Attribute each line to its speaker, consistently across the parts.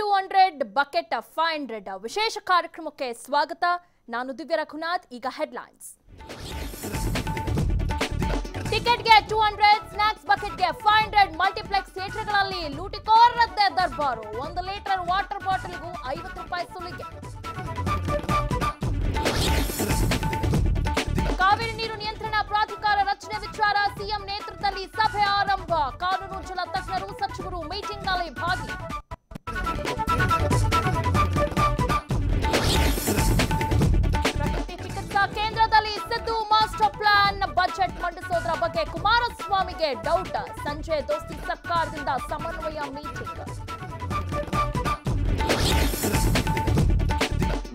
Speaker 1: To hundred bucket five hundred ವಿಶೇಷ ಕಾರ್ಯಕ್ರಮಕ್ಕೆ ಸ್ವಾಗತ ನಾನು ದಿವ್ಯ ರಘುನಾಥ್ ಈಗ ಹೆಡ್ಲೈನ್ಸ್ ಟಿಕೆಟ್ಗೆ ಟೂ ಹಂಡ್ರೆಡ್ ಸ್ನಾಕ್ಸ್ ಬಕೆಟ್ಗೆ ಫೈವ್ ಹಂಡ್ರೆಡ್ ಮಲ್ಟಿಪ್ಲೆಕ್ಸ್ ಥಿಯೇಟರ್ಗಳಲ್ಲಿ ಲೂಟಿಕೋರದ್ದೇ ದರ್ಬಾರು ಒಂದು ಲೀಟರ್ ವಾಟರ್ ಬಾಟಲ್ಗೂ ಐವತ್ತು ರೂಪಾಯಿ ಸುಲಿಗೆ ಕಾವೇರಿ ನೀರು ನಿಯಂತ್ರಣ ಪ್ರಾಧಿಕಾರ ರಚನೆ ವಿಚಾರ ಸಿಎಂ ನೇತೃತ್ವದಲ್ಲಿ ಸಭೆ ಆರಂಭ ಕಾನೂನು ಜಲ ತಜ್ಞರು ಸಚಿವರು ಮೀಟಿಂಗ್ನಲ್ಲಿ ಭಾಗಿ ಕೇಂದ್ರದಲ್ಲಿ ಇದ್ದದ್ದು ಮಾಸ್ಟರ್ ಪ್ಲಾನ್ ಬಜೆಟ್ ಮಂಡಿಸೋದ್ರ ಬಗ್ಗೆ ಕುಮಾರಸ್ವಾಮಿಗೆ ಡೌಟ್ ಸಂಜೆ ದೋಸ್ತಿ ಸರ್ಕಾರದಿಂದ ಸಮನ್ವಯ ಮೀಟಿಂಗ್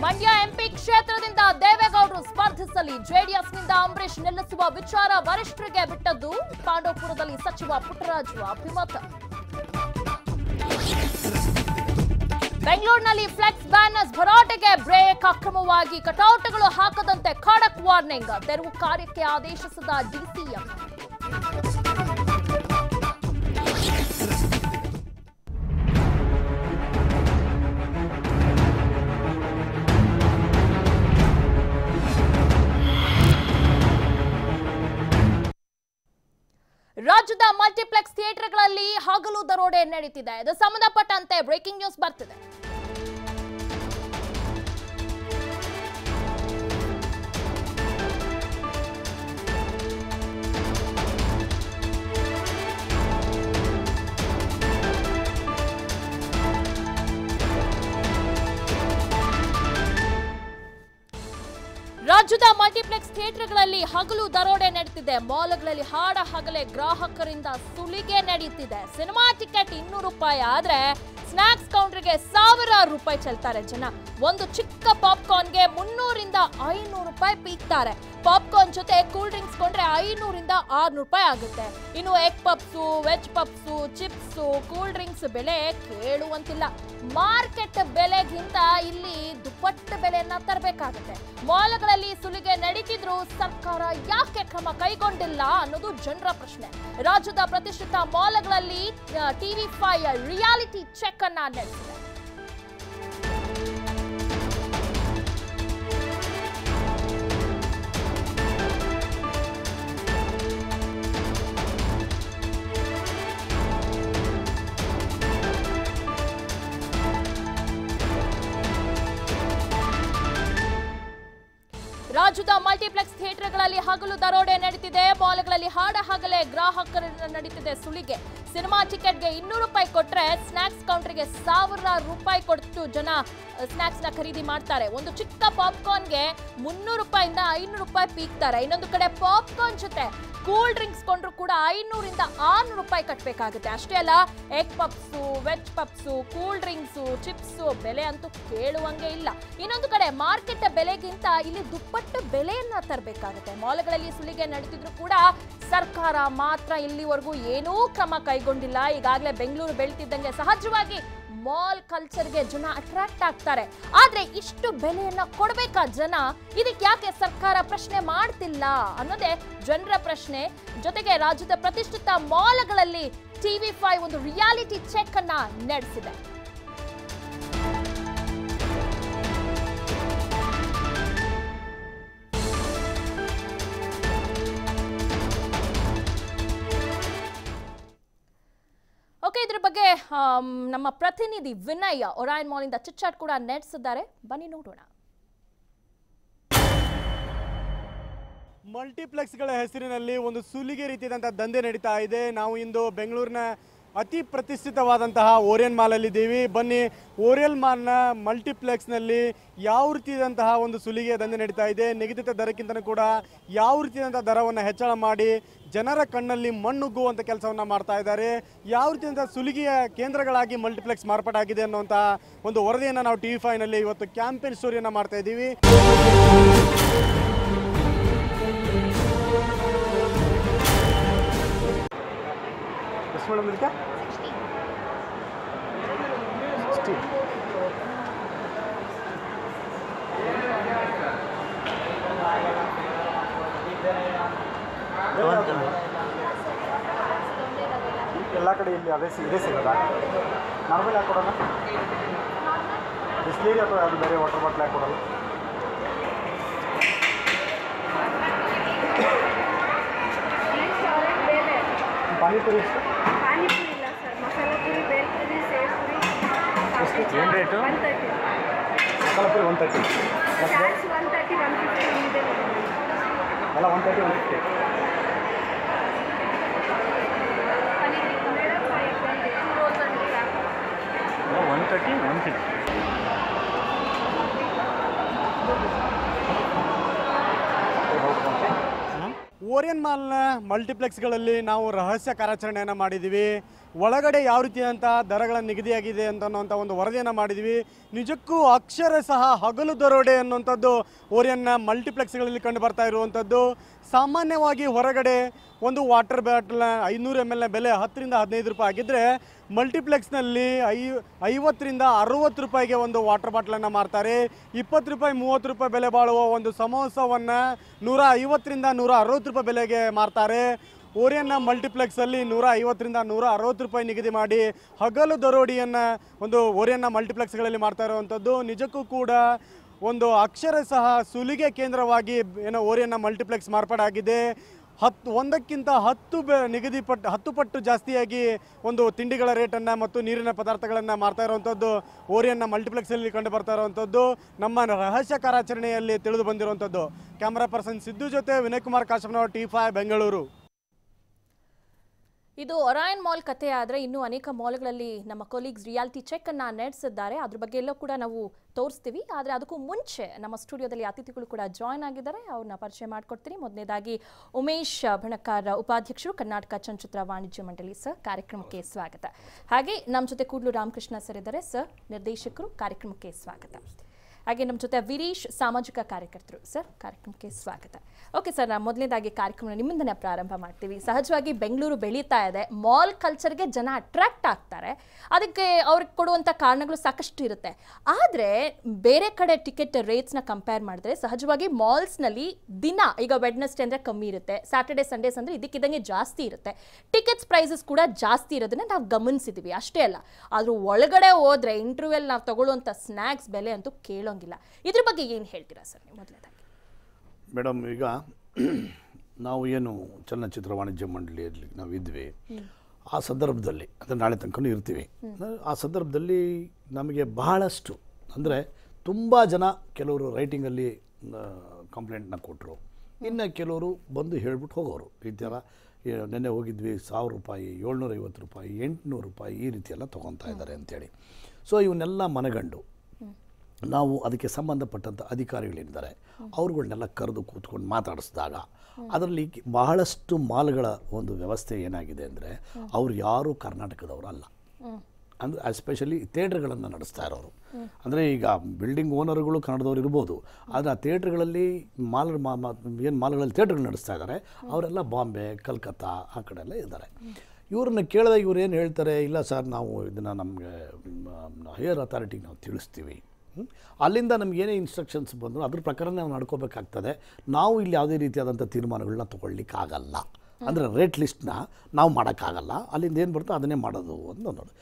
Speaker 1: ಮಂಡ್ಯ ಎಂಪಿ ಕ್ಷೇತ್ರದಿಂದ ದೇವೇಗೌಡರು ಸ್ಪರ್ಧಿಸಲಿ ಜೆಡಿಎಸ್ನಿಂದ ಅಂಬರೀಷ್ ನಿಲ್ಲಿಸುವ ವಿಚಾರ ವರಿಷ್ಠರಿಗೆ ಬಿಟ್ಟದ್ದು ಪಾಂಡವಪುರದಲ್ಲಿ ಸಚಿವ ಪುಟ್ಟರಾಜು ಅಭಿಮತ ಬೆಂಗಳೂರಿನಲ್ಲಿ ಫ್ಲೆಕ್ಸ್ ಬ್ಯಾನರ್ಸ್ ಭರಾಟೆಗೆ ಬ್ರೇಕ್ ಅಕ್ರಮವಾಗಿ ಕಟೌಟ್ಗಳು ಹಾಕದಂತೆ ಖಡಕ್ ವಾರ್ನಿಂಗ್ ತೆರವು ಕಾರ್ಯಕ್ಕೆ ಆದೇಶಿಸಿದ ಡಿಸಿಎಂ ರಾಜ್ಯದ ಮಲ್ಟಿಪ್ಲೆಕ್ಸ್ ಥಿಯೇಟರ್ಗಳಲ್ಲಿ ಹಗಲು ದರೋಡೆ ನಡೀತಿದೆ ಅದು ಸಂಬಂಧಪಟ್ಟಂತೆ ಬ್ರೇಕಿಂಗ್ ನ್ಯೂಸ್ ಬರ್ತಿದೆ ರಾಜ್ಯದ ಮಲ್ಟಿಪ್ಲೆಕ್ಸ್ ಥಿಯೇಟರ್ಗಳಲ್ಲಿ ಹಗಲು ದರೋಡೆ ನಡೆದಿದೆ ಮಾಲ್ಗಳಲ್ಲಿ ಹಾಡ ಹಗಲೆ ಗ್ರಾಹಕರಿಂದ ಸುಲಿಗೆ ನಡೆಯುತ್ತಿದೆ ಸಿನಿಮಾ ಟಿಕೆಟ್ ಇನ್ನೂರು ರೂಪಾಯಿ ಆದರೆ. ಸ್ನಾಕ್ಸ್ ಕೌಂಟರ್ಗೆ ಸಾವಿರಾರು ರೂಪಾಯಿ ಚೆಲ್ತಾರೆ ಜನ ಒಂದು ಚಿಕ್ಕ ಪಾಪ್ಕಾರ್ನ್ಗೆ ಮುನ್ನೂರಿಂದ ಐನೂರು ರೂಪಾಯಿ ಪೀಕ್ತಾರೆ ಪಾಪ್ಕಾರ್ನ್ ಜೊತೆ ಕೂಲ್ ಡ್ರಿಂಕ್ಸ್ ಕೊಂಡ್ರೆ ಐನೂರಿಂದ ಆರ್ನೂರು ರೂಪಾಯಿ ಆಗುತ್ತೆ ಇನ್ನು egg puffs veg puffs chips cool drinks ಬೆಲೆ ಕೇಳುವಂತಿಲ್ಲ ಮಾರ್ಕೆಟ್ ಬೆಲೆಗಿಂತ ಇಲ್ಲಿ ದುಪ್ಪಟ್ಟು ಬೆಲೆಯನ್ನ ತರಬೇಕಾಗುತ್ತೆ ಮಾಲ್ಗಳಲ್ಲಿ ಸುಲಿಗೆ ನಡೀತಿದ್ರು ಸರ್ಕಾರ ಯಾಕೆ ಕ್ರಮ ಕೈಗೊಂಡಿಲ್ಲ ಅನ್ನೋದು ಜನರ ಪ್ರಶ್ನೆ ರಾಜ್ಯದ ಪ್ರತಿಷ್ಠಿತ ಮಾಲ್ಗಳಲ್ಲಿ ಟಿವಿ ಫೈ ರಿಯಾಲಿಟಿ ಚೆಕ್ करना लेट्स ರಾಜ್ಯದ ಮಲ್ಟಿಪ್ಲೆಕ್ಸ್ ಥಿಯೇಟರ್ಗಳಲ್ಲಿ ಹಗಲು ದರೋಡೆ ನಡೀತಿದೆ ಮಾಲ್ಗಳಲ್ಲಿ ಹಾಡ ಹಗಲೇ ಗ್ರಾಹಕರ ನಡೀತಿದೆ ಸುಳಿಗೆ ಸಿನಿಮಾ ಟಿಕೆಟ್ಗೆ ಇನ್ನೂರು ರೂಪಾಯಿ ಕೊಟ್ಟರೆ ಸ್ನ್ಯಾಕ್ಸ್ ಕೌಂಟರ್ಗೆ ಸಾವಿರ ರೂಪಾಯಿ ಕೊಟ್ಟು ಜನ ಸ್ನ್ಯಾಕ್ಸ್ನ ಖರೀದಿ ಮಾಡ್ತಾರೆ ಒಂದು ಚಿಕ್ಕ ಪಾಪ್ಕಾರ್ನ್ಗೆ ಮುನ್ನೂರು ರೂಪಾಯಿಂದ ಐನೂರು ರೂಪಾಯಿ ಪೀಕ್ತಾರೆ ಇನ್ನೊಂದು ಕಡೆ ಪಾಪ್ಕಾರ್ನ್ ಜೊತೆ ಕೂಲ್ ಡ್ರಿಂಕ್ಸ್ ಕೊಂಡ್ರು ಕೂಡ ಐನೂರಿಂದ ಆರ್ನೂರು ರೂಪಾಯಿ ಕಟ್ಟಬೇಕಾಗುತ್ತೆ ಅಷ್ಟೇ ಅಲ್ಲ egg puffs veg puffs cool drinks chips ಬೆಲೆ ಅಂತೂ ಕೇಳುವಂಗೆ ಇಲ್ಲ ಇನ್ನೊಂದು ಕಡೆ ಮಾರ್ಕೆಟ್ ಬೆಲೆಗಿಂತ ಇಲ್ಲಿ ದುಪ್ಪಟ್ಟು ಬೆಲೆಯನ್ನ ತರಬೇಕಾಗುತ್ತೆ ಮಾಲ್ಗಳಲ್ಲಿ ಸುಲಿಗೆ ನಡೆದಿದ್ರು ಕೂಡ ಸರ್ಕಾರ ಮಾತ್ರ ಇಲ್ಲಿವರೆಗೂ ಏನೂ ಕ್ರಮ ಕೈಗೊಂಡಿಲ್ಲ ಈಗಾಗಲೇ ಬೆಂಗಳೂರು ಬೆಳೀತಿದ್ದಂಗೆ ಸಹಜವಾಗಿ ಮಾಲ್ ಕಲ್ಚರ್ಗೆ ಜನ ಅಟ್ರಾಕ್ಟ್ ಆಗ್ತಾರೆ ಆದ್ರೆ ಇಷ್ಟು ಬೆಲೆಯನ್ನ ಕೊಡಬೇಕಾ ಜನ ಇದಕ್ಕೆ ಯಾಕೆ ಸರ್ಕಾರ ಪ್ರಶ್ನೆ ಮಾಡ್ತಿಲ್ಲ ಅನ್ನೋದೇ ಜನರ ಪ್ರಶ್ನೆ ಜೊತೆಗೆ ರಾಜ್ಯದ ಪ್ರತಿಷ್ಠಿತ ಮಾಲ್ಗಳಲ್ಲಿ ಟಿವಿ ಫೈವ್ ಒಂದು ರಿಯಾಲಿಟಿ ಚೆಕ್ ಅನ್ನ ನಡೆಸಿದೆ ಬಗ್ಗೆ ನಮ್ಮ ಪ್ರತಿನಿಧಿ ವಿನಯ್ ಒರಾಯನ್ ಮಾಲಿಂದ ಚಿಟ್ಚಾಟ್ ಕೂಡ ನಡೆಸಿದ್ದಾರೆ ಬನ್ನಿ ನೋಡೋಣ
Speaker 2: ಮಲ್ಟಿಪ್ಲೆಕ್ಸ್ಗಳ ಹೆಸರಿನಲ್ಲಿ ಒಂದು ಸುಲಿಗೆ ರೀತಿಯಾದಂಥ ದಂಧೆ ನಡೀತಾ ಇದೆ ನಾವು ಇಂದು ಬೆಂಗಳೂರಿನ ಅತಿ ಪ್ರತಿಷ್ಠಿತವಾದಂತಹ ಓರಿಯನ್ ಇದ್ದೀವಿ ಬನ್ನಿ ಓರಿಯಲ್ ಮಾಲ್ನ ಮಲ್ಟಿಪ್ಲೆಕ್ಸ್ನಲ್ಲಿ ಯಾವ ರೀತಿಯಾದಂತಹ ಒಂದು ಸುಲಿಗೆ ದಂಧೆ ನಡೀತಾ ಇದೆ ನಿಗದಿತ ದರಕ್ಕಿಂತಲೂ ಕೂಡ ಯಾವ ರೀತಿಯಾದಂಥ ದರವನ್ನು ಹೆಚ್ಚಳ ಮಾಡಿ ಜನರ ಕಣ್ಣಲ್ಲಿ ಮಣ್ಣುಗ್ಗುವಂಥ ಕೆಲಸವನ್ನು ಮಾಡ್ತಾ ಇದ್ದಾರೆ ಯಾವ ರೀತಿಯಾದಂಥ ಸುಲಿಗೆಯ ಕೇಂದ್ರಗಳಾಗಿ ಮಲ್ಟಿಪ್ಲೆಕ್ಸ್ ಮಾರ್ಪಾಟಾಗಿದೆ ಅನ್ನುವಂತಹ ಒಂದು ವರದಿಯನ್ನು ನಾವು ಟಿ ವಿ ಫೈನಲ್ಲಿ ಇವತ್ತು ಕ್ಯಾಂಪೇನ್ ಸ್ಟೋರಿಯನ್ನು ಮಾಡ್ತಾ ಇದ್ದೀವಿ
Speaker 3: сколько मिल गया 60 60
Speaker 2: ಎಲ್ಲಾ ಕಡೆ ಇಲ್ಲಿ ಅದೇ ಸಿರೆ ಸಿಗಲ್ಲ நார்ಮಲ್ ಆಗೋಣ
Speaker 4: ಸಿರೆ ನಾವು ಬೇರೆ ವಾಟರ್ ಬಾಟಲ್ ಹಾಕೋಣ
Speaker 5: ಫ್ರೆಶ್ ಆಗಲೇ ಬೆಲೆ ಬನ್ನಿ ಫ್ರೆಶ್
Speaker 6: ಏನು ಒನ್ ತರ್ಟಿ
Speaker 2: ಓರಿಯನ್ ಮಾಲ್ನ ಮಲ್ಟಿಪ್ಲೆಕ್ಸ್ಗಳಲ್ಲಿ ನಾವು ರಹಸ್ಯ ಕಾರ್ಯಾಚರಣೆಯನ್ನು ಮಾಡಿದ್ದೀವಿ ಒಳಗಡೆ ಯಾವ ರೀತಿಯಾದಂಥ ದರಗಳ ನಿಗದಿಯಾಗಿದೆ ಅನ್ನುವಂಥ ಒಂದು ವರದಿಯನ್ನು ಮಾಡಿದ್ವಿ ನಿಜಕ್ಕೂ ಅಕ್ಷರ ಸಹ ಹಗಲು ದರೋಡೆ ಅನ್ನುವಂಥದ್ದು ಓರಿಯನ್ನ ಮಲ್ಟಿಪ್ಲೆಕ್ಸ್ಗಳಲ್ಲಿ ಕಂಡು ಬರ್ತಾ ಇರುವಂಥದ್ದು ಸಾಮಾನ್ಯವಾಗಿ ಹೊರಗಡೆ ಒಂದು ವಾಟರ್ ಬಾಟಲ್ನ ಐನೂರು ಎಮ್ ಎಲ್ನ ಬೆಲೆ ಹತ್ತರಿಂದ ಹದಿನೈದು ರೂಪಾಯಿ ಆಗಿದ್ದರೆ ಮಲ್ಟಿಪ್ಲೆಕ್ಸ್ನಲ್ಲಿ ಐ ಐವತ್ತರಿಂದ ಅರುವತ್ತು ರೂಪಾಯಿಗೆ ಒಂದು ವಾಟರ್ ಬಾಟ್ಲನ್ನು ಮಾರ್ತಾರೆ ಇಪ್ಪತ್ತು ರೂಪಾಯಿ ಮೂವತ್ತು ರೂಪಾಯಿ ಬೆಲೆ ಬಾಳುವ ಒಂದು ಸಮೋಸವನ್ನು ನೂರ ಐವತ್ತರಿಂದ ನೂರ ಅರವತ್ತು ರೂಪಾಯಿ ಬೆಲೆಗೆ ಮಾರ್ತಾರೆ ಓರಿಯನ್ನ ಮಲ್ಟಿಪ್ಲೆಕ್ಸಲ್ಲಿ ನೂರ ಐವತ್ತರಿಂದ ನೂರ ಅರವತ್ತು ರೂಪಾಯಿ ನಿಗದಿ ಮಾಡಿ ಹಗಲು ದರೋಡಿಯನ್ನು ಒಂದು ಓರಿಯನ್ನ ಮಲ್ಟಿಪ್ಲೆಕ್ಸ್ಗಳಲ್ಲಿ ಮಾಡ್ತಾ ಇರುವಂಥದ್ದು ನಿಜಕ್ಕೂ ಕೂಡ ಒಂದು ಅಕ್ಷರ ಸಹ ಸುಲಿಗೆ ಕೇಂದ್ರವಾಗಿ ಏನೋ ಓರಿಯನ್ನ ಮಲ್ಟಿಪ್ಲೆಕ್ಸ್ ಮಾರ್ಪಾಡಾಗಿದೆ ಹತ್ತು ಒಂದಕ್ಕಿಂತ ಹತ್ತು ಬೆ ಪಟ್ಟು ಹತ್ತು ಪಟ್ಟು ಜಾಸ್ತಿಯಾಗಿ ಒಂದು ತಿಂಡಿಗಳ ರೇಟನ್ನು ಮತ್ತು ನೀರಿನ ಪದಾರ್ಥಗಳನ್ನು ಮಾರ್ತಾ ಇರುವಂಥದ್ದು ಓರಿಯನ್ನ ಮಲ್ಟಿಪ್ಲೆಕ್ಸಲ್ಲಿ ಕಂಡು ಬರ್ತಾ ಇರುವಂಥದ್ದು ನಮ್ಮ ರಹಸ್ಯ ಕಾರ್ಯಾಚರಣೆಯಲ್ಲಿ ತಿಳಿದು ಬಂದಿರುವಂಥದ್ದು ಕ್ಯಾಮ್ರಾ ಪರ್ಸನ್ ಸಿದ್ದು ಜೊತೆ ವಿನಯ್ ಕುಮಾರ್ ಕಾಶಪ್ಪನವರ್ ಟಿ ಫೈ ಬೆಂಗಳೂರು
Speaker 1: ಇದು ಒರಾಯನ್ ಮಾಲ್ ಕತೆ ಆದರೆ ಇನ್ನೂ ಅನೇಕ ಮಾಲ್ಗಳಲ್ಲಿ ನಮ್ಮ ಕೊಲೀಗ್ಸ್ ರಿಯಾಲಿಟಿ ಚೆಕ್ ಅನ್ನ ನಡೆಸಿದ್ದಾರೆ ಅದ್ರ ಬಗ್ಗೆ ಎಲ್ಲ ಕೂಡ ನಾವು ತೋರಿಸ್ತೀವಿ ಆದರೆ ಅದಕ್ಕೂ ಮುಂಚೆ ನಮ್ಮ ಸ್ಟುಡಿಯೋದಲ್ಲಿ ಅತಿಥಿಗಳು ಕೂಡ ಜಾಯ್ನ್ ಆಗಿದ್ದಾರೆ ಅವ್ರನ್ನ ಪರಿಚಯ ಮಾಡಿಕೊಡ್ತೀನಿ ಮೊದಲನೇದಾಗಿ ಉಮೇಶ್ ಬಣಕಾರ ಉಪಾಧ್ಯಕ್ಷರು ಕರ್ನಾಟಕ ಚಲನಚಿತ್ರ ವಾಣಿಜ್ಯ ಮಂಡಳಿ ಸರ್ ಕಾರ್ಯಕ್ರಮಕ್ಕೆ ಸ್ವಾಗತ ಹಾಗೆ ನಮ್ಮ ಜೊತೆ ಕೂಡಲು ರಾಮಕೃಷ್ಣ ಸರ್ ಇದ್ದಾರೆ ಸರ್ ನಿರ್ದೇಶಕರು ಕಾರ್ಯಕ್ರಮಕ್ಕೆ ಸ್ವಾಗತ ಹಾಗೆ ನಮ್ಮ ಜೊತೆ ವಿರೀಶ್ ಸಾಮಾಜಿಕ ಕಾರ್ಯಕರ್ತರು ಸರ್ ಕಾರ್ಯಕ್ರಮಕ್ಕೆ ಸ್ವಾಗತ ಓಕೆ ಸರ್ ನಾವು ಮೊದಲನೇದಾಗಿ ಕಾರ್ಯಕ್ರಮ ನಿಮ್ಮಿಂದನೇ ಪ್ರಾರಂಭ ಮಾಡ್ತೀವಿ ಸಹಜವಾಗಿ ಬೆಂಗಳೂರು ಬೆಳೀತಾ ಇದೆ ಮಾಲ್ ಕಲ್ಚರ್ಗೆ ಜನ ಅಟ್ರಾಕ್ಟ್ ಆಗ್ತಾರೆ ಅದಕ್ಕೆ ಅವ್ರಿಗೆ ಕೊಡುವಂಥ ಕಾರಣಗಳು ಸಾಕಷ್ಟು ಇರುತ್ತೆ ಆದರೆ ಬೇರೆ ಕಡೆ ಟಿಕೆಟ್ ರೇಟ್ಸ್ನ ಕಂಪೇರ್ ಮಾಡಿದ್ರೆ ಸಹಜವಾಗಿ ಮಾಲ್ಸ್ನಲ್ಲಿ ದಿನ ಈಗ ವೆಡ್ನೆಸ್ಡೇ ಅಂದರೆ ಕಮ್ಮಿ ಇರುತ್ತೆ ಸ್ಯಾಟರ್ಡೆ ಸಂಡೇಸ್ ಅಂದರೆ ಇದಕ್ಕಿದ್ದಂಗೆ ಜಾಸ್ತಿ ಇರುತ್ತೆ ಟಿಕೆಟ್ಸ್ ಪ್ರೈಸಸ್ ಕೂಡ ಜಾಸ್ತಿ ಇರೋದನ್ನ ನಾವು ಗಮನಿಸಿದ್ದೀವಿ ಅಷ್ಟೇ ಅಲ್ಲ ಆದರೂ ಒಳಗಡೆ ಹೋದರೆ ಇಂಟರ್ವ್ಯೂಲ್ ನಾವು ತಗೊಳ್ಳುವಂಥ ಸ್ನ್ಯಾಕ್ಸ್ ಬೆಲೆ ಅಂತೂ ಕೇಳೋ ಸಿಗೋಂಗಿಲ್ಲ ಇದ್ರ ಬಗ್ಗೆ ಏನು ಹೇಳ್ತೀರಾ ಸರ್ ನೀವು ಮೊದಲನೇದಾಗಿ
Speaker 3: ಮೇಡಮ್ ಈಗ ನಾವು ಏನು ಚಲನಚಿತ್ರ ವಾಣಿಜ್ಯ ಮಂಡಳಿಯಲ್ಲಿ ನಾವು ಇದ್ವಿ ಆ ಸಂದರ್ಭದಲ್ಲಿ ಅಂದರೆ ನಾಳೆ ತನಕನೂ ಇರ್ತೀವಿ ಆ ಸಂದರ್ಭದಲ್ಲಿ ನಮಗೆ ಬಹಳಷ್ಟು ಅಂದರೆ ತುಂಬ ಜನ ಕೆಲವರು ರೈಟಿಂಗಲ್ಲಿ ಕಂಪ್ಲೇಂಟ್ನ ಕೊಟ್ಟರು ಇನ್ನು ಕೆಲವರು ಬಂದು ಹೇಳ್ಬಿಟ್ಟು ಹೋಗೋರು ಈ ಥರ ನೆನ್ನೆ ಹೋಗಿದ್ವಿ ಸಾವಿರ ರೂಪಾಯಿ ಏಳ್ನೂರೈವತ್ತು ರೂಪಾಯಿ ಎಂಟುನೂರು ರೂಪಾಯಿ ಈ ರೀತಿಯೆಲ್ಲ ತೊಗೊತಾ ಇದ್ದಾರೆ ಅಂಥೇಳಿ ಸೊ ಇವನ್ನೆಲ್ಲ ಮನಗಂಡು ನಾವು ಅದಕ್ಕೆ ಸಂಬಂಧಪಟ್ಟಂಥ ಅಧಿಕಾರಿಗಳೇನಿದ್ದಾರೆ ಅವ್ರುಗಳನ್ನೆಲ್ಲ ಕರೆದು ಕೂತ್ಕೊಂಡು ಮಾತಾಡಿಸಿದಾಗ ಅದರಲ್ಲಿ ಬಹಳಷ್ಟು ಮಾಲ್ಗಳ ಒಂದು ವ್ಯವಸ್ಥೆ ಏನಾಗಿದೆ ಅಂದರೆ ಅವ್ರು ಯಾರೂ ಕರ್ನಾಟಕದವರು ಅಲ್ಲ ಅಂದರೆ ಎಸ್ಪೆಷಲಿ ಥಿಯೇಟ್ರ್ಗಳನ್ನು ನಡೆಸ್ತಾ ಇರೋರು ಅಂದರೆ ಈಗ ಬಿಲ್ಡಿಂಗ್ ಓನರ್ಗಳು ಕನ್ನಡದವ್ರು ಇರ್ಬೋದು ಆದರೆ ಆ ಥಿಯೇಟ್ರ್ಗಳಲ್ಲಿ ಮಾಲ್ ಏನು ಮಾಲ್ಗಳಲ್ಲಿ ಥಿಯೇಟ್ರ್ಗಳು ನಡೆಸ್ತಾ ಇದ್ದಾರೆ ಅವರೆಲ್ಲ ಬಾಂಬೆ ಕಲ್ಕತ್ತಾ ಆ ಕಡೆ ಎಲ್ಲ ಇದ್ದಾರೆ ಇವ್ರನ್ನ ಕೇಳಿದಾಗ ಇವ್ರು ಏನು ಹೇಳ್ತಾರೆ ಇಲ್ಲ ಸರ್ ನಾವು ಇದನ್ನು ನಮಗೆ ಹೈಯರ್ ಅಥಾರಿಟಿಗೆ ನಾವು ತಿಳಿಸ್ತೀವಿ ಅಲ್ಲಿಂದ ನಮಗೇನೇ ಇನ್ಸ್ಟ್ರಕ್ಷನ್ಸ್ ಬಂದರೂ ಅದ್ರ ಪ್ರಕಾರನೇ ನಾವು ನಡ್ಕೋಬೇಕಾಗ್ತದೆ ನಾವು ಇಲ್ಲಿ ಯಾವುದೇ ರೀತಿಯಾದಂಥ ತೀರ್ಮಾನಗಳನ್ನ ತೊಗೊಳ್ಲಿಕ್ಕಾಗಲ್ಲ ಅಂದರೆ ರೇಟ್ ಲಿಸ್ಟ್ನ ನಾವು ಮಾಡೋಕ್ಕಾಗಲ್ಲ ಅಲ್ಲಿಂದ ಏನು ಬರುತ್ತೋ ಅದನ್ನೇ ಮಾಡೋದು ಅಂತ ನೋಡಿ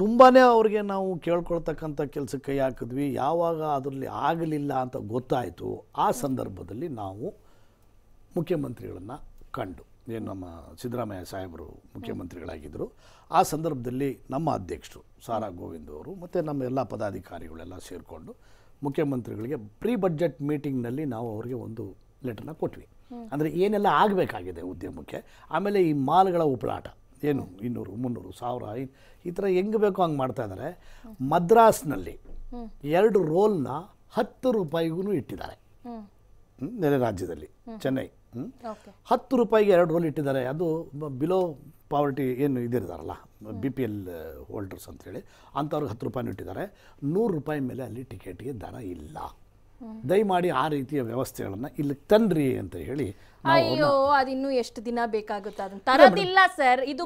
Speaker 3: ತುಂಬಾ ಅವ್ರಿಗೆ ನಾವು ಕೇಳ್ಕೊಳ್ತಕ್ಕಂಥ ಕೆಲಸಕ್ಕೆ ಹಾಕಿದ್ವಿ ಯಾವಾಗ ಅದರಲ್ಲಿ ಆಗಲಿಲ್ಲ ಅಂತ ಗೊತ್ತಾಯಿತು ಆ ಸಂದರ್ಭದಲ್ಲಿ ನಾವು ಮುಖ್ಯಮಂತ್ರಿಗಳನ್ನು ಕಂಡು ಏನು ನಮ್ಮ ಸಿದ್ದರಾಮಯ್ಯ ಸಾಹೇಬರು ಮುಖ್ಯಮಂತ್ರಿಗಳಾಗಿದ್ದರು ಆ ಸಂದರ್ಭದಲ್ಲಿ ನಮ್ಮ ಅಧ್ಯಕ್ಷರು ಸಾರಾ ಗೋವಿಂದ್ ಅವರು ಮತ್ತು ನಮ್ಮ ಎಲ್ಲ ಪದಾಧಿಕಾರಿಗಳೆಲ್ಲ ಸೇರಿಕೊಂಡು ಮುಖ್ಯಮಂತ್ರಿಗಳಿಗೆ ಪ್ರೀ ಬಜೆಟ್ ಮೀಟಿಂಗ್ನಲ್ಲಿ ನಾವು ಅವರಿಗೆ ಒಂದು ಲೆಟ್ರನ್ನ ಕೊಟ್ವಿ ಅಂದರೆ ಏನೆಲ್ಲ ಆಗಬೇಕಾಗಿದೆ ಉದ್ಯಮಕ್ಕೆ ಆಮೇಲೆ ಈ ಮಾಲ್ಗಳ ಉಪಲಾಟ ಏನು ಇನ್ನೂರು ಮುನ್ನೂರು ಸಾವಿರ ಈ ಥರ ಹೆಂಗೆ ಬೇಕೋ ಹಂಗೆ ಇದ್ದಾರೆ ಮದ್ರಾಸ್ನಲ್ಲಿ ಎರಡು ರೋಲ್ನ ಹತ್ತು ರೂಪಾಯಿಗೂ ಇಟ್ಟಿದ್ದಾರೆ ನೆರೆ ರಾಜ್ಯದಲ್ಲಿ ಚೆನ್ನೈ ಹತ್ತು ರೂಪಾಯಿಗೆ ಎರಡು ರೋಲ್ ಇಟ್ಟಿದ್ದಾರೆ ಅದು ಬಿಲೋ ಪಾವರ್ಟಿ ಏನು ಇದಿರ್ತಾರಲ್ಲ ಬಿ ಪಿ ಎಲ್ ಹೋಲ್ಡರ್ಸ್ ಅಂಥೇಳಿ ಅಂಥವ್ರಿಗೆ ಹತ್ತು ರೂಪಾಯಿನೂ ಇಟ್ಟಿದ್ದಾರೆ ನೂರು ರೂಪಾಯಿ ಮೇಲೆ ಅಲ್ಲಿ ಟಿಕೆಟ್ಗೆ ದರ ಇಲ್ಲ ದಯಮಾಡಿ ಆ ರೀತಿಯ ವ್ಯವಸ್ಥೆಗಳನ್ನು ಇಲ್ಲಿ ತನ್ರಿ ಅಂತ ಹೇಳಿ ಅಯ್ಯೋ
Speaker 1: ಅದಿನ್ನೂ ಎಷ್ಟು ದಿನ ಬೇಕಾಗುತ್ತೆ ಅದನ್ನ ತರದಿಲ್ಲ ಸರ್ ಇದು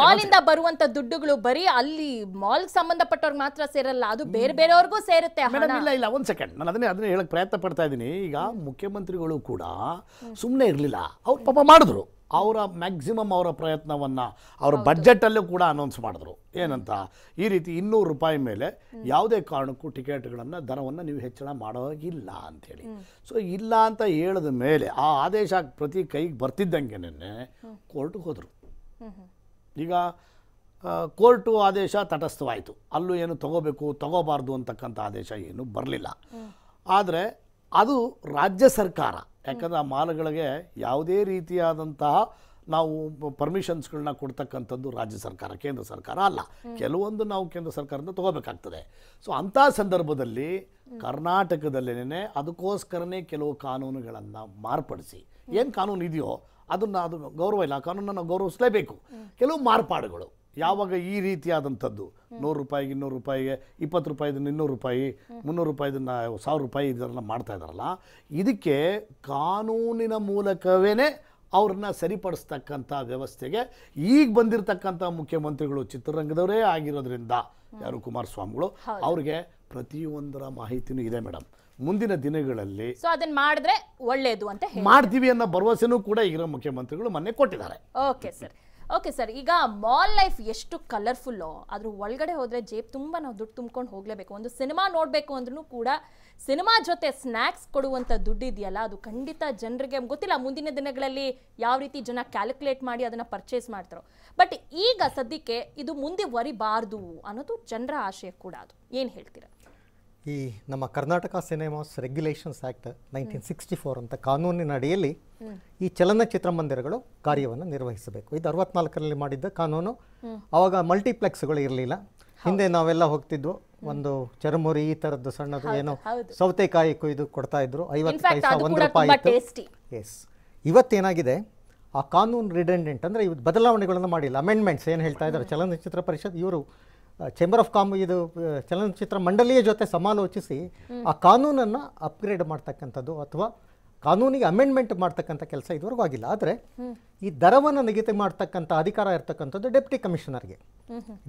Speaker 1: ಮಾಲಿಂದ ಬರುವಂತ ದುಡ್ಡುಗಳು ಬರೀ ಅಲ್ಲಿ ಮಾಲ್ ಸಂಬಂಧಪಟ್ಟವ್ರಿಗೆ ಮಾತ್ರ ಸೇರಲ್ಲ ಅದು ಬೇರೆ ಬೇರೆಯವ್ರಿಗೂ ಸೇರುತ್ತೆ ಇಲ್ಲ ಇಲ್ಲ
Speaker 3: ಒಂದ್ ಸೆಕೆಂಡ್ ನಾನು ಅದನ್ನೇ ಅದನ್ನೇ ಹೇಳಕ್ ಪ್ರಯತ್ನ ಪಡ್ತಾ ಇದ್ದೀನಿ ಈಗ ಮುಖ್ಯಮಂತ್ರಿಗಳು ಕೂಡ ಸುಮ್ಮನೆ ಇರಲಿಲ್ಲ ಅವ್ರು ಪಾಪ ಮಾಡಿದ್ರು ಅವರ ಮ್ಯಾಕ್ಸಿಮಮ್ ಅವರ ಪ್ರಯತ್ನವನ್ನು ಅವರ ಬಡ್ಜೆಟಲ್ಲೂ ಕೂಡ ಅನೌನ್ಸ್ ಮಾಡಿದ್ರು ಏನಂತ ಈ ರೀತಿ ಇನ್ನೂರು ರೂಪಾಯಿ ಮೇಲೆ ಯಾವುದೇ ಕಾರಣಕ್ಕೂ ಟಿಕೆಟ್ಗಳನ್ನು ದರವನ್ನು ನೀವು ಹೆಚ್ಚಳ ಮಾಡೋಗಿಲ್ಲ ಅಂಥೇಳಿ ಸೊ ಇಲ್ಲ ಅಂತ ಹೇಳಿದ ಮೇಲೆ ಆ ಆದೇಶ ಪ್ರತಿ ಕೈಗೆ ಬರ್ತಿದ್ದಂಗೆ ಕೋರ್ಟ್ಗೆ ಹೋದರು ಈಗ ಕೋರ್ಟು ಆದೇಶ ತಟಸ್ಥವಾಯಿತು ಅಲ್ಲೂ ಏನು ತಗೋಬೇಕು ತಗೋಬಾರ್ದು ಅಂತಕ್ಕಂಥ ಆದೇಶ ಏನು ಬರಲಿಲ್ಲ ಆದರೆ ಅದು ರಾಜ್ಯ ಸರ್ಕಾರ ಯಾಕಂದರೆ ಆ ಮಾಲ್ಗಳಿಗೆ ಯಾವುದೇ ರೀತಿಯಾದಂತಹ ನಾವು ಪರ್ಮಿಷನ್ಸ್ಗಳನ್ನ ಕೊಡ್ತಕ್ಕಂಥದ್ದು ರಾಜ್ಯ ಸರ್ಕಾರ ಕೇಂದ್ರ ಸರ್ಕಾರ ಅಲ್ಲ ಕೆಲವೊಂದು ನಾವು ಕೇಂದ್ರ ಸರ್ಕಾರದಿಂದ ತಗೋಬೇಕಾಗ್ತದೆ ಸೊ ಅಂಥ ಸಂದರ್ಭದಲ್ಲಿ ಕರ್ನಾಟಕದಲ್ಲೇನೆ ಅದಕ್ಕೋಸ್ಕರನೇ ಕೆಲವು ಕಾನೂನುಗಳನ್ನು ಮಾರ್ಪಡಿಸಿ ಏನು ಕಾನೂನು ಇದೆಯೋ ಅದನ್ನು ಅದು ಗೌರವ ಇಲ್ಲ ಕಾನೂನನ್ನು ಗೌರವಿಸಲೇಬೇಕು ಕೆಲವು ಮಾರ್ಪಾಡುಗಳು ಯಾವಾಗ ಈ ರೀತಿಯಾದಂಥದ್ದು ನೂರು ರೂಪಾಯಿಗೆ ಇನ್ನೂರು ರೂಪಾಯಿಗೆ ಇಪ್ಪತ್ತು ರೂಪಾಯಿದನ್ನು ಇನ್ನೂರು ರೂಪಾಯಿ ಮುನ್ನೂರು ರೂಪಾಯಿದನ್ನು ಸಾವಿರ ರೂಪಾಯಿ ಇದನ್ನು ಮಾಡ್ತಾ ಇದ್ದಾರಲ್ಲ ಇದಕ್ಕೆ ಕಾನೂನಿನ ಮೂಲಕವೇ ಅವ್ರನ್ನ ಸರಿಪಡಿಸ್ತಕ್ಕಂಥ ವ್ಯವಸ್ಥೆಗೆ ಈಗ ಬಂದಿರತಕ್ಕಂಥ ಮುಖ್ಯಮಂತ್ರಿಗಳು ಚಿತ್ರರಂಗದವರೇ ಆಗಿರೋದ್ರಿಂದ ಯಾರು ಕುಮಾರಸ್ವಾಮಿಗಳು ಅವ್ರಿಗೆ ಪ್ರತಿಯೊಂದರ ಮಾಹಿತಿನೂ ಇದೆ ಮೇಡಮ್ ಮುಂದಿನ ದಿನಗಳಲ್ಲಿ
Speaker 1: ಮಾಡಿದ್ರೆ ಒಳ್ಳೆಯದು ಅಂತ ಮಾಡ್ತೀವಿ
Speaker 3: ಅನ್ನೋ ಭರವಸೆನೂ ಕೂಡ ಈಗಿರೋ ಮುಖ್ಯಮಂತ್ರಿಗಳು ಮೊನ್ನೆ ಕೊಟ್ಟಿದ್ದಾರೆ
Speaker 1: ಓಕೆ ಸರ್ ಓಕೆ ಸರ್ ಈಗ ಮಾಲ್ ಲೈಫ್ ಎಷ್ಟು ಕಲರ್ಫುಲ್ಲು ಅದ್ರ ಒಳಗಡೆ ಹೋದರೆ ಜೇಬ್ ತುಂಬ ನಾವು ದುಡ್ಡು ತುಂಬ್ಕೊಂಡು ಹೋಗಲೇಬೇಕು ಒಂದು ಸಿನಿಮಾ ನೋಡಬೇಕು ಅಂದ್ರೂ ಕೂಡ ಸಿನಿಮಾ ಜೊತೆ ಸ್ನ್ಯಾಕ್ಸ್ ಕೊಡುವಂಥ ದುಡ್ಡು ಇದೆಯಲ್ಲ ಅದು ಖಂಡಿತ ಜನರಿಗೆ ಗೊತ್ತಿಲ್ಲ ಮುಂದಿನ ದಿನಗಳಲ್ಲಿ ಯಾವ ರೀತಿ ಜನ ಕ್ಯಾಲ್ಕುಲೇಟ್ ಮಾಡಿ ಅದನ್ನು ಪರ್ಚೇಸ್ ಮಾಡ್ತಾರೋ ಬಟ್ ಈಗ ಸದ್ಯಕ್ಕೆ ಇದು ಮುಂದೆ ಒರಿಬಾರ್ದು ಅನ್ನೋದು ಜನರ ಆಶಯ ಕೂಡ ಅದು ಏನು ಹೇಳ್ತೀರಾ
Speaker 6: ಈ ನಮ್ಮ Karnataka cinemas regulations act nineteen sixty four ಅಂತ ಕಾನೂನಿನ ಅಡಿಯಲ್ಲಿ ಈ ಚಲನಚಿತ್ರ ಮಂದಿರಗಳು ಕಾರ್ಯವನ್ನು ನಿರ್ವಹಿಸಬೇಕು ಇದು ಅರವತ್ನಾಲ್ಕರಲ್ಲಿ ಮಾಡಿದ್ದ ಕಾನೂನು ಆವಾಗ ಮಲ್ಟಿಪ್ಲೆಕ್ಸ್ಗಳು ಇರಲಿಲ್ಲ ಹಿಂದೆ ನಾವೆಲ್ಲ ಹೋಗ್ತಿದ್ವು ಒಂದು ಚರಮುರಿ ಈ ತರದ್ದು ಸಣ್ಣದು ಏನೋ ಸೌತೆಕಾಯಿ ಕೊಯ್ದು ಕೊಡ್ತಾ ಇದ್ರು ಐವತ್ತು ಪೈಸಾ ಒಂದು ರೂಪಾಯಿ ಎಸ್ ಇವತ್ತೇನಾಗಿದೆ ಆ ಕಾನೂನು ರಿಡೆಂಡೆಂಟ್ ಅಂದ್ರೆ ಇವತ್ತು ಬದಲಾವಣೆಗಳನ್ನು ಮಾಡಿಲ್ಲ ಅಮೆಂಡ್ಮೆಂಟ್ಸ್ ಏನು ಹೇಳ್ತಾ ಇದ್ದಾರೆ ಚಲನಚಿತ್ರ ಪರಿಷತ್ ಇವರು ಚೇಂಬರ್ ಆಫ್ ಕಾಮ್ ಇದು ಚಲನಚಿತ್ರ ಮಂಡಳಿಯ ಜೊತೆ ಸಮಾಲೋಚಿಸಿ ಆ ಕಾನೂನನ್ನು ಅಪ್ಗ್ರೇಡ್ ಮಾಡ್ತಕ್ಕಂಥದ್ದು ಅಥವಾ ಕಾನೂನಿಗೆ ಅಮೆಂಡ್ಮೆಂಟ್ ಮಾಡ್ತಕ್ಕಂಥ ಕೆಲಸ ಇದುವರೆಗೂ ಆಗಿಲ್ಲ ಆದರೆ ಈ ದರವನ್ನು ನಿಗದಿ ಮಾಡ್ತಕ್ಕಂಥ ಅಧಿಕಾರ ಇರ್ತಕ್ಕಂಥದ್ದು ಡೆಪ್ಟಿ ಕಮಿಷನರ್ಗೆ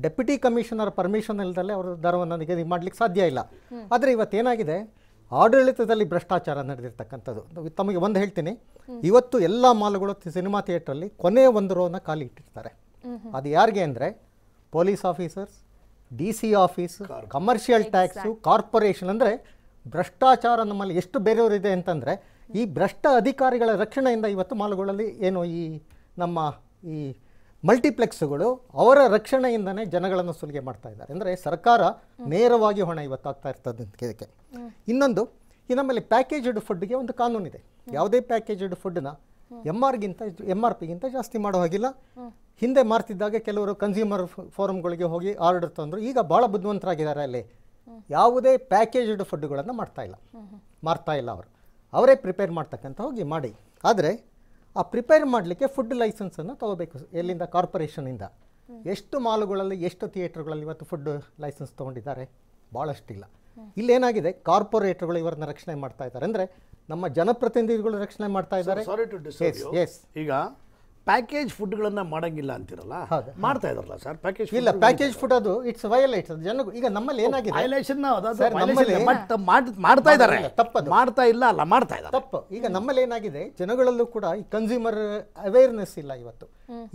Speaker 6: ಡೆಪ್ಯುಟಿ ಕಮಿಷನರ್ ಪರ್ಮಿಷನ್ ಇಲ್ಲದಲ್ಲೇ ಅವರು ದರವನ್ನು ನಿಗದಿ ಮಾಡಲಿಕ್ಕೆ ಸಾಧ್ಯ ಇಲ್ಲ ಆದರೆ ಇವತ್ತೇನಾಗಿದೆ ಆಡಳಿತದಲ್ಲಿ ಭ್ರಷ್ಟಾಚಾರ ನಡೆದಿರ್ತಕ್ಕಂಥದ್ದು ತಮಗೆ ಒಂದು ಹೇಳ್ತೀನಿ ಇವತ್ತು ಎಲ್ಲ ಮಾಲ್ಗಳು ಸಿನಿಮಾ ಥಿಯೇಟ್ರಲ್ಲಿ ಕೊನೆಯ ಒಂದು ರೋನ ಖಾಲಿ ಇಟ್ಟಿರ್ತಾರೆ ಅದು ಯಾರಿಗೆ ಅಂದರೆ police officers D C office commercial tax corporation ಅಂದರೆ ಭ್ರಷ್ಟಾಚಾರ ನಮ್ಮಲ್ಲಿ ಎಷ್ಟು ಬೇರೆಯವರಿದೆ ಅಂತಂದರೆ ಈ ಭ್ರಷ್ಟ ಅಧಿಕಾರಿಗಳ ರಕ್ಷಣೆಯಿಂದ ಇವತ್ತು ಮಾಲುಗಳಲ್ಲಿ ಏನು ಈ ನಮ್ಮ ಈ ಮಲ್ಟಿಪ್ಲೆಕ್ಸ್ಗಳು ಅವರ ರಕ್ಷಣೆಯಿಂದನೇ ಜನಗಳನ್ನು ಸುಲಿಗೆ ಮಾಡ್ತಾ ಇದ್ದಾರೆ ಅಂದರೆ ಸರ್ಕಾರ ನೇರವಾಗಿ ಹೊಣೆ ಇವತ್ತು ಆಗ್ತಾ ಇರ್ತದೆ ಇದಕ್ಕೆ ಇನ್ನೊಂದು ಈ ನಮ್ಮಲ್ಲಿ ಪ್ಯಾಕೇಜ್ಡ್ ಫುಡ್ಗೆ ಒಂದು ಕಾನೂನಿದೆ ಯಾವುದೇ ಪ್ಯಾಕೇಜ್ಡ್ ಫುಡ್ನ ಎಮ್ ಆರ್ಗಿಂತ ಎಮ್ ಆರ್ ಪಿಗಿಂತ ಜಾಸ್ತಿ ಮಾಡೋ ಹಾಗಿಲ್ಲ ಹಿಂದೆ ಮಾರ್ತಿದ್ದಾಗ ಕೆಲವರು ಕನ್ಸ್ಯೂಮರ್ ಫೋರಮ್ಗಳಿಗೆ ಹೋಗಿ ಆರ್ಡರ್ ತಂದರು ಈಗ ಭಾಳ ಬುದ್ಧಿವಂತರಾಗಿದ್ದಾರೆ ಅಲ್ಲಿ ಯಾವುದೇ ಪ್ಯಾಕೇಜ್ಡ್ ಫುಡ್ಗಳನ್ನು ಮಾಡ್ತಾ ಇಲ್ಲ ಮಾರ್ತಾ ಇಲ್ಲ ಅವರು ಅವರೇ ಪ್ರಿಪೇರ್ ಮಾಡ್ತಕ್ಕಂಥ ಹೋಗಿ ಮಾಡಿ ಆದರೆ ಆ ಪ್ರಿಪೇರ್ ಮಾಡಲಿಕ್ಕೆ ಫುಡ್ ಲೈಸೆನ್ಸನ್ನು ತೊಗೋಬೇಕು ಎಲ್ಲಿಂದ ಕಾರ್ಪೊರೇಷನಿಂದ ಎಷ್ಟು ಮಾಲುಗಳಲ್ಲಿ ಎಷ್ಟು ಥಿಯೇಟರ್ಗಳಲ್ಲಿ ಇವತ್ತು ಫುಡ್ ಲೈಸೆನ್ಸ್ ತೊಗೊಂಡಿದ್ದಾರೆ ಭಾಳಷ್ಟಿಲ್ಲ ಇಲ್ಲೇನಾಗಿದೆ ಕಾರ್ಪೊರೇಟರ್ಗಳು ಇವರನ್ನ ರಕ್ಷಣೆ ಮಾಡ್ತಾ ಇದ್ದಾರೆ ಅಂದರೆ ನಮ್ಮ ಜನಪ್ರತಿನಿಧಿಗಳು ರಕ್ಷಣೆ ಮಾಡ್ತಾ ಇದ್ದಾರೆ ಈಗ
Speaker 3: ಪ್ಯಾಕೇಜ್ ಫುಡ್ಗಳನ್ನು ಮಾಡಂಗಿಲ್ಲ ಅಂತಿರಲ್ಲ ಮಾಡ್ತಾ ಇದಾರಲ್ಲ ಸರ್ ಪ್ಯಾಕೇಜ್ ಇಲ್ಲ ಪ್ಯಾಕೇಜ್
Speaker 6: ಫುಡ್ ಅದು ಇಟ್ಸ್ ವಯಲೇಟ್ ಜನ ಈಗ ನಮ್ಮಲ್ಲಿ oh, ಏನಾಗಿದೆ ವಯಲೇಷನ್ ಮಾಡ್ತಾ ಇದ್ದಾರೆ ತಪ್ಪು ಮಾಡ್ತಾ ಇಲ್ಲ ಅಲ್ಲ ಮಾಡ್ತಾ ಇದ್ದಾರೆ ತಪ್ಪು ಈಗ ನಮ್ಮಲ್ಲಿ ಏನಾಗಿದೆ ಜನಗಳಲ್ಲೂ ಕೂಡ ಈ ಕನ್ಸ್ಯೂಮರ್ ಅವೇರ್ನೆಸ್ ಇಲ್ಲ ಇವತ್ತು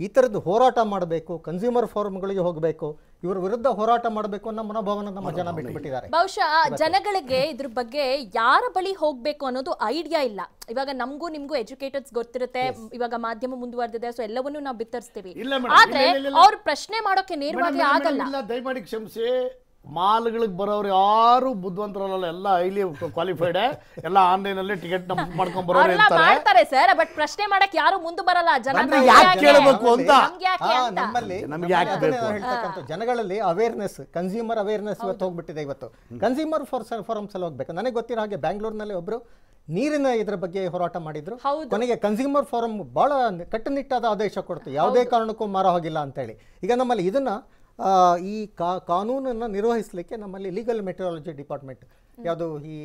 Speaker 6: ಈ ಥರದ್ದು ಹೋರಾಟ ಮಾಡಬೇಕು ಕನ್ಸ್ಯೂಮರ್ ಫೋರಮ್ಗಳಿಗೆ ಹೋಗಬೇಕು ಇವರ ವಿರುದ್ಧ ಹೋರಾಟ ಮಾಡಬೇಕು ಅನ್ನೋ ಮನೋಭಾವನ ನಮ್ಮ ಜನ ಬಿಟ್ಟುಬಿಟ್ಟಿದ್ದಾರೆ ಬಹುಶಃ
Speaker 1: ಜನಗಳಿಗೆ ಇದ್ರ ಬಗ್ಗೆ ಯಾರ ಬಳಿ ಹೋಗಬೇಕು ಅನ್ನೋದು ಐಡಿಯಾ ಇಲ್ಲ ಇವಾಗ ನಮಗೂ ನಿಮಗೂ ಎಜುಕೇಟರ್ಸ್ ಗೊತ್ತಿರುತ್ತೆ ಇವಾಗ ಮಾಧ್ಯಮ ಮುಂದುವರೆದಿದೆ ಸೊ ಎಲ್ಲವನ್ನೂ ನಾವು ಬಿತ್ತರಿಸ್ತೀವಿ ಆದ್ರೆ ಅವ್ರು ಪ್ರಶ್ನೆ ಮಾಡೋಕೆ ನೇರವಾಗಿ ಆಗಲ್ಲ
Speaker 3: ದಯಮಾಡಿ ಕ್ಷಮಿಸಿ ಮಾಲ್ಗಳಿಗೆ ಬರೋರು ಯಾರು ಬುದ್ಧಿವಂತರಲ್ಲ ಎಲ್ಲ ಹೈಲಿ ಕ್ವಾಲಿಫೈಡ್ ಎಲ್ಲ
Speaker 6: ಆನ್ಲೈನ್ ಅಲ್ಲಿ ಟಿಕೆಟ್ ಮಾಡ್ಕೊಂಡ್ ಬರೋರು ಮಾಡ್ತಾರೆ
Speaker 1: ಸರ್ ಬಟ್ ಪ್ರಶ್ನೆ ಮಾಡಕ್ ಯಾರು ಮುಂದೆ ಬರಲ್ಲ ಜನ
Speaker 6: ಕೇಳಬೇಕು ಅಂತ ನಮ್ಮಲ್ಲಿ ನಮ್ಗೆ ಯಾಕೆ ಜನಗಳಲ್ಲಿ ಅವೇರ್ನೆಸ್ ಕನ್ಸ್ಯೂಮರ್ ಅವೇರ್ನೆಸ್ ಇವತ್ತು ಹೋಗ್ಬಿಟ್ಟಿದೆ ಇವತ್ತು ಕನ್ಸ್ಯೂಮರ್ ಫೋರ್ಸ್ ಫೋರಮ್ಸ್ ಅಲ್ಲಿ ಹೋಗ್ಬೇಕು ನನಗೆ ಗೊತ್ತಿರೋ ಹಾಗೆ ಬ್ಯಾಂಗ್ಳೂರ್ನಲ್ಲಿ ಒಬ್ರು ನೀರಿನ ಇದರ ಬಗ್ಗೆ ಹೋರಾಟ ಮಾಡಿದ್ರು ಕೊನೆಗೆ ಕನ್ಸ್ಯೂಮರ್ ಫೋರಂ ಬಹಳ ಕಟ್ಟುನಿಟ್ಟಾದ ಆದೇಶ ಕೊಡ್ತು ಯಾವುದೇ ಕಾರಣಕ್ಕೂ ಮಾರ ಹೋಗಿಲ್ಲ ಅಂತ ಹೇಳಿ ಈಗ ನಮ್ಮಲ್ಲಿ ಇದನ್ನ ಈ ಕಾ ಕಾನೂನನ್ನು ನಿರ್ವಹಿಸಲಿಕ್ಕೆ ನಮ್ಮಲ್ಲಿ ಲೀಗಲ್ ಮೆಟ್ರಾಲಜಿ ಡಿಪಾರ್ಟ್ಮೆಂಟ್ ಯಾವುದು ಈ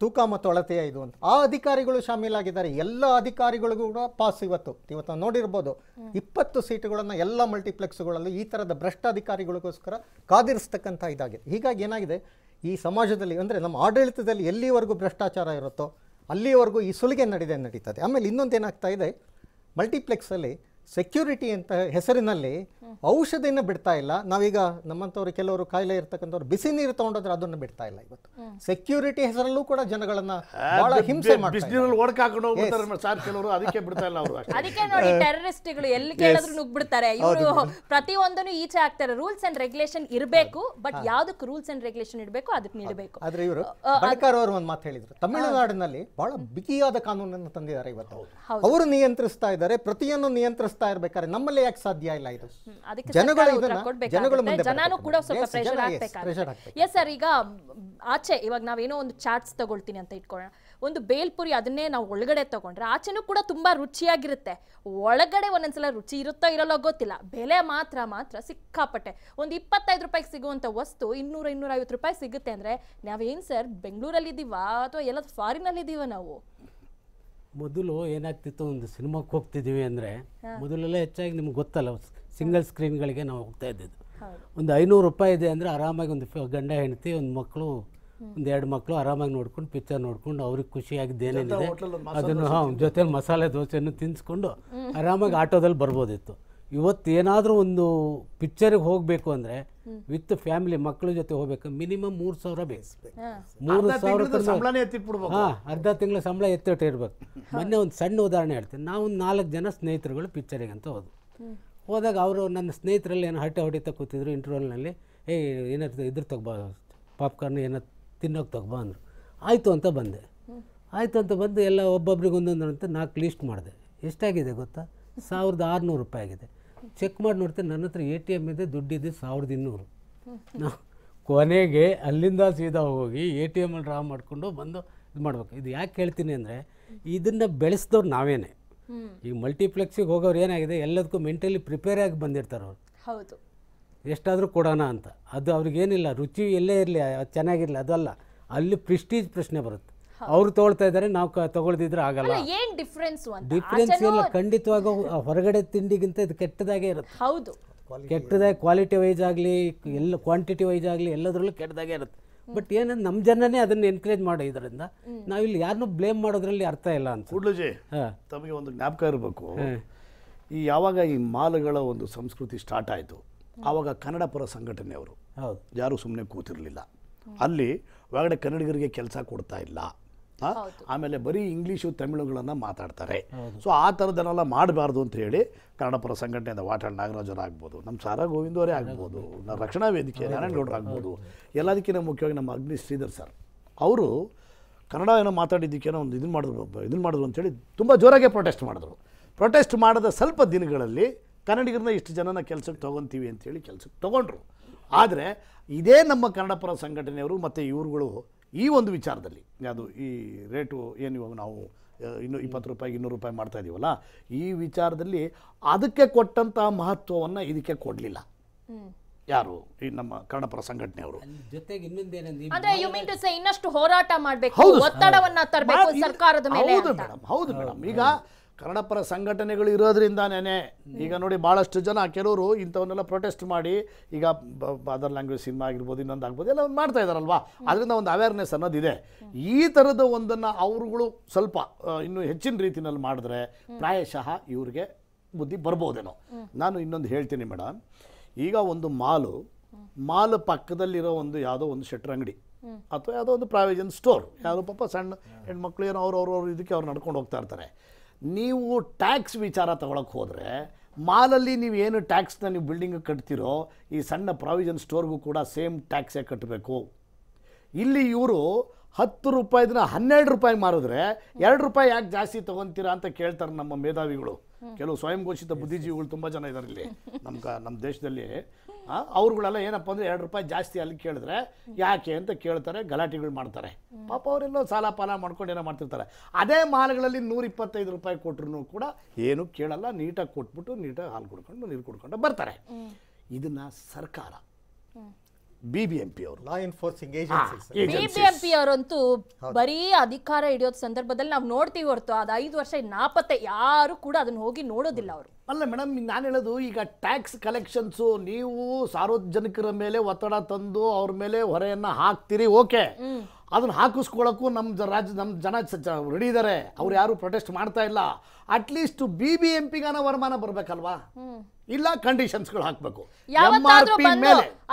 Speaker 6: ತೂಕ ಮತ್ತು ಅಳತೆಯ ಇದು ಅಂತ ಆ ಅಧಿಕಾರಿಗಳು ಶಾಮೀಲಾಗಿದ್ದಾರೆ ಎಲ್ಲ ಅಧಿಕಾರಿಗಳಿಗೂ ಕೂಡ ಪಾಸ್ ಇವತ್ತು ಇವತ್ತು ನೋಡಿರ್ಬೋದು ಇಪ್ಪತ್ತು ಸೀಟುಗಳನ್ನು ಎಲ್ಲ ಮಲ್ಟಿಪ್ಲೆಕ್ಸ್ಗಳಲ್ಲೂ ಈ ಥರದ ಭ್ರಷ್ಟ ಅಧಿಕಾರಿಗಳಿಗೋಸ್ಕರ ಕಾದಿರಿಸ್ತಕ್ಕಂಥ ಇದಾಗಿದೆ ಹೀಗಾಗಿ ಏನಾಗಿದೆ ಈ ಸಮಾಜದಲ್ಲಿ ಅಂದರೆ ನಮ್ಮ ಆಡಳಿತದಲ್ಲಿ ಎಲ್ಲಿವರೆಗೂ ಭ್ರಷ್ಟಾಚಾರ ಇರುತ್ತೋ ಅಲ್ಲಿವರೆಗೂ ಈ ಸುಲಿಗೆ ನಡೆದೇ ನಡೀತದೆ ಆಮೇಲೆ ಇನ್ನೊಂದೇನಾಗ್ತಾ ಇದೆ ಮಲ್ಟಿಪ್ಲೆಕ್ಸಲ್ಲಿ ಸೆಕ್ಯೂರಿಟಿ ಅಂತ ಹೆಸರಿನಲ್ಲಿ ಔಷಧಿನ ಬಿಡ್ತಾ ಇಲ್ಲ ನಾವೀಗ ನಮ್ಮಂತವ್ರು ಕೆಲವರು ಕಾಯಿಲೆ ಇರ್ತಕ್ಕಂಥವ್ರು ಬಿಸಿ ನೀರು ತಗೊಂಡ್ರೆ ಅದನ್ನ ಬಿಡ್ತಾ ಇಲ್ಲ ಇವತ್ತು ಸೆಕ್ಯೂರಿಟಿ ಹೆಸರಲ್ಲೂ ಕೂಡ ಜನಗಳನ್ನ ಬಹಳ ಹಿಂಸೆ ಸರ್ ಕೆಲವರು ಅದಕ್ಕೆ ಅದಕ್ಕೆ
Speaker 1: ಪ್ರತಿಯೊಂದನ್ನು ಈಚೆ ಆಗ್ತಾರೆ ರೂಲ್ಸ್ ಅಂಡ್ ರೆಗ್ಯುಲೇಷನ್ ಇರಬೇಕು ಬಟ್ ಯಾವ್ದಕ್ಕೆ ರೂಲ್ಸ್ ಅಂಡ್ ರೆಗ್ಯುಲೇಷನ್ ಇರಬೇಕು ಅದಕ್ಕೆ ನೀಡಬೇಕು
Speaker 6: ಆದ್ರೆ ಇವರು ಸರ್ಕಾರ ಅವರು ಒಂದು ಮಾತು ಹೇಳಿದ್ರು ತಮಿಳುನಾಡಿನಲ್ಲಿ ಬಹಳ ಬಿಗಿಯಾದ ಕಾನೂನನ್ನು ತಂದಿದ್ದಾರೆ ಇವತ್ತು ಅವರು ನಿಯಂತ್ರಿಸ್ತಾ ಇದ್ದಾರೆ ಪ್ರತಿಯನ್ನು ನಿಯಂತ್ರಿಸ್ತಾ ಇರ್ಬೇಕಾದ್ರೆ ನಮ್ಮಲ್ಲಿ ಯಾಕೆ ಸಾಧ್ಯ ಇಲ್ಲ ಇದು
Speaker 1: ಅದಕ್ಕೆ ಕೂಡ ಸ್ವಲ್ಪ ಎಸ್ ಸರ್ ಈಗ ಆಚೆ ಇವಾಗ ನಾವೇನೋ ಒಂದು ಚಾಟ್ಸ್ ತಗೊಳ್ತೀನಿ ಅಂತ ಇಟ್ಕೊಳ್ಳೋಣ ಒಂದು ಬೇಲ್ಪುರಿ ಅದನ್ನೇ ನಾವು ಒಳಗಡೆ ತಗೊಂಡ್ರೆ ಆಚೆನೂ ಕೂಡ ತುಂಬಾ ರುಚಿಯಾಗಿರುತ್ತೆ ಒಳಗಡೆ ಒಂದೊಂದ್ಸಲ ರುಚಿ ಇರುತ್ತೋ ಇರಲ್ಲೋ ಗೊತ್ತಿಲ್ಲ ಬೆಲೆ ಮಾತ್ರ ಮಾತ್ರ ಸಿಕ್ಕಾಪಟ್ಟೆ ಒಂದು ಇಪ್ಪತ್ತೈದು ರೂಪಾಯಿ ಸಿಗುವಂತ ವಸ್ತು ಇನ್ನೂರ ಇನ್ನೂರ ಐವತ್ತು ರೂಪಾಯಿ ಸಿಗುತ್ತೆ ಅಂದ್ರೆ ನಾವೇನ್ ಸರ್ ಬೆಂಗಳೂರಲ್ಲಿ ಇದೀವಾ ಅಥವಾ ಎಲ್ಲ ಫಾರಿನ್ ಅಲ್ಲಿ ಇದೀವ ನಾವು
Speaker 7: ಮೊದಲು ಏನಾಗ್ತಿತ್ತು ಒಂದು ಸಿನಿಮಾಕ್ಕೆ ಹೋಗ್ತಿದೀವಿ ಅಂದ್ರೆ ಮೊದಲೆಲ್ಲ ಹೆಚ್ಚಾಗಿ ನಿಮ್ಗೆ ಗೊತ್ತಲ್ಲ ಸಿಂಗಲ್ ಸ್ಕ್ರೀನ್ಗಳಿಗೆ ನಾವು ಹೋಗ್ತಾ ಇದ್ದಿದ್ದು ಒಂದು ಐನೂರು ರೂಪಾಯಿ ಇದೆ ಅಂದರೆ ಆರಾಮಾಗಿ ಒಂದು ಗಂಡ ಹೆಂಡತಿ ಒಂದು ಮಕ್ಕಳು ಒಂದು ಎರಡು ಮಕ್ಕಳು ಆರಾಮಾಗಿ ನೋಡ್ಕೊಂಡು ಪಿಕ್ಚರ್ ನೋಡ್ಕೊಂಡು ಅವ್ರಿಗೆ ಏನೇನಿದೆ ಅದನ್ನು ಹಾಂ ಜೊತೆ ಮಸಾಲೆ ದೋಸೆಯನ್ನು ತಿನ್ಸ್ಕೊಂಡು ಆರಾಮಾಗಿ ಆಟೋದಲ್ಲಿ ಬರ್ಬೋದಿತ್ತು ಇವತ್ತು ಏನಾದರೂ ಒಂದು ಪಿಕ್ಚರಿಗೆ ಹೋಗಬೇಕು ಅಂದರೆ ವಿತ್ ಫ್ಯಾಮಿಲಿ ಮಕ್ಕಳ ಜೊತೆ ಹೋಗ್ಬೇಕು ಮಿನಿಮಮ್ ಮೂರು ಸಾವಿರ ಬೇಯಿಸ್ಬೇಕು
Speaker 3: ಮೂರು ಸಾವಿರ
Speaker 7: ಹಾಂ ಅರ್ಧ ತಿಂಗಳ ಸಂಬಳ ಎತ್ತಿಟ್ಟು ಇರ್ಬೇಕು ಮೊನ್ನೆ ಒಂದು ಸಣ್ಣ ಉದಾಹರಣೆ ಹೇಳ್ತೀನಿ ನಾವು ನಾಲ್ಕು ಜನ ಸ್ನೇಹಿತರುಗಳು ಪಿಕ್ಚರಿಗೆ ಅಂತ ಹೋದ್ವು ಹೋದಾಗ ಅವರು ನನ್ನ ಸ್ನೇಹಿತರಲ್ಲಿ ಏನೋ ಹಟ್ಟೆ ಹೊಡಿತಾ ಕೂತಿದ್ರು ಇಂಟರ್ವಲ್ನಲ್ಲಿ ಏಯ್ ಏನಾದ್ರು ಇದ್ರ ತಗೊಬಾ ಪಾಪ್ಕಾರ್ನ್ ಏನೋ ತಿನ್ನೋಕೆ ತಗೊಬಾ ಅಂದರು ಆಯಿತು ಅಂತ ಬಂದೆ ಆಯಿತು ಅಂತ ಬಂದು ಎಲ್ಲ ಒಬ್ಬೊಬ್ರಿಗೆ ಒಂದೊಂದು ಅಂತ ನಾಲ್ಕು ಲೀಸ್ಟ್ ಮಾಡಿದೆ ಎಷ್ಟಾಗಿದೆ ಗೊತ್ತಾ ಸಾವಿರದ ಆರುನೂರು ರೂಪಾಯಿ ಆಗಿದೆ ಚೆಕ್ ಮಾಡಿ ನೋಡ್ತೇನೆ ನನ್ನ ಹತ್ರ ಎ ಟಿ ಎಮ್ ಇದೆ ದುಡ್ಡಿದೆ ಸಾವಿರದ ಇನ್ನೂರು ಕೊನೆಗೆ ಅಲ್ಲಿಂದ ಸೀದಾ ಹೋಗಿ ಎ ಟಿ ಎಮಲ್ಲಿ ಡ್ರಾ ಮಾಡಿಕೊಂಡು ಬಂದು ಇದು ಮಾಡ್ಬೇಕು ಇದು ಯಾಕೆ ಹೇಳ್ತೀನಿ ಅಂದರೆ ಇದನ್ನು ಬೆಳೆಸ್ದವ್ರು ನಾವೇನೆ ಈಗ ಮಲ್ಟಿಪ್ಲೆಕ್ಸಿಗೆ ಹೋಗೋರು ಏನಾಗಿದೆ ಎಲ್ಲದಕ್ಕೂ ಮೆಂಟಲಿ ಪ್ರಿಪೇರ್ ಆಗಿ ಬಂದಿರ್ತಾರೆ ಅವ್ರು ಹೌದು ಎಷ್ಟಾದರೂ ಕೊಡೋಣ ಅಂತ ಅದು ಅವ್ರಿಗೇನಿಲ್ಲ ರುಚಿ ಎಲ್ಲೇ ಇರಲಿ ಚೆನ್ನಾಗಿರಲಿ ಅದಲ್ಲ ಅಲ್ಲಿ ಪ್ರಿಸ್ಟೀಜ್ ಪ್ರಶ್ನೆ ಬರುತ್ತೆ ಅವ್ರು ತಗೊಳ್ತಾ ಇದ್ದಾರೆ ನಾವು ತಗೊಳ್ದಿದ್ರೆ ಆಗಲ್ಲ
Speaker 1: ಡಿಫ್ರೆನ್ಸ್ ಡಿಫ್ರೆನ್ಸ್ ಇಲ್ಲ
Speaker 7: ಖಂಡಿತವಾಗ ಹೊರಗಡೆ ತಿಂಡಿಗಿಂತ ಇದು ಕೆಟ್ಟದಾಗೆ ಇರುತ್ತೆ ಹೌದು ಕೆಟ್ಟದಾಗಿ ಕ್ವಾಲಿಟಿ ವೈಸ್ ಆಗಲಿ ಎಲ್ಲ ಕ್ವಾಂಟಿಟಿ ವೈಸ್ ಆಗಲಿ ಎಲ್ಲದರಲ್ಲೂ ಕೆಟ್ಟದಾಗೆ ಇರುತ್ತೆ ಬಟ್ ಏನಂದ್ರೆ ನಮ್ಮ ಜನನೇ ಅದನ್ನ ಎನ್ಕರೇಜ್ ಮಾಡೋ ಇದರಿಂದ ನಾವಿಲ್ಲಿ ಯಾರನ್ನು ಬ್ಲೇಮ್ ಮಾಡೋದ್ರಲ್ಲಿ ಅರ್ಥ ಇಲ್ಲ ಅಂತ ಕೂಡ್ಲಜಿ ತಮಗೆ ಒಂದು ಜ್ಞಾಪಕ ಇರಬೇಕು
Speaker 3: ಈ ಯಾವಾಗ ಈ ಮಾಲುಗಳ ಒಂದು ಸಂಸ್ಕೃತಿ ಸ್ಟಾರ್ಟ್ ಆಯಿತು ಆವಾಗ ಕನ್ನಡ ಪರ ಸಂಘಟನೆಯವರು ಯಾರು ಸುಮ್ಮನೆ ಕೂತಿರಲಿಲ್ಲ ಅಲ್ಲಿ ಒಳಗಡೆ ಕನ್ನಡಿಗರಿಗೆ ಕೆಲಸ ಕೊಡ್ತಾ ಇಲ್ಲ ಆಮೇಲೆ ಬರೀ ಇಂಗ್ಲೀಷು ತಮಿಳುಗಳನ್ನು ಮಾತಾಡ್ತಾರೆ ಸೊ ಆ ಥರದ್ದನ್ನೆಲ್ಲ ಮಾಡಬಾರ್ದು ಅಂತ ಹೇಳಿ ಕನ್ನಡಪರ ಸಂಘಟನೆಯಿಂದ ವಾಟಾಳ್ ನಾಗರಾಜರು ಆಗ್ಬೋದು ನಮ್ಮ ಸಾರಾ ಗೋವಿಂದವರೇ ಆಗ್ಬೋದು ನಮ್ಮ ರಕ್ಷಣಾ ವೇದಿಕೆ ನಾರಾಯಣಗೌಡರು ಆಗ್ಬೋದು ಎಲ್ಲದಕ್ಕಿಂತ ಮುಖ್ಯವಾಗಿ ನಮ್ಮ ಅಗ್ನಿ ಶ್ರೀಧರ್ ಸರ್ ಅವರು ಕನ್ನಡ ಏನೋ ಮಾತಾಡಿದ್ದಕ್ಕೇನೋ ಒಂದು ಇದನ್ನು ಮಾಡಿದ್ರು ಇದನ್ನು ಮಾಡಿದ್ರು ಅಂತೇಳಿ ತುಂಬ ಜೋರಾಗೆ ಪ್ರೊಟೆಸ್ಟ್ ಮಾಡಿದ್ರು ಪ್ರೊಟೆಸ್ಟ್ ಮಾಡಿದ ಸ್ವಲ್ಪ ದಿನಗಳಲ್ಲಿ ಕನ್ನಡಿಗರನ್ನ ಇಷ್ಟು ಜನನ ಕೆಲಸಕ್ಕೆ ತೊಗೊತೀವಿ ಅಂತೇಳಿ ಕೆಲಸಕ್ಕೆ ತೊಗೊಂಡ್ರು ಆದರೆ ಇದೇ ನಮ್ಮ ಕನ್ನಡಪರ ಸಂಘಟನೆಯವರು ಮತ್ತು ಇವರುಗಳು ಈ ಒಂದು ವಿಚಾರದಲ್ಲಿ ಅದು ಈ ರೇಟು ಏನು ಇವಾಗ ನಾವು ಇನ್ನು ಇಪ್ಪತ್ತು ರೂಪಾಯಿಗೆ ಇನ್ನೂರು ರೂಪಾಯಿ ಮಾಡ್ತಾ ಇದೀವಲ್ಲ ಈ ವಿಚಾರದಲ್ಲಿ ಅದಕ್ಕೆ ಕೊಟ್ಟಂತ ಮಹತ್ವವನ್ನ ಇದಕ್ಕೆ ಕೊಡಲಿಲ್ಲ ಯಾರು ಈ ನಮ್ಮ ಕನ್ನಡಪರ ಸಂಘಟನೆ
Speaker 7: ಜೊತೆಗೆ ಇನ್ನೊಂದೇನಂದ್ರೆ
Speaker 1: ಇನ್ನಷ್ಟು ಹೋರಾಟ ಮಾಡಬೇಕು ಒತ್ತಡವನ್ನ ತರಬೇಕು ಸರ್ಕಾರದ ಮೇಲೆ
Speaker 3: ಹೌದು ಮೇಡಮ್ ಈಗ ಕನ್ನಡಪರ ಸಂಘಟನೆಗಳು ಇರೋದ್ರಿಂದನೇ ಈಗ ನೋಡಿ ಭಾಳಷ್ಟು ಜನ ಕೆಲವರು ಇಂಥವನ್ನೆಲ್ಲ ಪ್ರೊಟೆಸ್ಟ್ ಮಾಡಿ ಈಗ ಅದರ್ ಲ್ಯಾಂಗ್ವೇಜ್ ಸಿನಿಮಾ ಆಗಿರ್ಬೋದು ಇನ್ನೊಂದು ಆಗ್ಬೋದು ಎಲ್ಲ ಮಾಡ್ತಾ ಇದ್ದಾರಲ್ವ ಅದರಿಂದ ಒಂದು ಅವೇರ್ನೆಸ್ ಅನ್ನೋದಿದೆ ಈ ಥರದ ಒಂದನ್ನು ಅವರುಗಳು ಸ್ವಲ್ಪ ಇನ್ನೂ ಹೆಚ್ಚಿನ ರೀತಿಯಲ್ಲಿ ಮಾಡಿದ್ರೆ ಪ್ರಾಯಶಃ ಇವ್ರಿಗೆ ಬುದ್ಧಿ ಬರ್ಬೋದೇನೋ ನಾನು ಇನ್ನೊಂದು ಹೇಳ್ತೀನಿ ಮೇಡಮ್ ಈಗ ಒಂದು ಮಾಲು ಮಾಲ್ ಪಕ್ಕದಲ್ಲಿರೋ ಒಂದು ಯಾವುದೋ ಒಂದು ಶೆಟ್ರ್ ಅಂಗಡಿ ಅಥವಾ ಯಾವುದೋ ಒಂದು ಪ್ರಾವಿಜನ್ ಸ್ಟೋರ್ ಯಾರು ಪಾಪ ಸಣ್ಣ ಹೆಣ್ಮಕ್ಳು ಏನೋ ಅವ್ರವ್ರವ್ರ ಇದಕ್ಕೆ ಅವ್ರು ನಡ್ಕೊಂಡು ಹೋಗ್ತಾ ಇರ್ತಾರೆ ನೀವು ಟ್ಯಾಕ್ಸ್ ವಿಚಾರ ತಗೊಳಕ್ಕೆ ಹೋದರೆ ಮಾಲಲ್ಲಿ ನೀವು ಏನು ಟ್ಯಾಕ್ಸ್ನ ನೀವು ಬಿಲ್ಡಿಂಗ್ ಕಟ್ತಿರೋ ಈ ಸಣ್ಣ ಪ್ರಾವಿಷನ್ ಸ್ಟೋರ್ಗೂ ಕೂಡ ಸೇಮ್ ಟ್ಯಾಕ್ಸೇ ಕಟ್ಟಬೇಕು ಇಲ್ಲಿ ಇವರು ಹತ್ತು ರೂಪಾಯಿದನ್ನ ಹನ್ನೆರಡು ರೂಪಾಯಿ ಮಾರಿದ್ರೆ ಎರಡು ರೂಪಾಯಿ ಯಾಕೆ ಜಾಸ್ತಿ ತೊಗೊತೀರಾ ಅಂತ ಕೇಳ್ತಾರೆ ನಮ್ಮ ಮೇಧಾವಿಗಳು ಕೆಲವು ಸ್ವಯಂ ಘೋಷಿತ ಬುದ್ಧಿಜೀವಿಗಳು ತುಂಬ ಜನ ಇದ್ದಾರೆ ಇಲ್ಲಿ ನಮ್ಮ ನಮ್ಮ ದೇಶದಲ್ಲಿ ಅವ್ರುಗಳೆಲ್ಲ ಏನಪ್ಪ ಅಂದ್ರೆ ಎರಡು ರೂಪಾಯಿ ಜಾಸ್ತಿ ಅಲ್ಲಿ ಕೇಳಿದ್ರೆ ಯಾಕೆ ಅಂತ ಕೇಳ್ತಾರೆ ಗಲಾಟೆಗಳು ಮಾಡ್ತಾರೆ ಪಾಪ ಅವರೆಲ್ಲೋ ಸಾಲ ಪಾಲ ಮಾಡ್ಕೊಂಡು ಏನೋ ಮಾಡ್ತಿರ್ತಾರೆ ಅದೇ ಮಾಲ್ಗಳಲ್ಲಿ ನೂರಿಪ್ಪತ್ತೈದು ರೂಪಾಯಿ ಕೊಟ್ಟರು ಕೂಡ ಏನು ಕೇಳಲ್ಲ ನೀಟಾಗಿ ಕೊಟ್ಬಿಟ್ಟು ನೀಟಾಗಿ ಹಾಲು ಕುಡ್ಕೊಂಡು ನೀರು ಕುಡ್ಕೊಂಡು ಬರ್ತಾರೆ ಇದನ್ನ ಸರ್ಕಾರ ಬಿಬಿಎಂಪಿ ಅವರು ಲಾ ಎನ್ಫೋರ್ಸಿಂಗ್ ಬಿಬಿಎಂಪಿ
Speaker 1: ಅವರಂತೂ ಬರೀ
Speaker 3: ಅಧಿಕಾರ ಹಿಡಿಯೋದ್
Speaker 1: ಸಂದರ್ಭದಲ್ಲಿ ನಾವು ನೋಡ್ತೀವಿ ಹೊರತು ಅದು ಐದು ವರ್ಷ ನಾಪತ್ತೆ ಯಾರು ಕೂಡ ಅದನ್ನ ಹೋಗಿ ನೋಡೋದಿಲ್ಲ
Speaker 3: ಅವರು ಅಲ್ಲ ಮೇಡಮ್ ನಾನು ಹೇಳೋದು ಈಗ ಟ್ಯಾಕ್ಸ್ ಕಲೆಕ್ಷನ್ಸು ನೀವು ಸಾರ್ವಜನಿಕರ ಮೇಲೆ ಒತ್ತಡ ತಂದು ಅವ್ರ ಮೇಲೆ ಹೊರೆಯನ್ನ ಹಾಕ್ತೀರಿ ಓಕೆ ಅದನ್ನ ಹಾಕಿಸ್ಕೊಳಕ್ಕೂ ನಮ್ಮ ರಾಜ್ಯ ನಮ್ಮ ಜನ ರೆಡಿ ಇದ್ದಾರೆ ಅವ್ರು ಯಾರು ಪ್ರೊಟೆಸ್ಟ್ ಮಾಡ್ತಾ ಇಲ್ಲ ಅಟ್ಲೀಸ್ಟ್ ಬಿ ಬಿ ಎಂ ಪಿಗಾನ ವರಮಾನ ಬರ್ಬೇಕಲ್ವಾ ಇಲ್ಲ ಕಂಡೀಷನ್ಸ್ಗಳು ಹಾಕಬೇಕು ಎಂ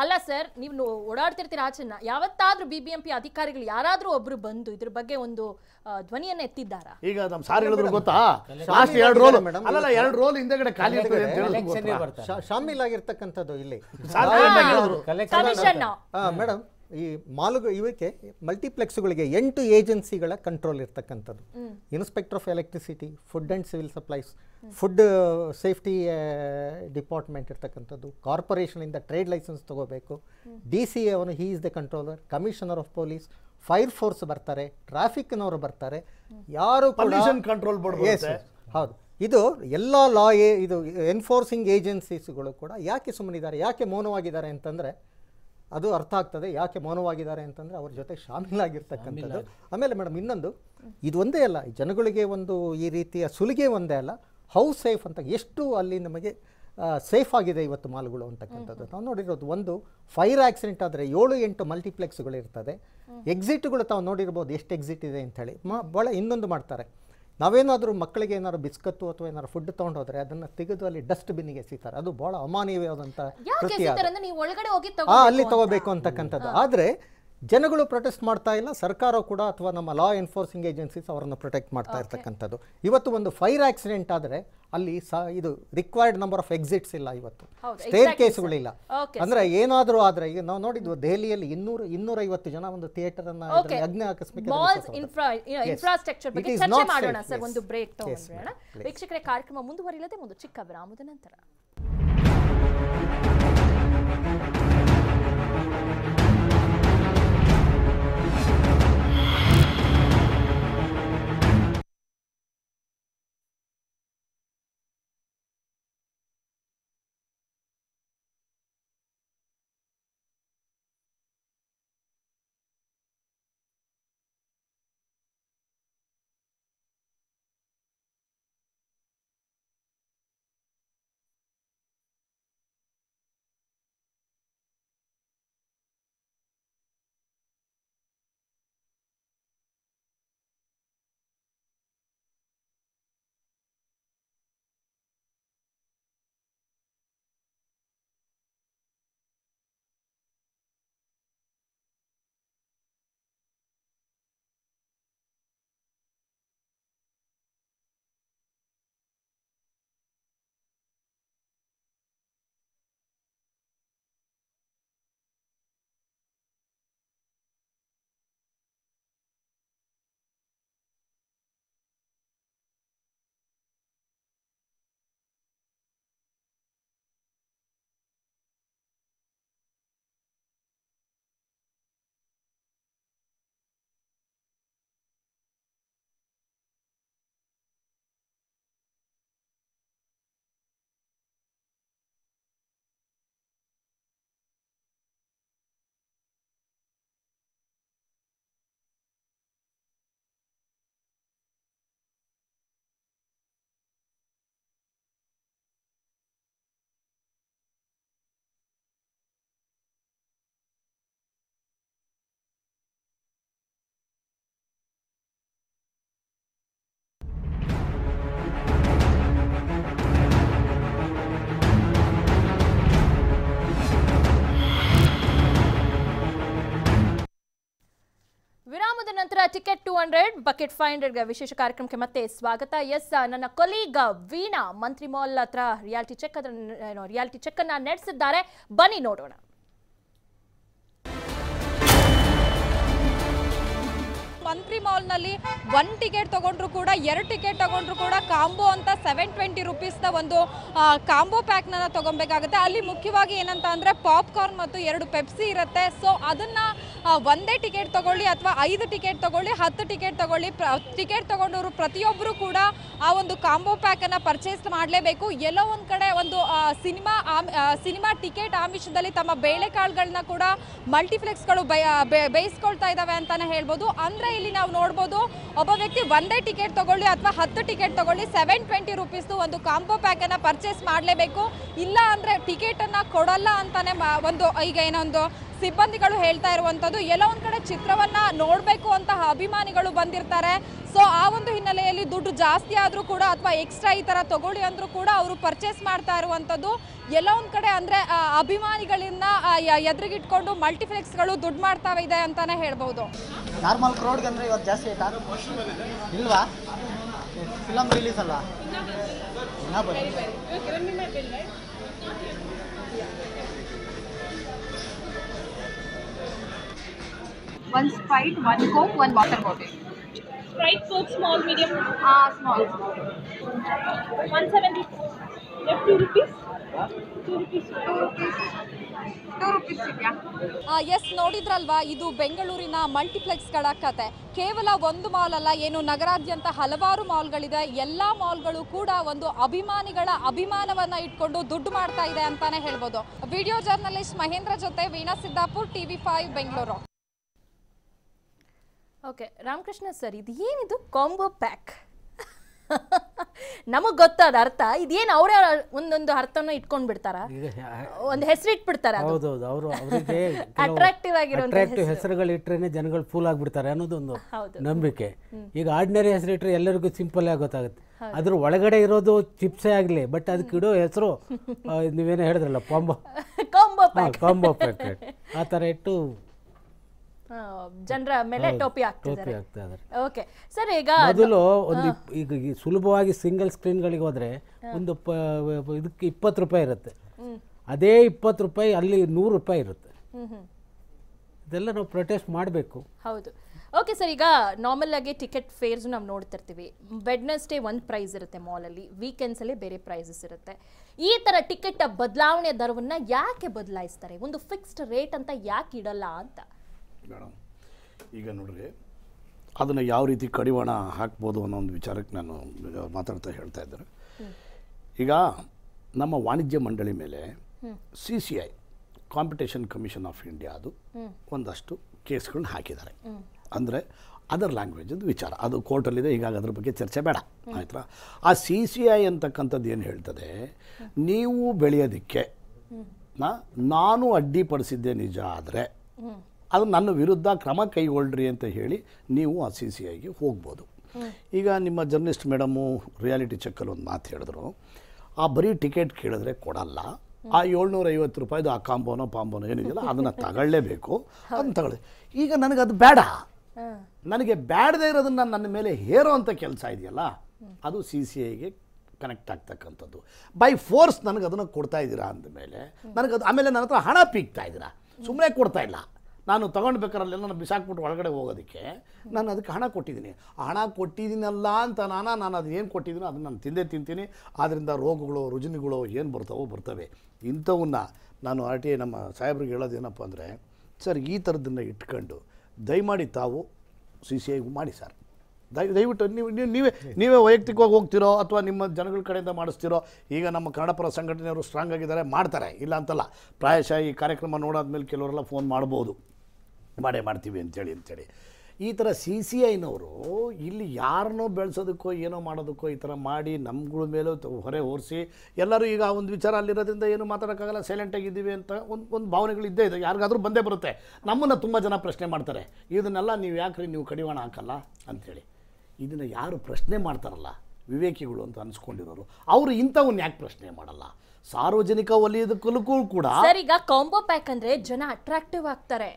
Speaker 1: ಅಲ್ಲ ಸರ್ ನೀವು ಓಡಾಡ್ತಿರ್ತೀರ ಆಚೆನ ಯಾವತ್ತಾದ್ರೂ ಬಿ ಬಿ ಎಂ ಪಿ ಅಧಿಕಾರಿಗಳು ಯಾರಾದ್ರೂ ಒಬ್ರು ಬಂದು ಇದ್ರ ಬಗ್ಗೆ ಒಂದು ಧ್ವನಿಯನ್ನ ಎತ್ತಿದ್ದಾರಾ
Speaker 6: ಈಗ ನಮ್ ಸಾರ್ ಹೇಳಿದ್ರು ಗೊತ್ತಾ ಲಾಸ್ಟ್ ಎರಡು ರೋಲ್ ಅಲ್ಲ ಎರಡು ರೋಲ್ ಹಿಂದೆಗಡೆ ಖಾಲಿ ಇರ್ತದೆ ಅಂತ ಶಾಮಿಲ್ ಆಗಿರ್ತಕ್ಕಂಥದ್ದು ಇಲ್ಲಿ ಕಮಿಷನ್ ಮೇಡಮ್ ಈ ಮಾಲುಗಳು ಇವಕ್ಕೆ ಮಲ್ಟಿಪ್ಲೆಕ್ಸ್ಗಳಿಗೆ ಎಂಟು ಏಜೆನ್ಸಿಗಳ ಕಂಟ್ರೋಲ್ ಇರ್ತಕ್ಕಂಥದ್ದು inspector of electricity food and civil supplies food safety department ಇರ್ತಕ್ಕಂಥದ್ದು ಕಾರ್ಪೊರೇಷನಿಂದ ಟ್ರೇಡ್ ಲೈಸೆನ್ಸ್ ತೊಗೋಬೇಕು ಡಿ ಸಿ ಅವನು he is the controller commissioner of police fire force ಬರ್ತಾರೆ ಟ್ರಾಫಿಕ್ನವರು ಬರ್ತಾರೆ ಯಾರು ಕಂಟ್ರೋಲ್ ಹೌದು ಇದು ಎಲ್ಲ ಲಾ ಇದು ಎನ್ಫೋರ್ಸಿಂಗ್ ಏಜೆನ್ಸೀಸ್ಗಳು ಕೂಡ ಯಾಕೆ ಸುಮ್ಮನಿದ್ದಾರೆ ಯಾಕೆ ಮೌನವಾಗಿದ್ದಾರೆ ಅಂತಂದರೆ ಅದು ಅರ್ಥ ಆಗ್ತದೆ ಯಾಕೆ ಮೌನವಾಗಿದ್ದಾರೆ ಅಂತಂದರೆ ಅವ್ರ ಜೊತೆ ಶಾಮೀಲಾಗಿರ್ತಕ್ಕಂಥದ್ದು ಆಮೇಲೆ ಮೇಡಮ್ ಇನ್ನೊಂದು ಇದು ಒಂದೇ ಅಲ್ಲ ಜನಗಳಿಗೆ ಒಂದು ಈ ರೀತಿಯ ಸುಲಿಗೆ ಒಂದೇ ಅಲ್ಲ ಹೌ ಸೇಫ್ ಅಂತ ಎಷ್ಟು ಅಲ್ಲಿ ನಮಗೆ ಸೇಫ್ ಆಗಿದೆ ಇವತ್ತು ಮಾಲ್ಗಳು ಅಂತಕ್ಕಂಥದ್ದು ನಾವು ನೋಡಿರೋದು ಒಂದು ಫೈರ್ ಆಕ್ಸಿಡೆಂಟ್ ಆದರೆ ಏಳು ಎಂಟು ಮಲ್ಟಿಪ್ಲೆಕ್ಸ್ಗಳಿರ್ತದೆ ಎಕ್ಸಿಟ್ಗಳು ತಾವು ನೋಡಿರ್ಬೋದು ಎಷ್ಟು ಎಕ್ಸಿಟ್ ಇದೆ ಅಂಥೇಳಿ ಮ ಭಾಳ ಇನ್ನೊಂದು ಮಾಡ್ತಾರೆ ನಾವೇನಾದರೂ ಮಕ್ಕಳಿಗೆ ಏನಾದ್ರು ಬಿಸ್ಕತ್ತು ಅಥವಾ ಏನಾದ್ರು ಫುಡ್ ತಗೊಂಡು ಹೋದ್ರೆ ಅದನ್ನ ತೆಗೆದು ಅಲ್ಲಿ ಡಸ್ಟ್ ಗೆ ಎಸಿತಾರೆ ಅದು ಬಹಳ ಅಮಾನವೀಯವಾದಂತ
Speaker 1: ಅಲ್ಲಿ ತಗೋಬೇಕು
Speaker 6: ಅಂತಕ್ಕಂಥದ್ದು ಆದ್ರೆ ಜನಗಳು ಪ್ರೊಟೆಸ್ಟ್ ಮಾಡ್ತಾ ಇಲ್ಲ ಸರ್ಕಾರ ಕೂಡ ಅಥವಾ ನಮ್ಮ ಲಾ ಎನ್ಫೋರ್ಸಿಂಗ್ ಏಜೆನ್ಸೀಸ್ ಅವರನ್ನು ಪ್ರೊಟೆಕ್ಟ್ ಮಾಡ್ತಾ ಇರ್ತಕ್ಕಂಥದ್ದು ಇವತ್ತು ಒಂದು ಫೈರ್ ಆಕ್ಸಿಡೆಂಟ್ ಆದರೆ ಅಲ್ಲಿ ಇದು ರಿಕ್ವೈರ್ಡ್ ನಂಬರ್ ಆಫ್ ಎಕ್ಸಿಟ್ಸ್ ಇಲ್ಲ ಇವತ್ತು ಸ್ಟೇರ್ ಕೇಸ್ಗಳಿಲ್ಲ ಅಂದ್ರೆ ಏನಾದರೂ ಆದ್ರೆ ಈಗ ನಾವು ನೋಡಿದ್ವು ದೆಹಲಿಯಲ್ಲಿ ಇನ್ನೂರು ಇನ್ನೂರ ಐವತ್ತು ಜನ ಒಂದು ಥಿಯೇಟರ್ ಅನ್ನ ಅಗ್ನಿ ಆಕಸ್ಮಿಕ
Speaker 1: ಇನ್ಫ್ರಾಸ್ಟ್ರಕ್ಚರ್ ಕಾರ್ಯಕ್ರಮ ಒಂದು ಚಿಕ್ಕ ವಿರಾಮದ ನಂತರ ticket two hundred bucket five ಹಂಡ್ರೆಡ್ಗೆ ವಿಶೇಷ ಕಾರ್ಯಕ್ರಮಕ್ಕೆ ಮತ್ತೆ ಸ್ವಾಗತ ಎಸ್ ನನ್ನ ಕೊಲೀಗ ವೀಣಾ ಮಂತ್ರಿ ಮಾಲ್ ಹತ್ರ ರಿಯಾಲಿಟಿ ಚೆಕ್ ಅದನ್ನು ರಿಯಾಲಿಟಿ ಚೆಕ್ ಅನ್ನ ನಡೆಸಿದ್ದಾರೆ ಬನ್ನಿ ನೋಡೋಣ
Speaker 8: ಮಂತ್ರಿ ಮಾಲ್ನಲ್ಲಿ ಒನ್ ಟಿಕೆಟ್ ತೊಗೊಂಡ್ರು ಕೂಡ ಎರಡು ಟಿಕೆಟ್ ತೊಗೊಂಡ್ರು ಕೂಡ ಕಾಂಬೋ ಅಂತ ಸೆವೆನ್ ಟ್ವೆಂಟಿ ರುಪೀಸ್ನ ಒಂದು ಕಾಂಬೋ ಪ್ಯಾಕ್ನ ತೊಗೊಬೇಕಾಗುತ್ತೆ ಅಲ್ಲಿ ಮುಖ್ಯವಾಗಿ ಏನಂತ ಅಂದರೆ ಪಾಪ್ಕಾರ್ನ್ ಮತ್ತು ಎರಡು ಪೆಪ್ಸಿ ಇರುತ್ತೆ ಸೊ ಅದನ್ನು ಒಂದೇ ಟಿಕೆಟ್ ತಗೊಳ್ಳಿ ಅಥವಾ ಐದು ಟಿಕೆಟ್ ತಗೊಳ್ಳಿ ಹತ್ತು ಟಿಕೆಟ್ ತಗೊಳ್ಳಿ ಟಿಕೆಟ್ ತಗೊಂಡವರು ಪ್ರತಿಯೊಬ್ಬರು ಕೂಡ ಆ ಒಂದು ಕಾಂಬೋ ಪ್ಯಾಕನ್ನು ಪರ್ಚೇಸ್ ಮಾಡಲೇಬೇಕು ಎಲ್ಲೋ ಒಂದು ಕಡೆ ಒಂದು ಸಿನಿಮಾ ಸಿನಿಮಾ ಟಿಕೆಟ್ ಆಮಿಷದಲ್ಲಿ ತಮ್ಮ ಬೇಳೆಕಾಳುಗಳನ್ನ ಕೂಡ ಮಲ್ಟಿಪ್ಲೆಕ್ಸ್ಗಳು ಬೇಯಿಸ್ಕೊಳ್ತಾ ಇದ್ದಾವೆ ಅಂತಾನೆ ಹೇಳ್ಬೋದು ಅಂದರೆ ಇಲ್ಲಿ ನಾವು ನೋಡ್ಬೋದು ಒಬ್ಬ ವ್ಯಕ್ತಿ ಒಂದೇ ಟಿಕೆಟ್ ತಗೊಳ್ಳಿ ಅಥವಾ ಹತ್ತು ಟಿಕೆಟ್ ತಗೊಳ್ಳಿ ಸೆವೆನ್ ಟ್ವೆಂಟಿ ರುಪೀಸ್ದು ಒಂದು ಕಾಂಬೋ ಪ್ಯಾಕನ್ನು ಪರ್ಚೇಸ್ ಮಾಡಲೇಬೇಕು ಇಲ್ಲ ಅಂದರೆ ಟಿಕೆಟನ್ನು ಕೊಡಲ್ಲ ಅಂತಾನೆ ಒಂದು ಈಗ ಏನೊಂದು ಸಿಬ್ಬಂದಿಗಳು ಹೇಳ್ತಾ ಇರುವಂಥದ್ದು ಎಲ್ಲ ಒಂದು ಕಡೆ ಚಿತ್ರವನ್ನ ನೋಡಬೇಕು ಅಂತ ಅಭಿಮಾನಿಗಳು ಬಂದಿರ್ತಾರೆ ಸೊ ಆ ಒಂದು ಹಿನ್ನೆಲೆಯಲ್ಲಿ ದುಡ್ಡು ಜಾಸ್ತಿ ಆದ್ರೂ ಕೂಡ ಅಥವಾ ಎಕ್ಸ್ಟ್ರಾ ಈ ತರ ತಗೊಳ್ಳಿ ಅಂದರೂ ಕೂಡ ಅವರು ಪರ್ಚೇಸ್ ಮಾಡ್ತಾ ಇರುವಂಥದ್ದು ಎಲ್ಲ ಒಂದ್ ಕಡೆ ಅಂದರೆ ಅಭಿಮಾನಿಗಳನ್ನ ಎದುರಿಗಿಟ್ಕೊಂಡು ಮಲ್ಟಿಪ್ಲೆಕ್ಸ್ಗಳು ದುಡ್ಡು ಮಾಡ್ತಾ ಇದೆ ಅಂತಲೇ ಹೇಳ್ಬೋದು
Speaker 5: ಯಾಕಂದರೆ ಇವತ್ತು ಜಾಸ್ತಿ ರೇಟಾ
Speaker 6: ಇಲ್ವಾ ಫಿಲಮ್ ರಿಲೀಸ್ ಅಲ್ಲ
Speaker 8: ಇನ್ನೂ ಬನ್ನಿ one sprite, one coke, one water bottle. Sprite, coke, small, medium. Ah, small. One seventy. Left two rupees. Yes ನೋಡಿದ್ರಲ್ವಾ ಇದು ಬೆಂಗಳೂರಿನ ಮಲ್ಟಿಪ್ಲೆಕ್ಸ್ಗಳ ಕತೆ ಕೇವಲ ಒಂದು ಮಾಲ್ ಅಲ್ಲ ಏನು ನಗರಾದ್ಯಂತ ಹಲವಾರು ಮಾಲ್ಗಳಿದೆ ಎಲ್ಲ ಮಾಲ್ಗಳು ಕೂಡ ಒಂದು ಅಭಿಮಾನಿಗಳ ಅಭಿಮಾನವನ್ನ ಇಟ್ಕೊಂಡು ದುಡ್ಡು ಮಾಡ್ತಾ ಇದೆ ಅಂತಾನೆ ಹೇಳ್ಬೋದು ವಿಡಿಯೋ ಜರ್ನಲಿಸ್ಟ್ ಮಹೇಂದ್ರ ಜೊತೆ Veena Siddapur TV five Bengaluru
Speaker 1: okay Ramakrishna sir ಇದು ಏನಿದು ಕಾಂಬೋ ಪ್ಯಾಕ್ ನಮಗೆ ಗೊತ್ತಾದ ಅರ್ಥ ಇದೇನು ಅವರೇ ಒಂದೊಂದು ಅರ್ಥನ ಇಟ್ಕೊಂಡ್ ಬಿಡ್ತಾರ ಒಂದು ಹೆಸರು ಇಟ್ಬಿಡ್ತಾರೆ ಹೌದು
Speaker 7: ಅವರು ಅಟ್ರಾಕ್ಟಿವ್ ಆಗಿರೋ ಹೆಸರುಗಳು ಇಟ್ಟರೆ ಜನಗಳು ಫೂಲ್ ಆಗ್ಬಿಡ್ತಾರೆ ಅನ್ನೋದೊಂದು ನಂಬಿಕೆ ಈಗ ಆರ್ಡಿನರಿ ಹೆಸರು ಇಟ್ಟರೆ ಎಲ್ಲರಿಗೂ ಸಿಂಪಲ್ ಆಗಿ ಗೊತ್ತಾಗುತ್ತೆ ಅದ್ರ ಒಳಗಡೆ ಇರೋದು ಚಿಪ್ಸೇ ಆಗಲಿ ಬಟ್ ಅದಕ್ಕೆ ಇಡೋ ಹೆಸರು ನೀವೇನೋ ಹೇಳಿದ್ರಲ್ಲ ಕಾಂಬೋ
Speaker 1: ಕಾಂಬೋ ಪ್ಯಾಕೆಟ್ ಆ ಥರ ಇಟ್ಟು ಜನರ ಮೇಲೆ ಟೋಪಿ ಟೋಪಿ ಓಕೆ ಸರ್ ಈಗ ಮೊದಲು ಒಂದು
Speaker 7: ಈಗ ಸುಲಭವಾಗಿ ಸಿಂಗಲ್ ಸ್ಕ್ರೀನ್ಗಳಿಗೆ ಹೋದ್ರೆ ಒಂದು ಇದಕ್ಕೆ ಇಪ್ಪತ್ತು ರೂಪಾಯಿ ಇರುತ್ತೆ ಅದೇ ಇಪ್ಪತ್ತು ರೂಪಾಯಿ ಅಲ್ಲಿ ನೂರು ರೂಪಾಯಿ ಇರುತ್ತೆ ಇದೆಲ್ಲ ನಾವು ಪ್ರೊಟೆಸ್ಟ್ ಮಾಡಬೇಕು
Speaker 1: ಹೌದು ಓಕೆ ಸರ್ ಈಗ ನಾರ್ಮಲ್ ಆಗಿ ಟಿಕೆಟ್ ಫೇರ್ಸ್ ನಾವು ನೋಡ್ತಿರ್ತೀವಿ ವೆಡ್ನೆಸ್ಡೇ ಒಂದು ಪ್ರೈಸ್ ಇರುತ್ತೆ ಮಾಲಲ್ಲಿ ಅಲ್ಲಿ ಬೇರೆ ಪ್ರೈಸಸ್ ಇರುತ್ತೆ ಈ ತರ ಟಿಕೆಟ್ ಬದಲಾವಣೆ ದರವನ್ನ ಯಾಕೆ ಬದಲಾಯಿಸ್ತಾರೆ ಒಂದು ಫಿಕ್ಸ್ಡ್ ರೇಟ್ ಅಂತ ಯಾಕೆ ಇಡಲ್ಲ ಅಂತ
Speaker 3: ಮೇಡಮ್ ಈಗ ನೋಡ್ರಿ ಅದನ್ನು ಯಾವ ರೀತಿ ಕಡಿವಾಣ ಹಾಕ್ಬೋದು ಅನ್ನೋ ಒಂದು ವಿಚಾರಕ್ಕೆ ನಾನು ಮಾತಾಡ್ತಾ ಹೇಳ್ತಾ ಇದ್ದಾರೆ ಈಗ ನಮ್ಮ ವಾಣಿಜ್ಯ ಮಂಡಳಿ ಮೇಲೆ C C I competition commission of India ಅದು ಒಂದಷ್ಟು ಕೇಸ್ಗಳನ್ನ ಹಾಕಿದ್ದಾರೆ ಅಂದರೆ ಅದರ್ ಲ್ಯಾಂಗ್ವೇಜದ್ದು ವಿಚಾರ ಅದು ಕೋರ್ಟಲ್ಲಿದೆ ಈಗ ಅದ್ರ ಬಗ್ಗೆ ಚರ್ಚೆ ಬೇಡ ಆಯ್ತಾ ಆ ಸಿ ಸಿ ಐ ಅಂತಕ್ಕಂಥದ್ದು ಏನು ಹೇಳ್ತದೆ ನೀವು ಬೆಳೆಯೋದಕ್ಕೆ ನಾನು ಅಡ್ಡಿಪಡಿಸಿದ್ದೆ ನಿಜ ಆದರೆ ಅದು ನನ್ನ ವಿರುದ್ಧ ಕ್ರಮ ಕೈಗೊಳ್ಳ್ರಿ ಅಂತ ಹೇಳಿ ನೀವು ಆ ಸಿ ಸಿ ಐಗೆ ಹೋಗ್ಬೋದು ಈಗ ನಿಮ್ಮ ಜರ್ನಲಿಸ್ಟ್ ಮೇಡಮು ರಿಯಾಲಿಟಿ ಚೆಕ್ಕಲ್ಲಿ ಒಂದು ಮಾತು ಹೇಳಿದ್ರು ಆ ಬರೀ ಟಿಕೆಟ್ ಕೇಳಿದ್ರೆ ಕೊಡಲ್ಲ ಆ ಐವತ್ತು ರೂಪಾಯಿದು ಆ ಕಾಂಬೋನೋ ಪಾಂಬೋನೋ ಏನಿದೆಯಲ್ಲ ಅದನ್ನು ತಗೊಳ್ಳೇಬೇಕು ಅದನ್ನು ತಗೊಳ್ಳಿ ಈಗ ನನಗೆ ಅದು ಬೇಡ ನನಗೆ ಬೇಡದೇ ಇರೋದನ್ನು ನನ್ನ ಮೇಲೆ ಹೇರೋ ಅಂತ ಕೆಲಸ ಇದೆಯಲ್ಲ ಅದು ಸಿ ಸಿ ಐಗೆ ಕನೆಕ್ಟ್ ಆಗ್ತಕ್ಕಂಥದ್ದು ಬೈ ಫೋರ್ಸ್ ನನಗೆ ಅದನ್ನು ಕೊಡ್ತಾ ಇದ್ದೀರಾ ಅಂದಮೇಲೆ ನನಗದು ಆಮೇಲೆ ನನ್ನ ಹತ್ರ ಹಣ ಪೀಕ್ತಾ ಇದ್ದೀರಾ ಸುಮ್ಮನೆ ಕೊಡ್ತಾ ಇಲ್ಲ ನಾನು ತೊಗೊಂಡು ನಾನು ಬಿಸಾಕ್ಬಿಟ್ಟು ಒಳಗಡೆ ಹೋಗೋದಕ್ಕೆ ನಾನು ಅದಕ್ಕೆ ಹಣ ಕೊಟ್ಟಿದ್ದೀನಿ ಹಣ ಕೊಟ್ಟಿದ್ದೀನಲ್ಲ ಅಂತ ನಾನು ನಾನು ಅದು ಏನು ಕೊಟ್ಟಿದ್ದೀನೋ ಅದನ್ನು ನಾನು ತಿಂದೇ ತಿಂತೀನಿ ಆದ್ದರಿಂದ ರೋಗಗಳು ರುಜಿನಿಗಳು ಏನು ಬರ್ತಾವೋ ಬರ್ತವೆ ಇಂಥವನ್ನ ನಾನು ಆರ್ ಟಿ ಐ ನಮ್ಮ ಸಾಹೇಬ್ರಿಗೆ ಹೇಳೋದೇನಪ್ಪ ಅಂದರೆ ಸರ್ ಈ ಥರದ್ದನ್ನು ಇಟ್ಕೊಂಡು ದಯಮಾಡಿ ತಾವು ಸಿ ಸಿ ಐ ಮಾಡಿ ಸರ್ ದಯ ದಯವಿಟ್ಟು ನೀವು ನೀವು ನೀವೇ ನೀವೇ ವೈಯಕ್ತಿಕವಾಗಿ ಹೋಗ್ತಿರೋ ಅಥವಾ ನಿಮ್ಮ ಜನಗಳ ಕಡೆಯಿಂದ ಮಾಡಿಸ್ತಿರೋ ಈಗ ನಮ್ಮ ಕನ್ನಡಪರ ಸಂಘಟನೆಯವರು ಸ್ಟ್ರಾಂಗ್ ಆಗಿದ್ದಾರೆ ಮಾಡ್ತಾರೆ ಇಲ್ಲ ಅಂತಲ್ಲ ಪ್ರಾಯಶಃ ಈ ಕಾರ್ಯಕ್ರಮ ನೋಡಾದ್ಮೇಲೆ ಕೆಲವರೆಲ್ಲ ಫೋನ್ ಮಾಡ್ಬೋದು ಮಾಡೇ ಮಾಡ್ತೀವಿ ಅಂತೇಳಿ ಅಂತೇಳಿ ಈ ಥರ ಸಿ ಸಿ ಐನವರು ಇಲ್ಲಿ ಯಾರನ್ನೋ ಬೆಳೆಸೋದಕ್ಕೋ ಏನೋ ಮಾಡೋದಕ್ಕೋ ಈ ಥರ ಮಾಡಿ ನಮ್ಗಳ ಮೇಲೂ ಹೊರೆ ಹೋರಿಸಿ ಎಲ್ಲರೂ ಈಗ ಒಂದು ವಿಚಾರ ಅಲ್ಲಿರೋದ್ರಿಂದ ಏನು ಮಾತಾಡೋಕ್ಕಾಗಲ್ಲ ಇದ್ದೀವಿ ಅಂತ ಒಂದು ಒಂದು ಭಾವನೆಗಳು ಇದ್ದೇ ಇದೆ ಯಾರಿಗಾದರೂ ಬಂದೇ ಬರುತ್ತೆ ನಮ್ಮನ್ನು ತುಂಬ ಜನ ಪ್ರಶ್ನೆ ಮಾಡ್ತಾರೆ ಇದನ್ನೆಲ್ಲ ನೀವು ಯಾಕ್ರಿ ನೀವು ಕಡಿವಾಣ ಹಾಕಲ್ಲ ಅಂಥೇಳಿ ಇದನ್ನು ಯಾರು ಪ್ರಶ್ನೆ ಮಾಡ್ತಾರಲ್ಲ ವಿವೇಕಿಗಳು ಅಂತ ಅನ್ಸ್ಕೊಂಡಿರೋರು ಅವರು ಇಂಥವನ್ನ ಯಾಕೆ ಪ್ರಶ್ನೆ ಮಾಡಲ್ಲ ಸಾರ್ವಜನಿಕ ಕುಲಕೂ ಕೂಡ
Speaker 1: ಈಗ ಕಾಂಬೋ ಪ್ಯಾಕ್ ಅಂದ್ರೆ ಜನ ಅಟ್ರಾಕ್ಟಿವ್ ಆಗ್ತಾರೆ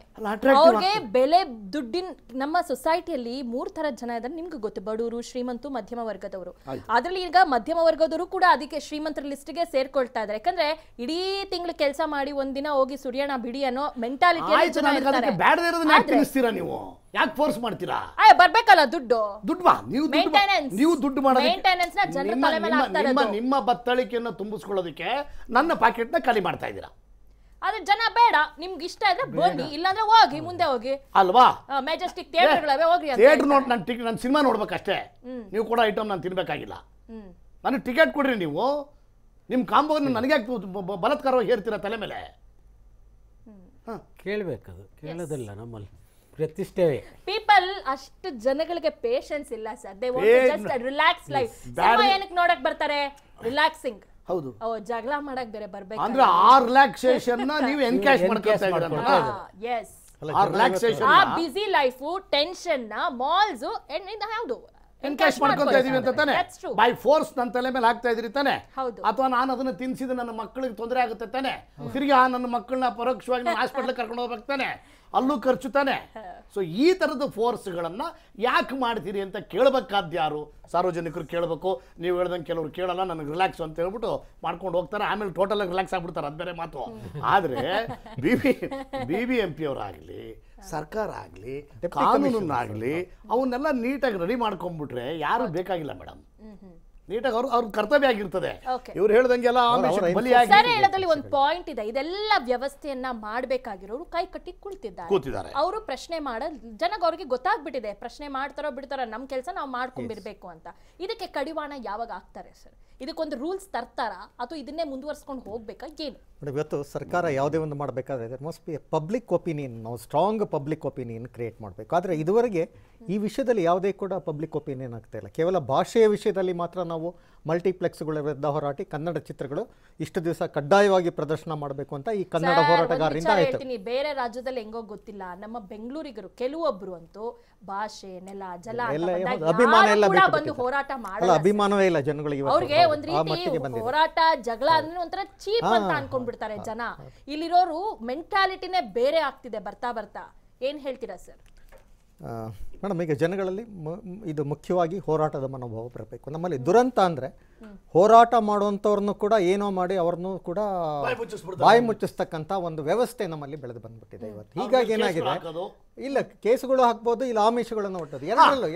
Speaker 1: ಅವ್ರಿಗೆ ಬೆಲೆ ದುಡ್ಡಿನ ನಮ್ಮ ಸೊಸೈಟಿಯಲ್ಲಿ ಮೂರ್ ತರ ಜನ ಇದ್ರೆ ನಿಮ್ಗೆ ಗೊತ್ತು ಬಡೂರು ಶ್ರೀಮಂತು ಮಧ್ಯಮ ವರ್ಗದವರು ಅದ್ರಲ್ಲಿ ಈಗ ಮಧ್ಯಮ ವರ್ಗದವರು ಕೂಡ ಅದಕ್ಕೆ ಶ್ರೀಮಂತರ ಲಿಸ್ಟ್ ಗೆ ಸೇರ್ಕೊಳ್ತಾ ಇದ್ದಾರೆ ಯಾಕಂದ್ರೆ ಇಡೀ ತಿಂಗಳು ಕೆಲಸ ಮಾಡಿ ಒಂದಿನ ಹೋಗಿ ಸುರಿಯೋಣ ಬಿಡಿ ಅನ್ನೋ ಮೆಂಟಾಲಿಟಿ
Speaker 3: ನೀವು ಯಾಕೆ ಫೋರ್ಸ್ ಮಾಡ್ತೀರಾ ಬರ್ಬೇಕಲ್ಲ ದುಡ್ಡು ದುಡ್ಡು ಬಾ ನೀವು ನೀವು ದುಡ್ಡು ನಿಮ್ಮ ಬತ್ತಳಿಕೆಯನ್ನು ತುಂಬಿಸ್ಕೊಳ್ಳೋದಕ್ಕೆ ನನ್ನ ಪಾಕೆಟ್ನ ಖಾಲಿ ಮಾಡ್ತಾ ಇದ್ದೀರಾ
Speaker 1: ಆದ್ರೆ ಜನ ಬೇಡ ನಿಮ್ಗೆ ಇಷ್ಟ ಇದ್ರೆ ಬನ್ನಿ ಇಲ್ಲಾಂದ್ರೆ ಹೋಗಿ ಮುಂದೆ ಹೋಗಿ ಅಲ್ವಾ ಮೆಜೆಸ್ಟಿಕ್ ಥಿಯೇಟರ್ಗಳವೆ ಹೋಗಿ ಥಿಯೇಟರ್
Speaker 3: ನೋಡಿ ನಾನು ಟಿಕೆಟ್ ನಾನು ಸಿನಿಮಾ ನೋಡ್ಬೇಕಷ್ಟೇ ನೀವು ಕೂಡ ಐಟಮ್ ನಾನು ತಿನ್ಬೇಕಾಗಿಲ್ಲ ನನಗೆ ಟಿಕೆಟ್ ಕೊಡ್ರಿ ನೀವು ನಿಮ್ಮ ಕಾಂಬೋನ ನನಗೆ ಬಲತ್ಕಾರವಾಗಿ ಹೇರ್ತೀರಾ ತಲೆ ಮೇಲೆ
Speaker 7: ಕೇಳಬೇಕದು ಕೇಳೋದಿಲ್ಲ ನಮ್ಮಲ್ಲಿ ಪ್ರತಿಷ್ಠೆ
Speaker 1: ಪೀಪಲ್ ಅಷ್ಟು ಜನಗಳಿಗೆ ಪೇಷನ್ಸ್ ಇಲ್ಲ sir they want to just relax life ಏನಕ್ಕೆ ನೋಡಕ್ ಬರ್ತಾರೆ ರಿಲ್ಯಾಕ್ಸಿಂಗ್ ಹೌದು ಜಗಳ ಮಾಡಕ್ ಬೇರೆ ಬರ್ಬೇಕು ಅಂದ್ರೆ ಆ ರಿಲ್ಯಾಕ್ಸೇಷನ್ ನೀವು ಎನ್ಕ್ಯಾಶ್ ಎಸ್ ಆ ರಿಲ್ಯಾಕ್ಸೇಷನ್ ಆ ಬಿಸಿ ಲೈಫ್ ಟೆನ್ಷನ್ ನ ಮಾಲ್ಸ್ ಎಂಡ್ ಯಾವುದು
Speaker 3: ಎನ್ಕ್ಯಾಶ್ ಮಾಡ್ಕೊಂತ ಇದೀವಿ ಅಂತ ತಾನೆ ಬೈ ಫೋರ್ಸ್ ನನ್ನ ತಲೆ ಮೇಲೆ ಹಾಕ್ತಾ ಇದ್ರಿ ತಾನೆ ಅಥವಾ ನಾನು ಅದನ್ನ ತಿನ್ಸಿದ ನನ್ನ ಮಕ್ಕಳಿಗೆ ತೊಂದರೆ ಆಗುತ್ತೆ ತಾನೆ ತಿರ್ಗಿ ಆ ನನ್ನ ಮಕ್ಕಳನ್ನ ಪರೋಕ್ಷವಾಗಿ ನಾನು ಹಾಸ್ಪಿಟ್ಲ್ ಕರ್ಕೊಂಡು ಹೋಗ್ಬೇಕು ತಾನೆ ಅಲ್ಲೂ ಖರ್ಚು ತಾನೆ ಸೊ ಈ ಥರದ ಫೋರ್ಸ್ಗಳನ್ನು ಯಾಕೆ ಮಾಡ್ತೀರಿ ಅಂತ ಯಾರು ಸಾರ್ವಜನಿಕರು ಕೇಳಬೇಕು ನೀವು ಹೇಳ್ದಂಗೆ ಕೆಲವರು ಕೇಳಲ್ಲ ನನಗೆ ರಿಲ್ಯಾಕ್ಸ್ ಅಂತ ಹೇಳ್ಬಿಟ್ಟು ಮಾಡ್ಕೊಂಡು ಹೋಗ್ತಾರೆ ಆಮೇಲೆ ಟೋಟಲಾಗಿ ರಿಲ್ಯಾಕ್ಸ್ ಆಗ್ಬಿಡ್ತಾರೆ ಅದು ಮಾತು ಆದರೆ B B B B M P ಅವರಾಗಲಿ ಸರ್ಕಾರ ಆಗಲಿ ಕಾನೂನನ್ನಾಗಲಿ ಅವನ್ನೆಲ್ಲ ನೀಟಾಗಿ ರೆಡಿ ಮಾಡ್ಕೊಂಡ್ಬಿಟ್ರೆ ಯಾರು ಬೇಕಾಗಿಲ್ಲ ಮೇಡಮ್ ನೀಟಾಗಿ ಅವ್ರ ಅವ್ರ ಕರ್ತವ್ಯ ಆಗಿರ್ತದೆ ಇವ್ರು ಒಂದು
Speaker 1: ಪಾಯಿಂಟ್ ಇದೆ ಇದೆಲ್ಲ ವ್ಯವಸ್ಥೆಯನ್ನ ಮಾಡಬೇಕಾಗಿರೋರು ಕೈ ಕಟ್ಟಿ ಕುಳಿತಿದ್ದಾರೆ ಅವರು ಪ್ರಶ್ನೆ ಮಾಡ ಜನಗ ಅವ್ರಿಗೆ ಗೊತ್ತಾಗ್ಬಿಟ್ಟಿದೆ ಪ್ರಶ್ನೆ ಮಾಡ್ತಾರೋ ಬಿಡ್ತಾರೋ ನಮ್ ಕೆಲಸ ನಾವು ಮಾಡ್ಕೊಂಡಿರ್ಬೇಕು ಅಂತ ಇದಕ್ಕೆ ಕಡಿವಾಣ ಯಾವಾಗ ಆಗ್ತಾರೆ ಸರ್ ಇದಕ್ಕೊಂದು ರೂಲ್ಸ್ ತರ್ತಾರಾ ಅಥವಾ ಇದನ್ನೇ ಮುಂದುವರ್ಸ್ಕೊಂಡು ಹೋಗ್ಬೇಕಾ ಏನು
Speaker 6: ಮೇಡಮ್ ಇವತ್ತು ಸರ್ಕಾರ ಯಾವುದೇ ಒಂದು ಮಾಡಬೇಕಾದ್ರೆ there most be public opinion ನಾವು ಸ್ಟ್ರಾಂಗ್ ಪಬ್ಲಿಕ್ ಒಪಿನಿಯನ್ ಕ್ರಿಯೇಟ್ ಮಾಡಬೇಕು ಆದರೆ ಇದುವರೆಗೆ ಈ ವಿಷಯದಲ್ಲಿ ಯಾವುದೇ ಕೂಡ ಪಬ್ಲಿಕ್ ಒಪಿನಿಯನ್ ಆಗ್ತಾ ಇಲ್ಲ ಕೇವಲ ಭಾಷೆಯ ವಿಷಯದಲ್ಲಿ ಮಾತ್ರ ನಾವು ಮಲ್ಟಿಪ್ಲೆಕ್ಸ್ಗಳ ವಿರುದ್ಧ ಹೋರಾಟಿ ಕನ್ನಡ ಚಿತ್ರಗಳು ಇಷ್ಟು ದಿವಸ ಕಡ್ಡಾಯವಾಗಿ ಪ್ರದರ್ಶನ ಮಾಡಬೇಕು ಅಂತ ಈ ಕನ್ನಡ ಹೋರಾಟಗಾರರಿಂದ ಹೇಳ್ತೀನಿ
Speaker 1: ಬೇರೆ ರಾಜ್ಯದಲ್ಲಿ ಹೆಂಗೋ ಗೊತ್ತಿಲ್ಲ ನಮ್ಮ ಬೆಂಗಳೂರಿಗರು ಕೆಲವೊಬ್ರು ಅಂತೂ ಭಾಷೆ ನೆಲ ಜಲ ಅಭಿಮಾನ ಬಂದು ಹೋರಾಟ ಮಾಡಲ್ಲ
Speaker 6: ಅಭಿಮಾನವೇ ಇಲ್ಲ ಜನಗಳಿಗೆ ಅವ್ರಿಗೆ ಒಂದ್ ರೀತಿ
Speaker 1: ಹೋರಾಟ ಜಗಳ ಅಂದ್ರೆ ಒಂಥರ ಚೀಪ್ ಅಂತ ಅನ್ಕೊಂಡ್ಬಿಡ್ತಾರೆ ಜನ ಇಲ್ಲಿರೋರು ಮೆಂಟಾಲಿಟಿನೇ ಬೇರೆ ಆಗ್ತಿದೆ ಬರ್ತಾ ಬರ್ತಾ ಏನ್ ಹೇಳ್ತೀರಾ ಸರ್
Speaker 6: ಮೇಡಮ್ ಈಗ ಜನಗಳಲ್ಲಿ ಇದು ಮುಖ್ಯವಾಗಿ ಹೋರಾಟದ ಮನೋಭಾವ ಬರಬೇಕು ನಮ್ಮಲ್ಲಿ ದುರಂತ ಅಂದರೆ ಹೋರಾಟ ಮಾಡುವಂಥವ್ರನ್ನು ಕೂಡ ಏನೋ ಮಾಡಿ ಅವ್ರನ್ನೂ ಕೂಡ ಬಾಯಿ ಮುಚ್ಚಿಸ್ತಕ್ಕಂಥ ಒಂದು ವ್ಯವಸ್ಥೆ ನಮ್ಮಲ್ಲಿ ಬೆಳೆದು ಬಂದ್ಬಿಟ್ಟಿದೆ ಇವತ್ತು ಹೀಗಾಗಿ ಏನಾಗಿದೆ ಇಲ್ಲ ಕೇಸುಗಳು ಹಾಕ್ಬೋದು ಇಲ್ಲ ಆಮಿಷಗಳನ್ನು ಒಟ್ಟೋದು ಎರಡರಲ್ಲೂ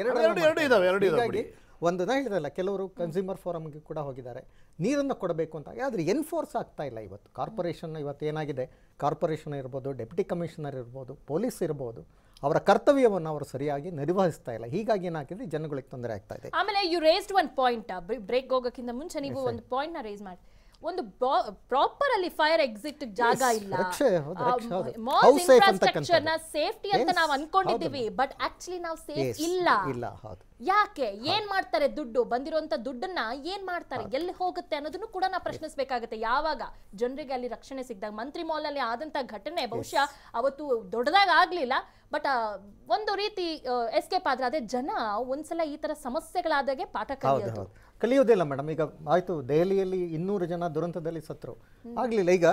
Speaker 6: ಎರಡು ಹೀಗಾಗಿ ಒಂದು ಹೇಳಿದ್ರಲ್ಲ ಕೆಲವರು ಕನ್ಸ್ಯೂಮರ್ ಫೋರಮ್ಗೆ ಕೂಡ ಹೋಗಿದ್ದಾರೆ ನೀರನ್ನು ಕೊಡಬೇಕು ಅಂತ ಆದರೆ ಎನ್ಫೋರ್ಸ್ ಆಗ್ತಾ ಇಲ್ಲ ಇವತ್ತು ಕಾರ್ಪೊರೇಷನ್ ಇವತ್ತು ಏನಾಗಿದೆ ಕಾರ್ಪೊರೇಷನ್ ಇರ್ಬೋದು ಡೆಪ್ಟಿ ಕಮಿಷನರ್ ಇರ್ಬೋದು ಪೊಲೀಸ್ ಇರ್ಬೋದು ಅವರ ಕರ್ತವ್ಯವನ್ನು ಅವರು ಸರಿಯಾಗಿ ನಿರ್ವಹಿಸ್ತಾ ಇಲ್ಲ ಹೀಗಾಗಿ ಏನಾಗಿದೆ ಜನಗಳಿಗೆ ತೊಂದರೆ ಆಗ್ತಾ ಇದೆ
Speaker 1: ಆಮೇಲೆ you raised one point break ಹೋಗೋಕ್ಕಿಂತ ಮುಂಚೆ ನೀವು ಒಂದು ಪಾಯಿಂಟ್ನ ರೇಸ್ ಮಾಡಿ ಒಂದು ಪ್ರಾಪರ್ ಅಲ್ಲಿ ಫೈರ್ ಎಕ್ಸಿಟ್ ಜಾಗ ಇಲ್ಲ ಮಾಲ್ಸ್ ಇನ್ಫ್ರಾಸ್ಟ್ರಕ್ಚರ್ ನ ಸೇಫ್ಟಿ ಅಂತ ನಾವು ಅನ್ಕೊಂಡಿದ್ದೀವಿ ಬಟ್ ಆಕ್ಚುಲಿ ನಾವು ಸೇಫ್ ಇಲ್ಲ ಯಾಕೆ ಏನ್ ಮಾಡ್ತಾರೆ ದುಡ್ಡು ಬಂದಿರುವಂತ ದುಡ್ಡನ್ನ ಏನ್ ಮಾಡ್ತಾರೆ ಎಲ್ಲಿ ಹೋಗುತ್ತೆ ಅನ್ನೋದನ್ನು ಕೂಡ ನಾವು ಪ್ರಶ್ನಿಸಬೇಕಾಗುತ್ತೆ ಯಾವಾಗ ಜನರಿಗೆ ಅಲ್ಲಿ ರಕ್ಷಣೆ ಸಿಗ್ದಾಗ ಮಂತ್ರಿ ಮಾಲ್ ಅಲ್ಲಿ ಆದಂತ ಘಟನೆ ಬಹುಶಃ ಅವತ್ತು ದೊಡ್ಡದಾಗ ಆಗ್ಲಿಲ್ಲ ಬಟ್ ಒಂದು ರೀತಿ ಎಸ್ಕೇಪ್ ಆದ್ರೆ ಅದೇ ಜನ ಒಂದ್ಸಲ ಈ ತರ ಸಮಸ್ಯೆಗಳಾದಾಗೆ ಪಾಠ ಕಲಿಯೋದು
Speaker 6: ಕಲಿಯೋದಿಲ್ಲ ಮೇಡಮ್ ಈಗ ಆಯಿತು ದೆಹಲಿಯಲ್ಲಿ ಇನ್ನೂರು ಜನ ದುರಂತದಲ್ಲಿ ಸತ್ರು ಆಗಲಿಲ್ಲ ಈಗ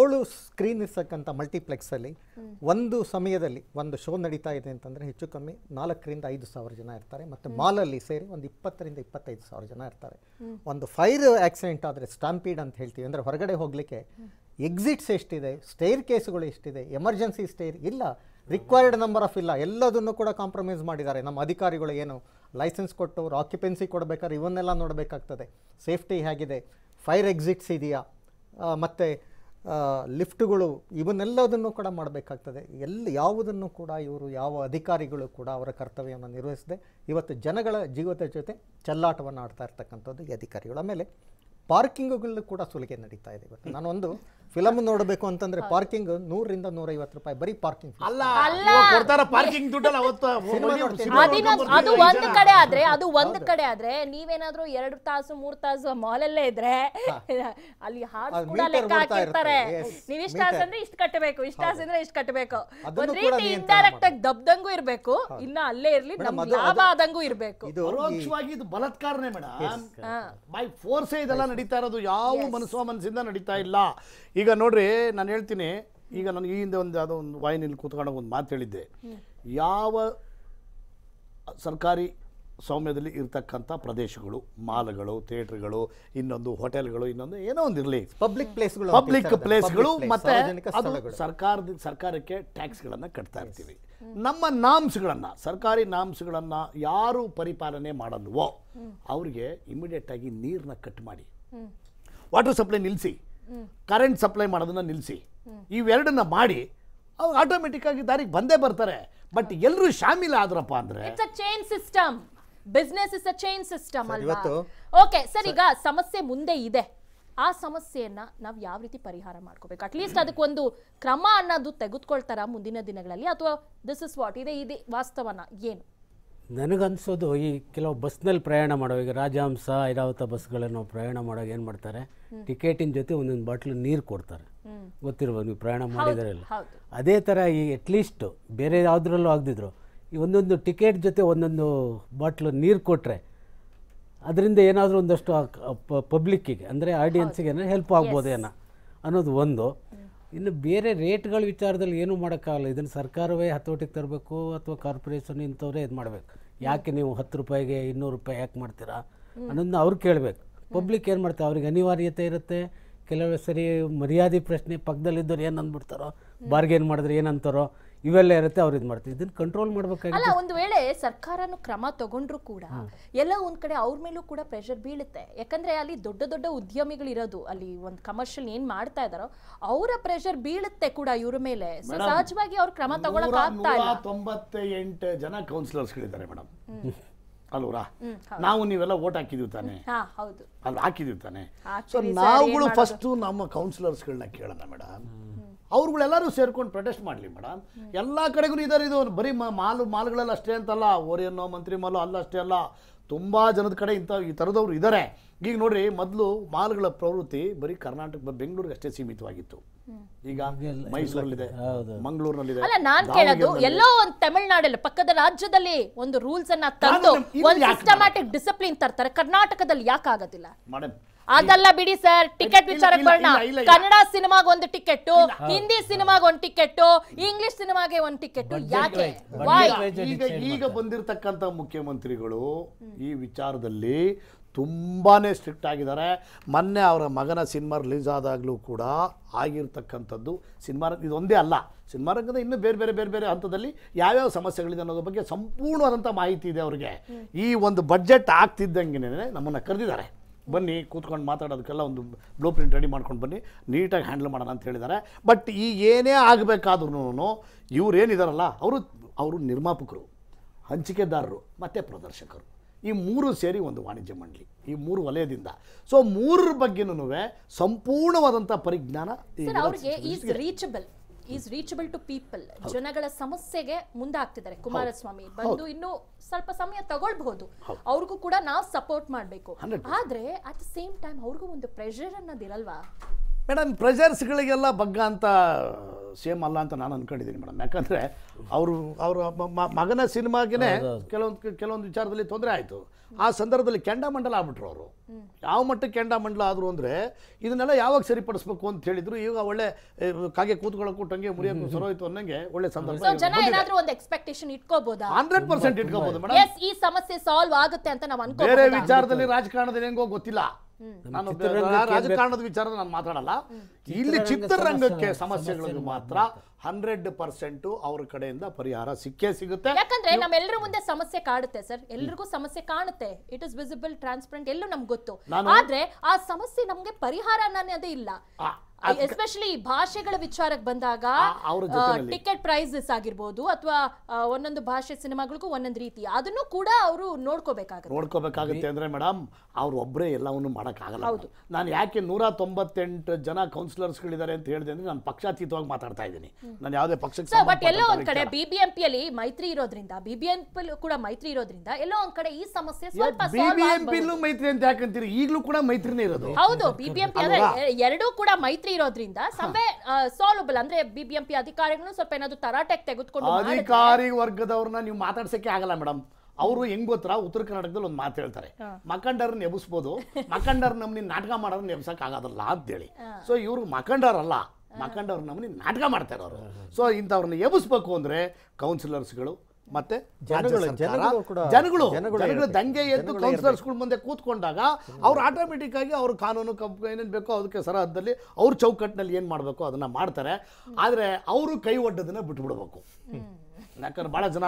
Speaker 6: ಏಳು ಸ್ಕ್ರೀನ್ ಇರ್ತಕ್ಕಂಥ ಮಲ್ಟಿಪ್ಲೆಕ್ಸಲ್ಲಿ ಒಂದು ಸಮಯದಲ್ಲಿ ಒಂದು ಶೋ ನಡೀತಾ ಇದೆ ಅಂತಂದರೆ ಹೆಚ್ಚು ಕಮ್ಮಿ ನಾಲ್ಕರಿಂದ ಐದು ಸಾವಿರ ಜನ ಇರ್ತಾರೆ ಮತ್ತು ಮಾಲಲ್ಲಿ ಸೇರಿ ಒಂದು ಇಪ್ಪತ್ತರಿಂದ ಇಪ್ಪತ್ತೈದು ಸಾವಿರ ಜನ ಇರ್ತಾರೆ ಒಂದು ಫೈರ್ ಆಕ್ಸಿಡೆಂಟ್ ಆದರೆ ಸ್ಟಾಂಪೀಡ್ ಅಂತ ಹೇಳ್ತೀವಿ ಅಂದರೆ ಹೊರಗಡೆ ಹೋಗಲಿಕ್ಕೆ ಎಕ್ಸಿಟ್ಸ್ ಎಷ್ಟಿದೆ ಸ್ಟೇರ್ ಕೇಸ್ಗಳು ಎಷ್ಟಿದೆ ಎಮರ್ಜೆನ್ಸಿ ಸ್ಟೇರ್ ಇಲ್ಲ ರಿಕ್ವೈರ್ಡ್ ನಂಬರ್ ಆಫ್ ಇಲ್ಲ ಎಲ್ಲದನ್ನು ಕೂಡ ಕಾಂಪ್ರಮೈಸ್ ಮಾಡಿದ್ದಾರೆ ನಮ್ಮ ಅಧಿಕಾರಿಗಳು ಏನು ಲೈಸೆನ್ಸ್ ಅವ್ರು ಆಕ್ಯುಪೆನ್ಸಿ ಕೊಡಬೇಕಾದ್ರೆ ಇವನ್ನೆಲ್ಲ ನೋಡಬೇಕಾಗ್ತದೆ ಸೇಫ್ಟಿ ಹೇಗಿದೆ ಫೈರ್ ಎಕ್ಸಿಟ್ಸ್ ಇದೆಯಾ ಮತ್ತು ಲಿಫ್ಟ್ಗಳು ಇವನ್ನೆಲ್ಲದನ್ನು ಕೂಡ ಮಾಡಬೇಕಾಗ್ತದೆ ಎಲ್ಲಿ ಯಾವುದನ್ನು ಕೂಡ ಇವರು ಯಾವ ಅಧಿಕಾರಿಗಳು ಕೂಡ ಅವರ ಕರ್ತವ್ಯವನ್ನು ನಿರ್ವಹಿಸದೆ ಇವತ್ತು ಜನಗಳ ಜೀವದ ಜೊತೆ ಚಲ್ಲಾಟವನ್ನು ಆಡ್ತಾ ಇರ್ತಕ್ಕಂಥದ್ದು ಈ ಅಧಿಕಾರಿಗಳ ಮೇಲೆ ಪಾರ್ಕಿಂಗುಗಳು ಕೂಡ ಸುಲಿಗೆ ನಡೀತಾ ಇದೆ ಇವತ್ತು ನಾನೊಂದು ಫಿಲಮ್ ನೋಡಬೇಕು ಅಂತಂದ್ರೆ ಪಾರ್ಕಿಂಗ್ ನೂರರಿಂದ ಐವತ್ತು ರೂಪಾಯಿ ಬರೀ ಪಾರ್ಕಿಂಗ್ ಅಲ್ಲ ಪಾರ್ಕಿಂಗ್ ಅದು ಒಂದ್ ಕಡೆ
Speaker 3: ಆದ್ರೆ
Speaker 1: ಅದು ಒಂದ್ ಕಡೆ ಆದ್ರೆ ನೀವೇನಾದ್ರು ಎರಡು ತಾಸು ಮೂರ್ ತಾಸು ಮಾಲ್ ಅಲ್ಲೇ ಇದ್ರೆ ಅಲ್ಲಿ ಲೆಕ್ಕ ಹಾಕಿರ್ತಾರೆ ನೀವ್ ಇಷ್ಟ ಅಂದ್ರೆ ಇಷ್ಟ ಕಟ್ಟಬೇಕು ಇಷ್ಟ ಅಂದ್ರೆ ಇಷ್ಟ ಕಟ್ಟಬೇಕು
Speaker 5: ಒಂದ್ ಇಂಡೈರೆಕ್ಟ್
Speaker 3: ಆಗಿ ದಬ್ದಂಗೂ ಇರ್ಬೇಕು ಇನ್ನ ಅಲ್ಲೇ ಇರ್ಲಿ ನಮ್ ಲಾಭ ಆದಂಗೂ ಇರ್ಬೇಕು ಇದು ಬಲತ್ಕಾರನೇ ಮೇಡಮ್ ಬೈ ಇದೆಲ್ಲ ನಡೀತಾ ಇರೋದು ಯಾವ ಮನಸ್ಸೋ ಮನಸ್ಸಿಂದ ನಡೀತಾ ಇಲ್ಲ ಈಗ ನೋಡ್ರಿ ನಾನು ಹೇಳ್ತೀನಿ ಈಗ ನಾನು ಈ ಹಿಂದೆ ಒಂದು ಯಾವುದೋ ಒಂದು ವಾಹಿನಿಯಲ್ಲಿ ಕೂತ್ಕೊಂಡಾಗ ಒಂದು ಮಾತು ಹೇಳಿದ್ದೆ ಯಾವ ಸರ್ಕಾರಿ ಸೌಮ್ಯದಲ್ಲಿ ಇರ್ತಕ್ಕಂಥ ಪ್ರದೇಶಗಳು ಮಾಲ್ಗಳು ಥಿಯೇಟರ್ಗಳು ಇನ್ನೊಂದು ಹೋಟೆಲ್ಗಳು ಇನ್ನೊಂದು ಏನೋ
Speaker 6: ಒಂದು ಇರಲಿ ಪಬ್ಲಿಕ್ ಪ್ಲೇಸ್ಗಳು ಪಬ್ಲಿಕ್ ಪ್ಲೇಸ್ಗಳು ಮತ್ತೆ
Speaker 3: ಸರ್ಕಾರದ ಸರ್ಕಾರಕ್ಕೆ ಟ್ಯಾಕ್ಸ್ಗಳನ್ನು ಕಟ್ತಾ ಇರ್ತೀವಿ ನಮ್ಮ ನಾಮ್ಸ್ಗಳನ್ನು ಸರ್ಕಾರಿ ನಾಮ್ಸ್ಗಳನ್ನು ಯಾರು ಪರಿಪಾಲನೆ ಮಾಡಲ್ವೋ ಅವ್ರಿಗೆ ಇಮಿಡಿಯೇಟಾಗಿ ನೀರನ್ನ ಕಟ್ ಮಾಡಿ ವಾಟರ್ ಸಪ್ಲೈ ನಿಲ್ಲಿಸಿ ಕರೆಂಟ್ ಸಪ್ಲೈ ಮಾಡೋದನ್ನ ನಿಲ್ಲಿಸಿ ಇವೆರಡನ್ನ ಮಾಡಿ ಅವ್ರು ಆಗಿ ದಾರಿಗೆ ಬಂದೇ ಬರ್ತಾರೆ ಬಟ್ ಎಲ್ಲರೂ ಶಾಮಿಲ್ ಆದ್ರಪ್ಪ ಅಂದ್ರೆ
Speaker 1: chain system business is a chain system ಅಲ್ವಾ ಓಕೆ ಸರ್ ಈಗ ಸಮಸ್ಯೆ ಮುಂದೆ ಇದೆ ಆ ಸಮಸ್ಯೆಯನ್ನ ನಾವು ಯಾವ ರೀತಿ ಪರಿಹಾರ ಮಾಡ್ಕೋಬೇಕು ಅಟ್ಲೀಸ್ಟ್ ಒಂದು ಕ್ರಮ ಅನ್ನೋದು ತೆಗೆದುಕೊಳ್ತಾರ ಮುಂದಿನ ದಿನಗಳಲ್ಲಿ ಅಥವಾ ದಿಸ್ ಇಸ್ ವಾಟ್ ಇದೆ ಇದೆ ವಾಸ್ತವನ ಏನು
Speaker 7: ನನಗನ್ಸೋದು ಈ ಕೆಲವು ಬಸ್ನಲ್ಲಿ ಪ್ರಯಾಣ ಮಾಡೋ ಈಗ ರಾಜಹಂಸ ಐರಾವತ ಬಸ್ಗಳನ್ನು ಪ್ರಯಾಣ ಮಾಡೋಕೆ ಏನು ಮಾಡ್ತಾರೆ ಟಿಕೆಟಿನ ಜೊತೆ ಒಂದೊಂದು ಬಾಟ್ಲು ನೀರು ಕೊಡ್ತಾರೆ ಗೊತ್ತಿರುವ ನೀವು ಪ್ರಯಾಣ ಮಾಡಿದರೆ ಅದೇ ಥರ ಈ ಅಟ್ಲೀಸ್ಟ್ ಬೇರೆ ಯಾವುದ್ರಲ್ಲೂ ಆಗದಿದ್ರು ಈ ಒಂದೊಂದು ಟಿಕೆಟ್ ಜೊತೆ ಒಂದೊಂದು ಬಾಟ್ಲು ನೀರು ಕೊಟ್ಟರೆ ಅದರಿಂದ ಏನಾದರೂ ಒಂದಷ್ಟು ಪಬ್ಲಿಕ್ಕಿಗೆ ಅಂದರೆ ಆಡಿಯನ್ಸಿಗೆ ಏನಾದ್ರು ಹೆಲ್ಪ್ ಆಗ್ಬೋದೇನೋ ಅನ್ನೋದು ಒಂದು ಇನ್ನು ಬೇರೆ ರೇಟ್ಗಳ ವಿಚಾರದಲ್ಲಿ ಏನೂ ಮಾಡೋಕ್ಕಾಗಲ್ಲ ಇದನ್ನು ಸರ್ಕಾರವೇ ಹತೋಟಿಗೆ ತರಬೇಕು ಅಥವಾ ಕಾರ್ಪೊರೇಷನ್ ಇಂಥವ್ರೇ ಇದು ಮಾಡಬೇಕು ಯಾಕೆ ನೀವು ಹತ್ತು ರೂಪಾಯಿಗೆ ಇನ್ನೂರು ರೂಪಾಯಿ ಯಾಕೆ ಮಾಡ್ತೀರಾ ಅನ್ನೋದನ್ನ ಅವ್ರು ಕೇಳಬೇಕು ಪಬ್ಲಿಕ್ ಏನು ಮಾಡ್ತಾರೆ ಅವ್ರಿಗೆ ಅನಿವಾರ್ಯತೆ ಇರುತ್ತೆ ಕೆಲವೇ ಸರಿ ಮರ್ಯಾದೆ ಪ್ರಶ್ನೆ ಪಕ್ಕದಲ್ಲಿದ್ದವ್ರು ಏನು ಅಂದ್ಬಿಡ್ತಾರೋ ಬಾರ್ಗೇನ್ ಮಾಡಿದ್ರೆ ಏನಂತಾರೋ ಇವೆಲ್ಲ ಇರುತ್ತೆ ಅವ್ರು ಇದು ಮಾಡ್ತಾರೆ ಇದನ್ನ ಕಂಟ್ರೋಲ್ ಮಾಡ್ಬೇಕಾಗಿಲ್ಲ
Speaker 1: ಒಂದು ವೇಳೆ ಸರ್ಕಾರನು ಕ್ರಮ ತಗೊಂಡ್ರು ಕೂಡ ಎಲ್ಲ ಒಂದ್ ಕಡೆ ಅವ್ರ ಮೇಲೂ ಕೂಡ ಪ್ರೆಷರ್ ಬೀಳುತ್ತೆ ಯಾಕಂದ್ರೆ ಅಲ್ಲಿ ದೊಡ್ಡ ದೊಡ್ಡ ಉದ್ಯಮಿಗಳು ಇರೋದು ಅಲ್ಲಿ ಒಂದು ಕಮರ್ಷಿಯಲ್ ಏನ್ ಮಾಡ್ತಾ ಇದಾರೋ ಅವರ ಪ್ರೆಷರ್ ಬೀಳುತ್ತೆ ಕೂಡ ಇವ್ರ ಮೇಲೆ ಸಹಜವಾಗಿ ಅವ್ರು ಕ್ರಮ ತಗೊಳಕ್ ಆಗ್ತಾ ಇಲ್ಲ
Speaker 3: ತೊಂಬತ್ತ ಎಂಟು ಜನ ಕೌನ್ಸಿಲರ್ಸ್ಗಳಿದ್ದಾರೆ ಮೇಡಮ್ ಅಲ್ವರಾ ನಾವು ನೀವೆಲ್ಲ ಓಟ್ ಹಾಕಿದೀವಿ ತಾನೆ ಅಲ್ಲಿ ಹಾಕಿದೀವಿ ತಾನೆ
Speaker 1: ಸೊ ನಾವುಗಳು ಫಸ್ಟ್
Speaker 3: ನಮ್ಮ ಕೌನ್ಸಿಲರ್ಸ್ ಗಳನ್ನ ಕೇಳೋಣ ಮೇಡಮ್ ಅವ್ರುಗಳೆಲ್ಲರೂ ಸೇರ್ಕೊಂಡು ಪ್ರೊಟೆಸ್ಟ್ ಮಾಡಲಿ ಮೇಡಮ್ ಎಲ್ಲ ಕಡೆಗೂ ಇದಾರೆ ಇದು ಬರೀ ಮಾಲು ಮಾಲ್ಗಳೆಲ್ಲ ಅಷ್ಟೇ ಅಂತಲ್ಲ ಓರಿಯನ್ನೋ ಮಂತ್ರಿ ಮಾಲು ಅಲ್ಲ ಅಷ್ಟೇ ಅಲ್ಲ ತುಂಬ ಜನದ ಕಡೆ ಇಂಥ ಈ ಥರದವ್ರು ಇದ್ದಾರೆ ಈಗ ನೋಡ್ರಿ ಮೊದಲು ಮಾಲ್ಗಳ ಪ್ರವೃತ್ತಿ ಬರೀ ಕರ್ನಾಟಕ ಬೆಂಗಳೂರಿಗೆ ಅಷ್ಟೇ ಸೀಮಿತವಾಗಿತ್ತು ಈಗ ಮೈಸೂರಲ್ಲಿದೆ ಮಂಗಳೂರಿನಲ್ಲಿದೆ ಅಲ್ಲ ನಾನ್ ಕೇಳೋದು ಎಲ್ಲೋ
Speaker 1: ಒಂದು ತಮಿಳ್ನಾಡಲ್ಲಿ ಪಕ್ಕದ ರಾಜ್ಯದಲ್ಲಿ ಒಂದು ರೂಲ್ಸ್ ಅನ್ನ ತಂದು ಒಂದು ಸಿಸ್ಟಮ್ಯಾಟಿಕ್ ಡಿಸಿಪ್ಲಿನ್ ತರ್ತಾರೆ ಕರ್ನಾಟಕದಲ್ಲಿ ಆಗೋದಿಲ್ಲ ಮೇಡಮ್ ಅದೆಲ್ಲ ಬಿಡಿ ಸರ್ ಟಿಕೆಟ್ ವಿಚಾರಕ್ಕೆ ಕನ್ನಡ ಸಿನಿಮಾಗ ಒಂದು ಟಿಕೆಟ್ ಹಿಂದಿ ಸಿನಿಮಾಗ ಒಂದು ಟಿಕೆಟ್ ಇಂಗ್ಲಿಷ್ ಸಿನಿಮಾಗೆ ಒಂದು ಟಿಕೆಟ್ ಯಾಕೆ ಈಗ
Speaker 3: ಈಗ ಬಂದಿರತಕ್ಕಂತ ಮುಖ್ಯಮಂತ್ರಿಗಳು ಈ ವಿಚಾರದಲ್ಲಿ ತುಂಬಾನೇ ಸ್ಟ್ರಿಕ್ಟ್ ಆಗಿದ್ದಾರೆ ಮೊನ್ನೆ ಅವರ ಮಗನ ಸಿನಿಮಾ ರಿಲೀಸ್ ಆದಾಗಲೂ ಕೂಡ ಆಗಿರ್ತಕ್ಕಂಥದ್ದು ಸಿನಿಮಾ ಇದೊಂದೇ ಅಲ್ಲ ಸಿನಿಮಾ ರಂಗದ ಇನ್ನೂ ಬೇರೆ ಬೇರೆ ಬೇರೆ ಬೇರೆ ಹಂತದಲ್ಲಿ ಯಾವ್ಯಾವ ಸಮಸ್ಯೆಗಳಿದೆ ಅನ್ನೋದ್ರ ಬಗ್ಗೆ ಸಂಪೂರ್ಣವಾದಂಥ ಮಾಹಿತಿ ಇದೆ ಅವರಿಗೆ ಈ ಒಂದು ಬಜೆಟ್ ಆಗ್ತಿದ್ದಂಗೆ ನಮ್ಮನ್ನು ಕರೆದಿದ್ದಾರೆ ಬನ್ನಿ ಕೂತ್ಕೊಂಡು ಮಾತಾಡೋದಕ್ಕೆಲ್ಲ ಒಂದು ಬ್ಲೂ ಪ್ರಿಂಟ್ ರೆಡಿ ಮಾಡ್ಕೊಂಡು ಬನ್ನಿ ನೀಟಾಗಿ ಹ್ಯಾಂಡಲ್ ಮಾಡೋಣ ಅಂತ ಹೇಳಿದ್ದಾರೆ ಬಟ್ ಈ ಏನೇ ಆಗಬೇಕಾದ್ರೂ ಇವರೇನಿದಾರಲ್ಲ ಅವರು ಅವರು ನಿರ್ಮಾಪಕರು ಹಂಚಿಕೆದಾರರು ಮತ್ತು ಪ್ರದರ್ಶಕರು ಈ ಮೂರು ಸೇರಿ ಒಂದು ವಾಣಿಜ್ಯ ಮಂಡಳಿ ಈ ಮೂರು ವಲಯದಿಂದ ಸೊ ಮೂರರ ಬಗ್ಗೆನೂ ಸಂಪೂರ್ಣವಾದಂಥ ಪರಿಜ್ಞಾನ
Speaker 1: reachable is reachable to people ಜನಗಳ ಸಮಸ್ಯೆಗೆ ಮುಂದಾಗ್ತಿದ್ದಾರೆ ಕುಮಾರಸ್ವಾಮಿ ಬಂದು ಇನ್ನು ಸ್ವಲ್ಪ ಸಮಯ ತಗೊಳ್ಬಹುದು ಅವ್ರಿಗೂ ಕೂಡ ನಾವು ಸಪೋರ್ಟ್ ಮಾಡಬೇಕು ಆದ್ರೆ ಅಟ್ ದ ಸೇಮ್ ಟೈಮ್ ಅವ್ರಿಗೂ ಒಂದು ಪ್ರೆಷರ್ ಅನ್ನೋದಿರಲ್ವಾ
Speaker 3: ಮೇಡಮ್ ಪ್ರೆಜರ್ಸ್ಗಳಿಗೆಲ್ಲ ಬಗ್ಗ ಅಂತ ಸೇಮ್ ಅಲ್ಲ ಅಂತ ನಾನು ಅನ್ಕೊಂಡಿದ್ದೀನಿ ಮೇಡಮ್ ಯಾಕಂದರೆ ಅವರು ಅವರ ಮಗನ ಸಿನಿಮಾಗೆ ಕೆಲವೊಂದು ಕೆಲವೊಂದು ವಿಚಾರದಲ್ಲಿ ತೊಂದರೆ ಆಯಿತು ಆ ಸಂದರ್ಭದಲ್ಲಿ ಮಂಡಲ ಆಗ್ಬಿಟ್ರು ಅವರು ಯಾವ ಮಟ್ಟಕ್ಕೆ ಮಂಡಲ ಆದರು ಅಂದರೆ ಇದನ್ನೆಲ್ಲ ಯಾವಾಗ ಸರಿಪಡಿಸ್ಬೇಕು ಅಂತ ಹೇಳಿದ್ರು ಈಗ ಒಳ್ಳೆ ಕಾಗೆ ಕೂತ್ಕೊಳ್ಳೋಕ್ಕೂ ಟಂಗೆ ಮುರಿಯೋಕ್ಕೂ ಸರೋಯ್ತು ಅನ್ನಂಗೆ ಒಳ್ಳೆ ಸಂದರ್ಭ
Speaker 1: ಒಂದು ಎಕ್ಸ್ಪೆಕ್ಟೇಷನ್ ಹಂಡ್ರೆಡ್
Speaker 3: ಪರ್ಸೆಂಟ್ ಇಟ್ಕೋಬಹುದು ಮೇಡಮ್
Speaker 1: ಈ ಸಮಸ್ಯೆ ಸಾಲ್ವ್ ಆಗುತ್ತೆ ಅಂತ ನಾವು ಬೇರೆ ವಿಚಾರದಲ್ಲಿ
Speaker 3: ರಾಜಕಾರಣದಲ್ಲಿ ಹೆಂಗೋ ಗೊತ್ತಿಲ್ಲ ನಾನು ರಾಜಕಾರಣದ ವಿಚಾರ ನಾನು ಮಾತಾಡಲ್ಲ ಇಲ್ಲಿ ಚಿತ್ರರಂಗಕ್ಕೆ ಸಮಸ್ಯೆಗಳು ಮಾತ್ರ ಹಂಡ್ರೆಡ್ ಪರ್ಸೆಂಟ್ ಅವ್ರ ಕಡೆಯಿಂದ ಪರಿಹಾರ ಸಿಕ್ಕೇ ಸಿಗುತ್ತೆ
Speaker 1: ಯಾಕಂದ್ರೆ ನಮ್ಮೆಲ್ಲರ ಮುಂದೆ ಸಮಸ್ಯೆ ಕಾಡುತ್ತೆ ಸರ್ ಎಲ್ರಿಗೂ ಸಮಸ್ಯೆ ಕಾಣುತ್ತೆ ಇಟ್ ಇಸ್ ವಿಸಿಬಲ್ ಟ್ರಾನ್ಸ್ಪರೆಂಟ್ ಎಲ್ಲೂ ನಮ್ಗೆ ಗೊತ್ತು ಆದ್ರೆ ಆ ಸಮಸ್ಯೆ ನಮ್ಗೆ ಪರಿಹಾರ ಅನ್ನೋದೇ ಇಲ್ಲ ಎಸ್ಪೆಷಲಿ ಭಾಷೆಗಳ ವಿಚಾರಕ್ಕೆ ಬಂದಾಗ ಟಿಕೆಟ್ ಪ್ರೈಸಸ್ ಆಗಿರ್ಬೋದು ಅಥವಾ ಒಂದೊಂದು ಭಾಷೆ ಸಿನಿಮಾಗಳಿಗೂ ಒಂದೊಂದು ರೀತಿ ಅದನ್ನು ಕೂಡ ಅವರು ನೋಡ್ಕೋಬೇಕಾಗುತ್ತೆ
Speaker 3: ನೋಡ್ಕೋಬೇಕಾಗುತ್ತೆ ಅಂದ್ರೆ ಮೇಡಮ್ ಅವ್ರು ಒಬ್ಬರೇ ಎಲ್ಲವನ್ನು ಮಾಡೋಕ್ಕಾಗಲ್ಲ ಹೌದು ನಾನು ಯಾಕೆ ನೂರ ತೊಂಬತ್ತೆಂಟು ಜನ ಕೌನ್ಸಿಲರ್ಸ್ಗಳಿದ್ದಾರೆ ಅಂತ ಹೇಳಿದೆ ಅಂದ್ರೆ ನಾನು ಪಕ್ಷಾತೀತವಾಗಿ ಮಾತಾಡ್ತಾ ಇದ್ದೀನಿ ನಾನು ಯಾವುದೇ ಪಕ್ಷಕ್ಕೆ ಬಟ್ ಎಲ್ಲೋ ಒಂದ್ ಕಡೆ
Speaker 1: ಅಲ್ಲಿ ಮೈತ್ರಿ ಇರೋದ್ರಿಂದ ಬಿಬಿಎಂಪಿ ಕೂಡ ಮೈತ್ರಿ ಇರೋದ್ರಿಂದ ಎಲ್ಲೋ ಒಂದ್ ಕಡೆ ಈ ಸಮಸ್ಯೆ ಸ್ವಲ್ಪ ಬಿಬಿಎಂಪಿಲೂ
Speaker 3: ಮೈತ್ರಿ ಅಂತ ಯಾಕಂತೀರಿ ಈಗಲೂ ಕೂಡ ಮೈತ್ರಿನೇ ಇರೋದು ಹೌದು ಬಿಬಿಎಂಪಿ
Speaker 1: ಎರಡೂ ಕೂಡ ಮೈತ್ರಿ ಇರೋದ್ರಿಂದ ಸಭೆ ಸಾಲಬಲ್ ಅಂದ್ರೆ ಬಿಬಿಎಂಪಿ ಅಧಿಕಾರಿಗಳು ಸ್ವಲ್ಪ ಏನಾದ್ರು ತರಾಟೆಗೆ ತೆಗೆದುಕೊಂಡು ಅಧಿಕಾರಿ
Speaker 3: ವರ್ಗದವ್ರನ್ನ ನೀವು ಮಾತಾಡ್ಸಕ್ಕೆ ಆಗಲ್ಲ ಮೇಡಮ್ ಅವರು ಹೆಂಗ್ ಗೊತ್ತರ ಉತ್ತರ ಕರ್ನಾಟಕದಲ್ಲಿ ಒಂದು ಮಾತು ಹೇಳ್ತಾರೆ ಮಖಂಡರನ್ನ ಎಬ್ಸ್ಬೋದು ಮಖಂಡರ್ ನಮ್ನಿ ನಾಟಕ ಮಾಡೋದನ್ನ ಎಬ್ಸಕ್ ಆಗೋದಲ್ಲ ಅಂತೇಳಿ ಸೊ ಇವರು ಅಲ್ಲ ಮಖಂಡವ್ರು ನಮ್ನಿ ನಾಟಕ ಮಾಡ್ತಾರೆ ಅವರು ಸೊ ಇಂಥವ್ರನ್ನ ಎಬ್ಬಿಸ್ಬೇಕು ಅಂದ್ರೆ ಕೌನ್ಸಿಲರ್ಸ್ಗಳು ಮತ್ತೆ ಜನಗಳು ಜನಗಳು ದಂಗೆ ಎದ್ದು ಕೌನ್ಸಿಲರ್ಸ್ಗಳ ಮುಂದೆ ಕೂತ್ಕೊಂಡಾಗ ಅವ್ರು ಆಟೋಮೆಟಿಕ್ ಆಗಿ ಅವ್ರ ಕಾನೂನು ಕಂಪ್ ಏನೇನು ಬೇಕೋ ಅದಕ್ಕೆ ಸರಹದ್ದಲ್ಲಿ ಅವ್ರ ಚೌಕಟ್ಟಿನಲ್ಲಿ ಏನ್ ಮಾಡಬೇಕು ಅದನ್ನ ಮಾಡ್ತಾರೆ ಆದ್ರೆ ಅವರು ಕೈ ಬಿಟ್ಟು ಬಿಟ್ಬಿಡ್ಬೇಕು ಯಾಕಂದ್ರೆ ಬಹಳ ಜನ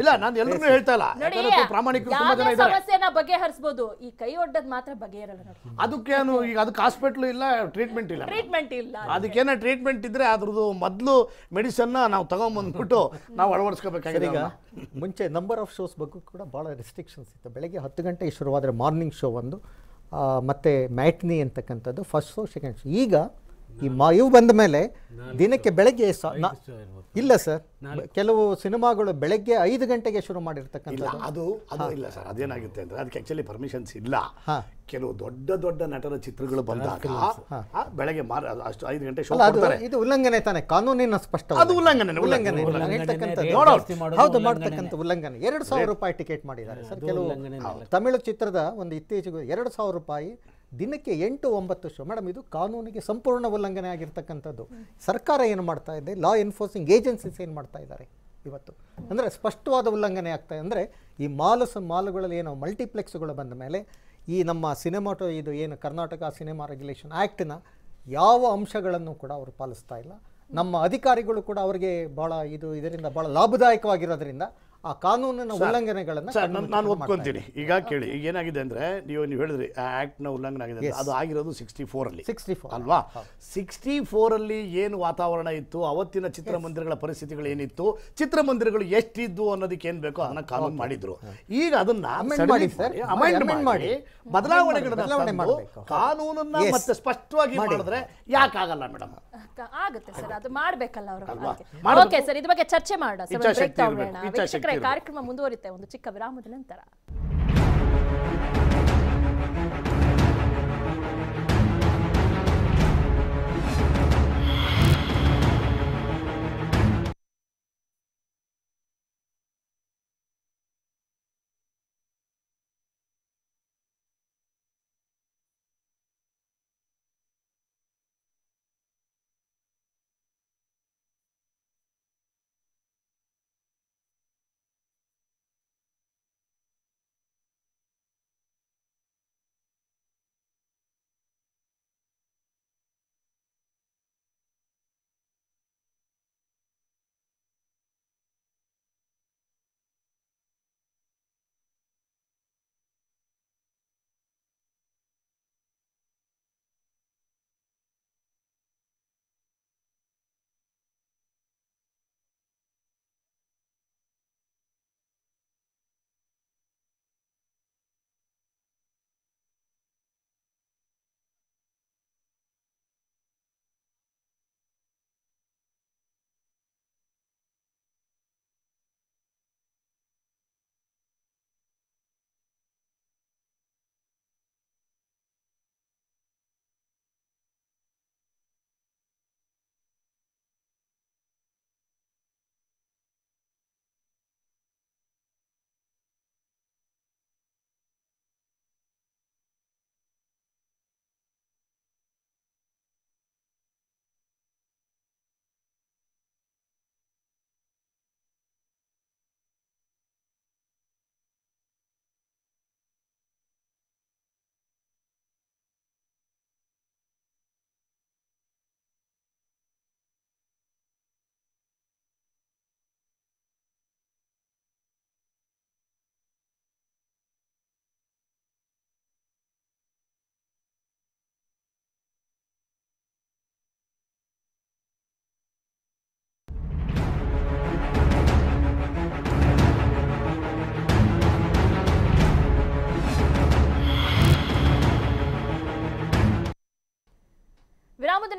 Speaker 3: ಇಲ್ಲ ನಾನು ಎಲ್ಲರೂ ಹೇಳ್ತಾ ಇಲ್ಲ ಪ್ರಾಮಾಣಿಕ ತುಂಬಾ
Speaker 1: ಜನ ಬಗೆಹರಿಸಬಹುದು ಈ ಕೈ ಒಡ್ಡದ್ ಮಾತ್ರ ಬಗೆ ಇರಲ್ಲ
Speaker 3: ಅದಕ್ಕೇನು ಈಗ ಅದಕ್ಕೆ ಹಾಸ್ಪಿಟಲ್ ಇಲ್ಲ ಟ್ರೀಟ್ಮೆಂಟ್ ಇಲ್ಲ
Speaker 5: ಟ್ರೀಟ್ಮೆಂಟ್ ಇಲ್ಲ ಅದಕ್ಕೇನ
Speaker 3: ಟ್ರೀಟ್ಮೆಂಟ್ ಇದ್ರೆ ಅದ್ರದ್ದು ಮೊದಲು ಮೆಡಿಸನ್ ನಾವು ತಗೊಂಬಂದ್ಬಿಟ್ಟು ನಾವು ಅಳವಡಿಸ್ಕೋಬೇಕಾಗಿದೆ ಈಗ
Speaker 6: ಮುಂಚೆ ನಂಬರ್ ಆಫ್ ಶೋಸ್ ಬಗ್ಗೆ ಕೂಡ ಭಾಳ ರೆಸ್ಟ್ರಿಕ್ಷನ್ಸ್ ಇತ್ತು ಬೆಳಗ್ಗೆ ಹತ್ತು ಗಂಟೆಗೆ ಶುರುವಾದರೆ ಮಾರ್ನಿಂಗ್ ಶೋ ಒಂದು ಮತ್ತೆ ಮ್ಯಾಟ್ನಿ ಅಂತಕ್ಕಂಥದ್ದು ಫಸ್ಟ್ ಶೋ ಸೆಕೆಂಡ್ ಶೋ ಈಗ ಈ ಮಾ ಇವು ಬಂದ ಮೇಲೆ ದಿನಕ್ಕೆ ಬೆಳಗ್ಗೆ ಇಲ್ಲ ಸರ್ ಕೆಲವು ಸಿನಿಮಾಗಳು ಬೆಳಗ್ಗೆ ಐದು ಗಂಟೆಗೆ ಶುರು ಮಾಡಿರ್ತಕ್ಕಂಥ ಅದು ಅದು ಇಲ್ಲ
Speaker 3: ಸರ್ ಅದೇನಾಗುತ್ತೆ ಅಂದ್ರೆ ಅದಕ್ಕೆ ಆ್ಯಕ್ಚುಲಿ ಪರ್ಮಿಷನ್ಸ್ ಇಲ್ಲ ಕೆಲವು ದೊಡ್ಡ ದೊಡ್ಡ ನಟರ ಚಿತ್ರಗಳು ಬಂದಾಗ
Speaker 6: ಬೆಳಗ್ಗೆ ಮಾರ ಅಷ್ಟು ಐದು ಗಂಟೆ ಶೋ ಇದು ಉಲ್ಲಂಘನೆ ತಾನೆ ಕಾನೂನಿನ ಸ್ಪಷ್ಟ ಅದು ಉಲ್ಲಂಘನೆ ಉಲ್ಲಂಘನೆ ಹೌದು ಮಾಡ್ತಕ್ಕಂಥ ಉಲ್ಲಂಘನೆ ಎರಡು ಸಾವಿರ ರೂಪಾಯಿ ಟಿಕೆಟ್ ಮಾಡಿದ್ದಾರೆ ಸರ್ ಕೆಲವು ತಮಿಳು ಚಿತ್ರದ ಒಂದು ಇತ್ತೀಚೆಗೆ ಎರಡು ಸಾವಿರ ರೂಪಾಯಿ ದಿನಕ್ಕೆ ಎಂಟು ಒಂಬತ್ತು ಶೋ ಮೇಡಮ್ ಇದು ಕಾನೂನಿಗೆ ಸಂಪೂರ್ಣ ಉಲ್ಲಂಘನೆ ಆಗಿರ್ತಕ್ಕಂಥದ್ದು ಸರ್ಕಾರ ಏನು ಮಾಡ್ತಾ ಇದೆ ಲಾ ಎನ್ಫೋರ್ಸಿಂಗ್ ಏಜೆನ್ಸೀಸ್ ಏನು ಮಾಡ್ತಾ ಇದ್ದಾರೆ ಇವತ್ತು ಅಂದರೆ ಸ್ಪಷ್ಟವಾದ ಉಲ್ಲಂಘನೆ ಆಗ್ತಾ ಅಂದರೆ ಈ ಮಾಲ್ ಮಾಲುಗಳಲ್ಲಿ ಏನೋ ಮಲ್ಟಿಪ್ಲೆಕ್ಸ್ಗಳು ಬಂದ ಮೇಲೆ ಈ ನಮ್ಮ ಸಿನಿಮಾಟೋ ಇದು ಏನು ಕರ್ನಾಟಕ ಸಿನಿಮಾ ರೆಗ್ಯುಲೇಷನ್ ಆ್ಯಕ್ಟಿನ ಯಾವ ಅಂಶಗಳನ್ನು ಕೂಡ ಅವರು ಪಾಲಿಸ್ತಾ ಇಲ್ಲ ನಮ್ಮ ಅಧಿಕಾರಿಗಳು ಕೂಡ ಅವರಿಗೆ ಭಾಳ ಇದು ಇದರಿಂದ ಭಾಳ ಲಾಭದಾಯಕವಾಗಿರೋದ್ರಿಂದ ಆ ಕಾನೂನಿನ ಉಲ್ಲಂಘನೆಗಳನ್ನು ನಾನು ಒಪ್ಕೊಂತೀನಿ
Speaker 3: ಈಗ ಕೇಳಿ ಈಗ ಏನಾಗಿದೆ ಅಂದ್ರೆ ನೀವು ನೀವು ಹೇಳಿದ್ರಿ ಆ ಆ್ಯಕ್ಟ್ನ ಉಲ್ಲಂಘನೆ ಆಗಿದೆ ಅದು ಆಗಿರೋದು ಸಿಕ್ಸ್ಟಿ ಫೋರಲ್ಲಿ ಸಿಕ್ಸ್ಟಿ ಫೋರ್ ಅಲ್ವಾ ಸಿಕ್ಸ್ಟಿ ಫೋರಲ್ಲಿ ಏನು ವಾತಾವರಣ ಇತ್ತು ಅವತ್ತಿನ ಚಿತ್ರಮಂದಿರಗಳ ಪರಿಸ್ಥಿತಿಗಳು ಏನಿತ್ತು ಚಿತ್ರಮಂದಿರಗಳು ಎಷ್ಟಿದ್ವು ಅನ್ನೋದಕ್ಕೆ ಏನು ಬೇಕೋ ಅದನ್ನು ಕಾನೂನು ಮಾಡಿದ್ರು ಈಗ ಅದನ್ನ ಅಮೆಂಡ್ ಮಾಡಿ ಬದಲಾವಣೆಗಳನ್ನು ಕಾನೂನನ್ನ ಮತ್ತೆ ಸ್ಪಷ್ಟವಾಗಿ ಮಾಡಿದ್ರೆ ಆಗಲ್ಲ ಮೇಡಮ್
Speaker 1: ಆಗುತ್ತೆ ಸರ್ ಅದು ಮಾಡ್ಬೇಕಲ್ಲ ಅವರು ಓಕೆ ಸರ್ ಇದ್ರ ಬಗ್ಗೆ ಚರ್ಚೆ ಮಾಡೋಣ ಕಾರ್ಯಕ್ರಮ ಮುಂದುವರಿತೆ ಒಂದು ಚಿಕ್ಕ ವಿರಾಮದ ನಂತರ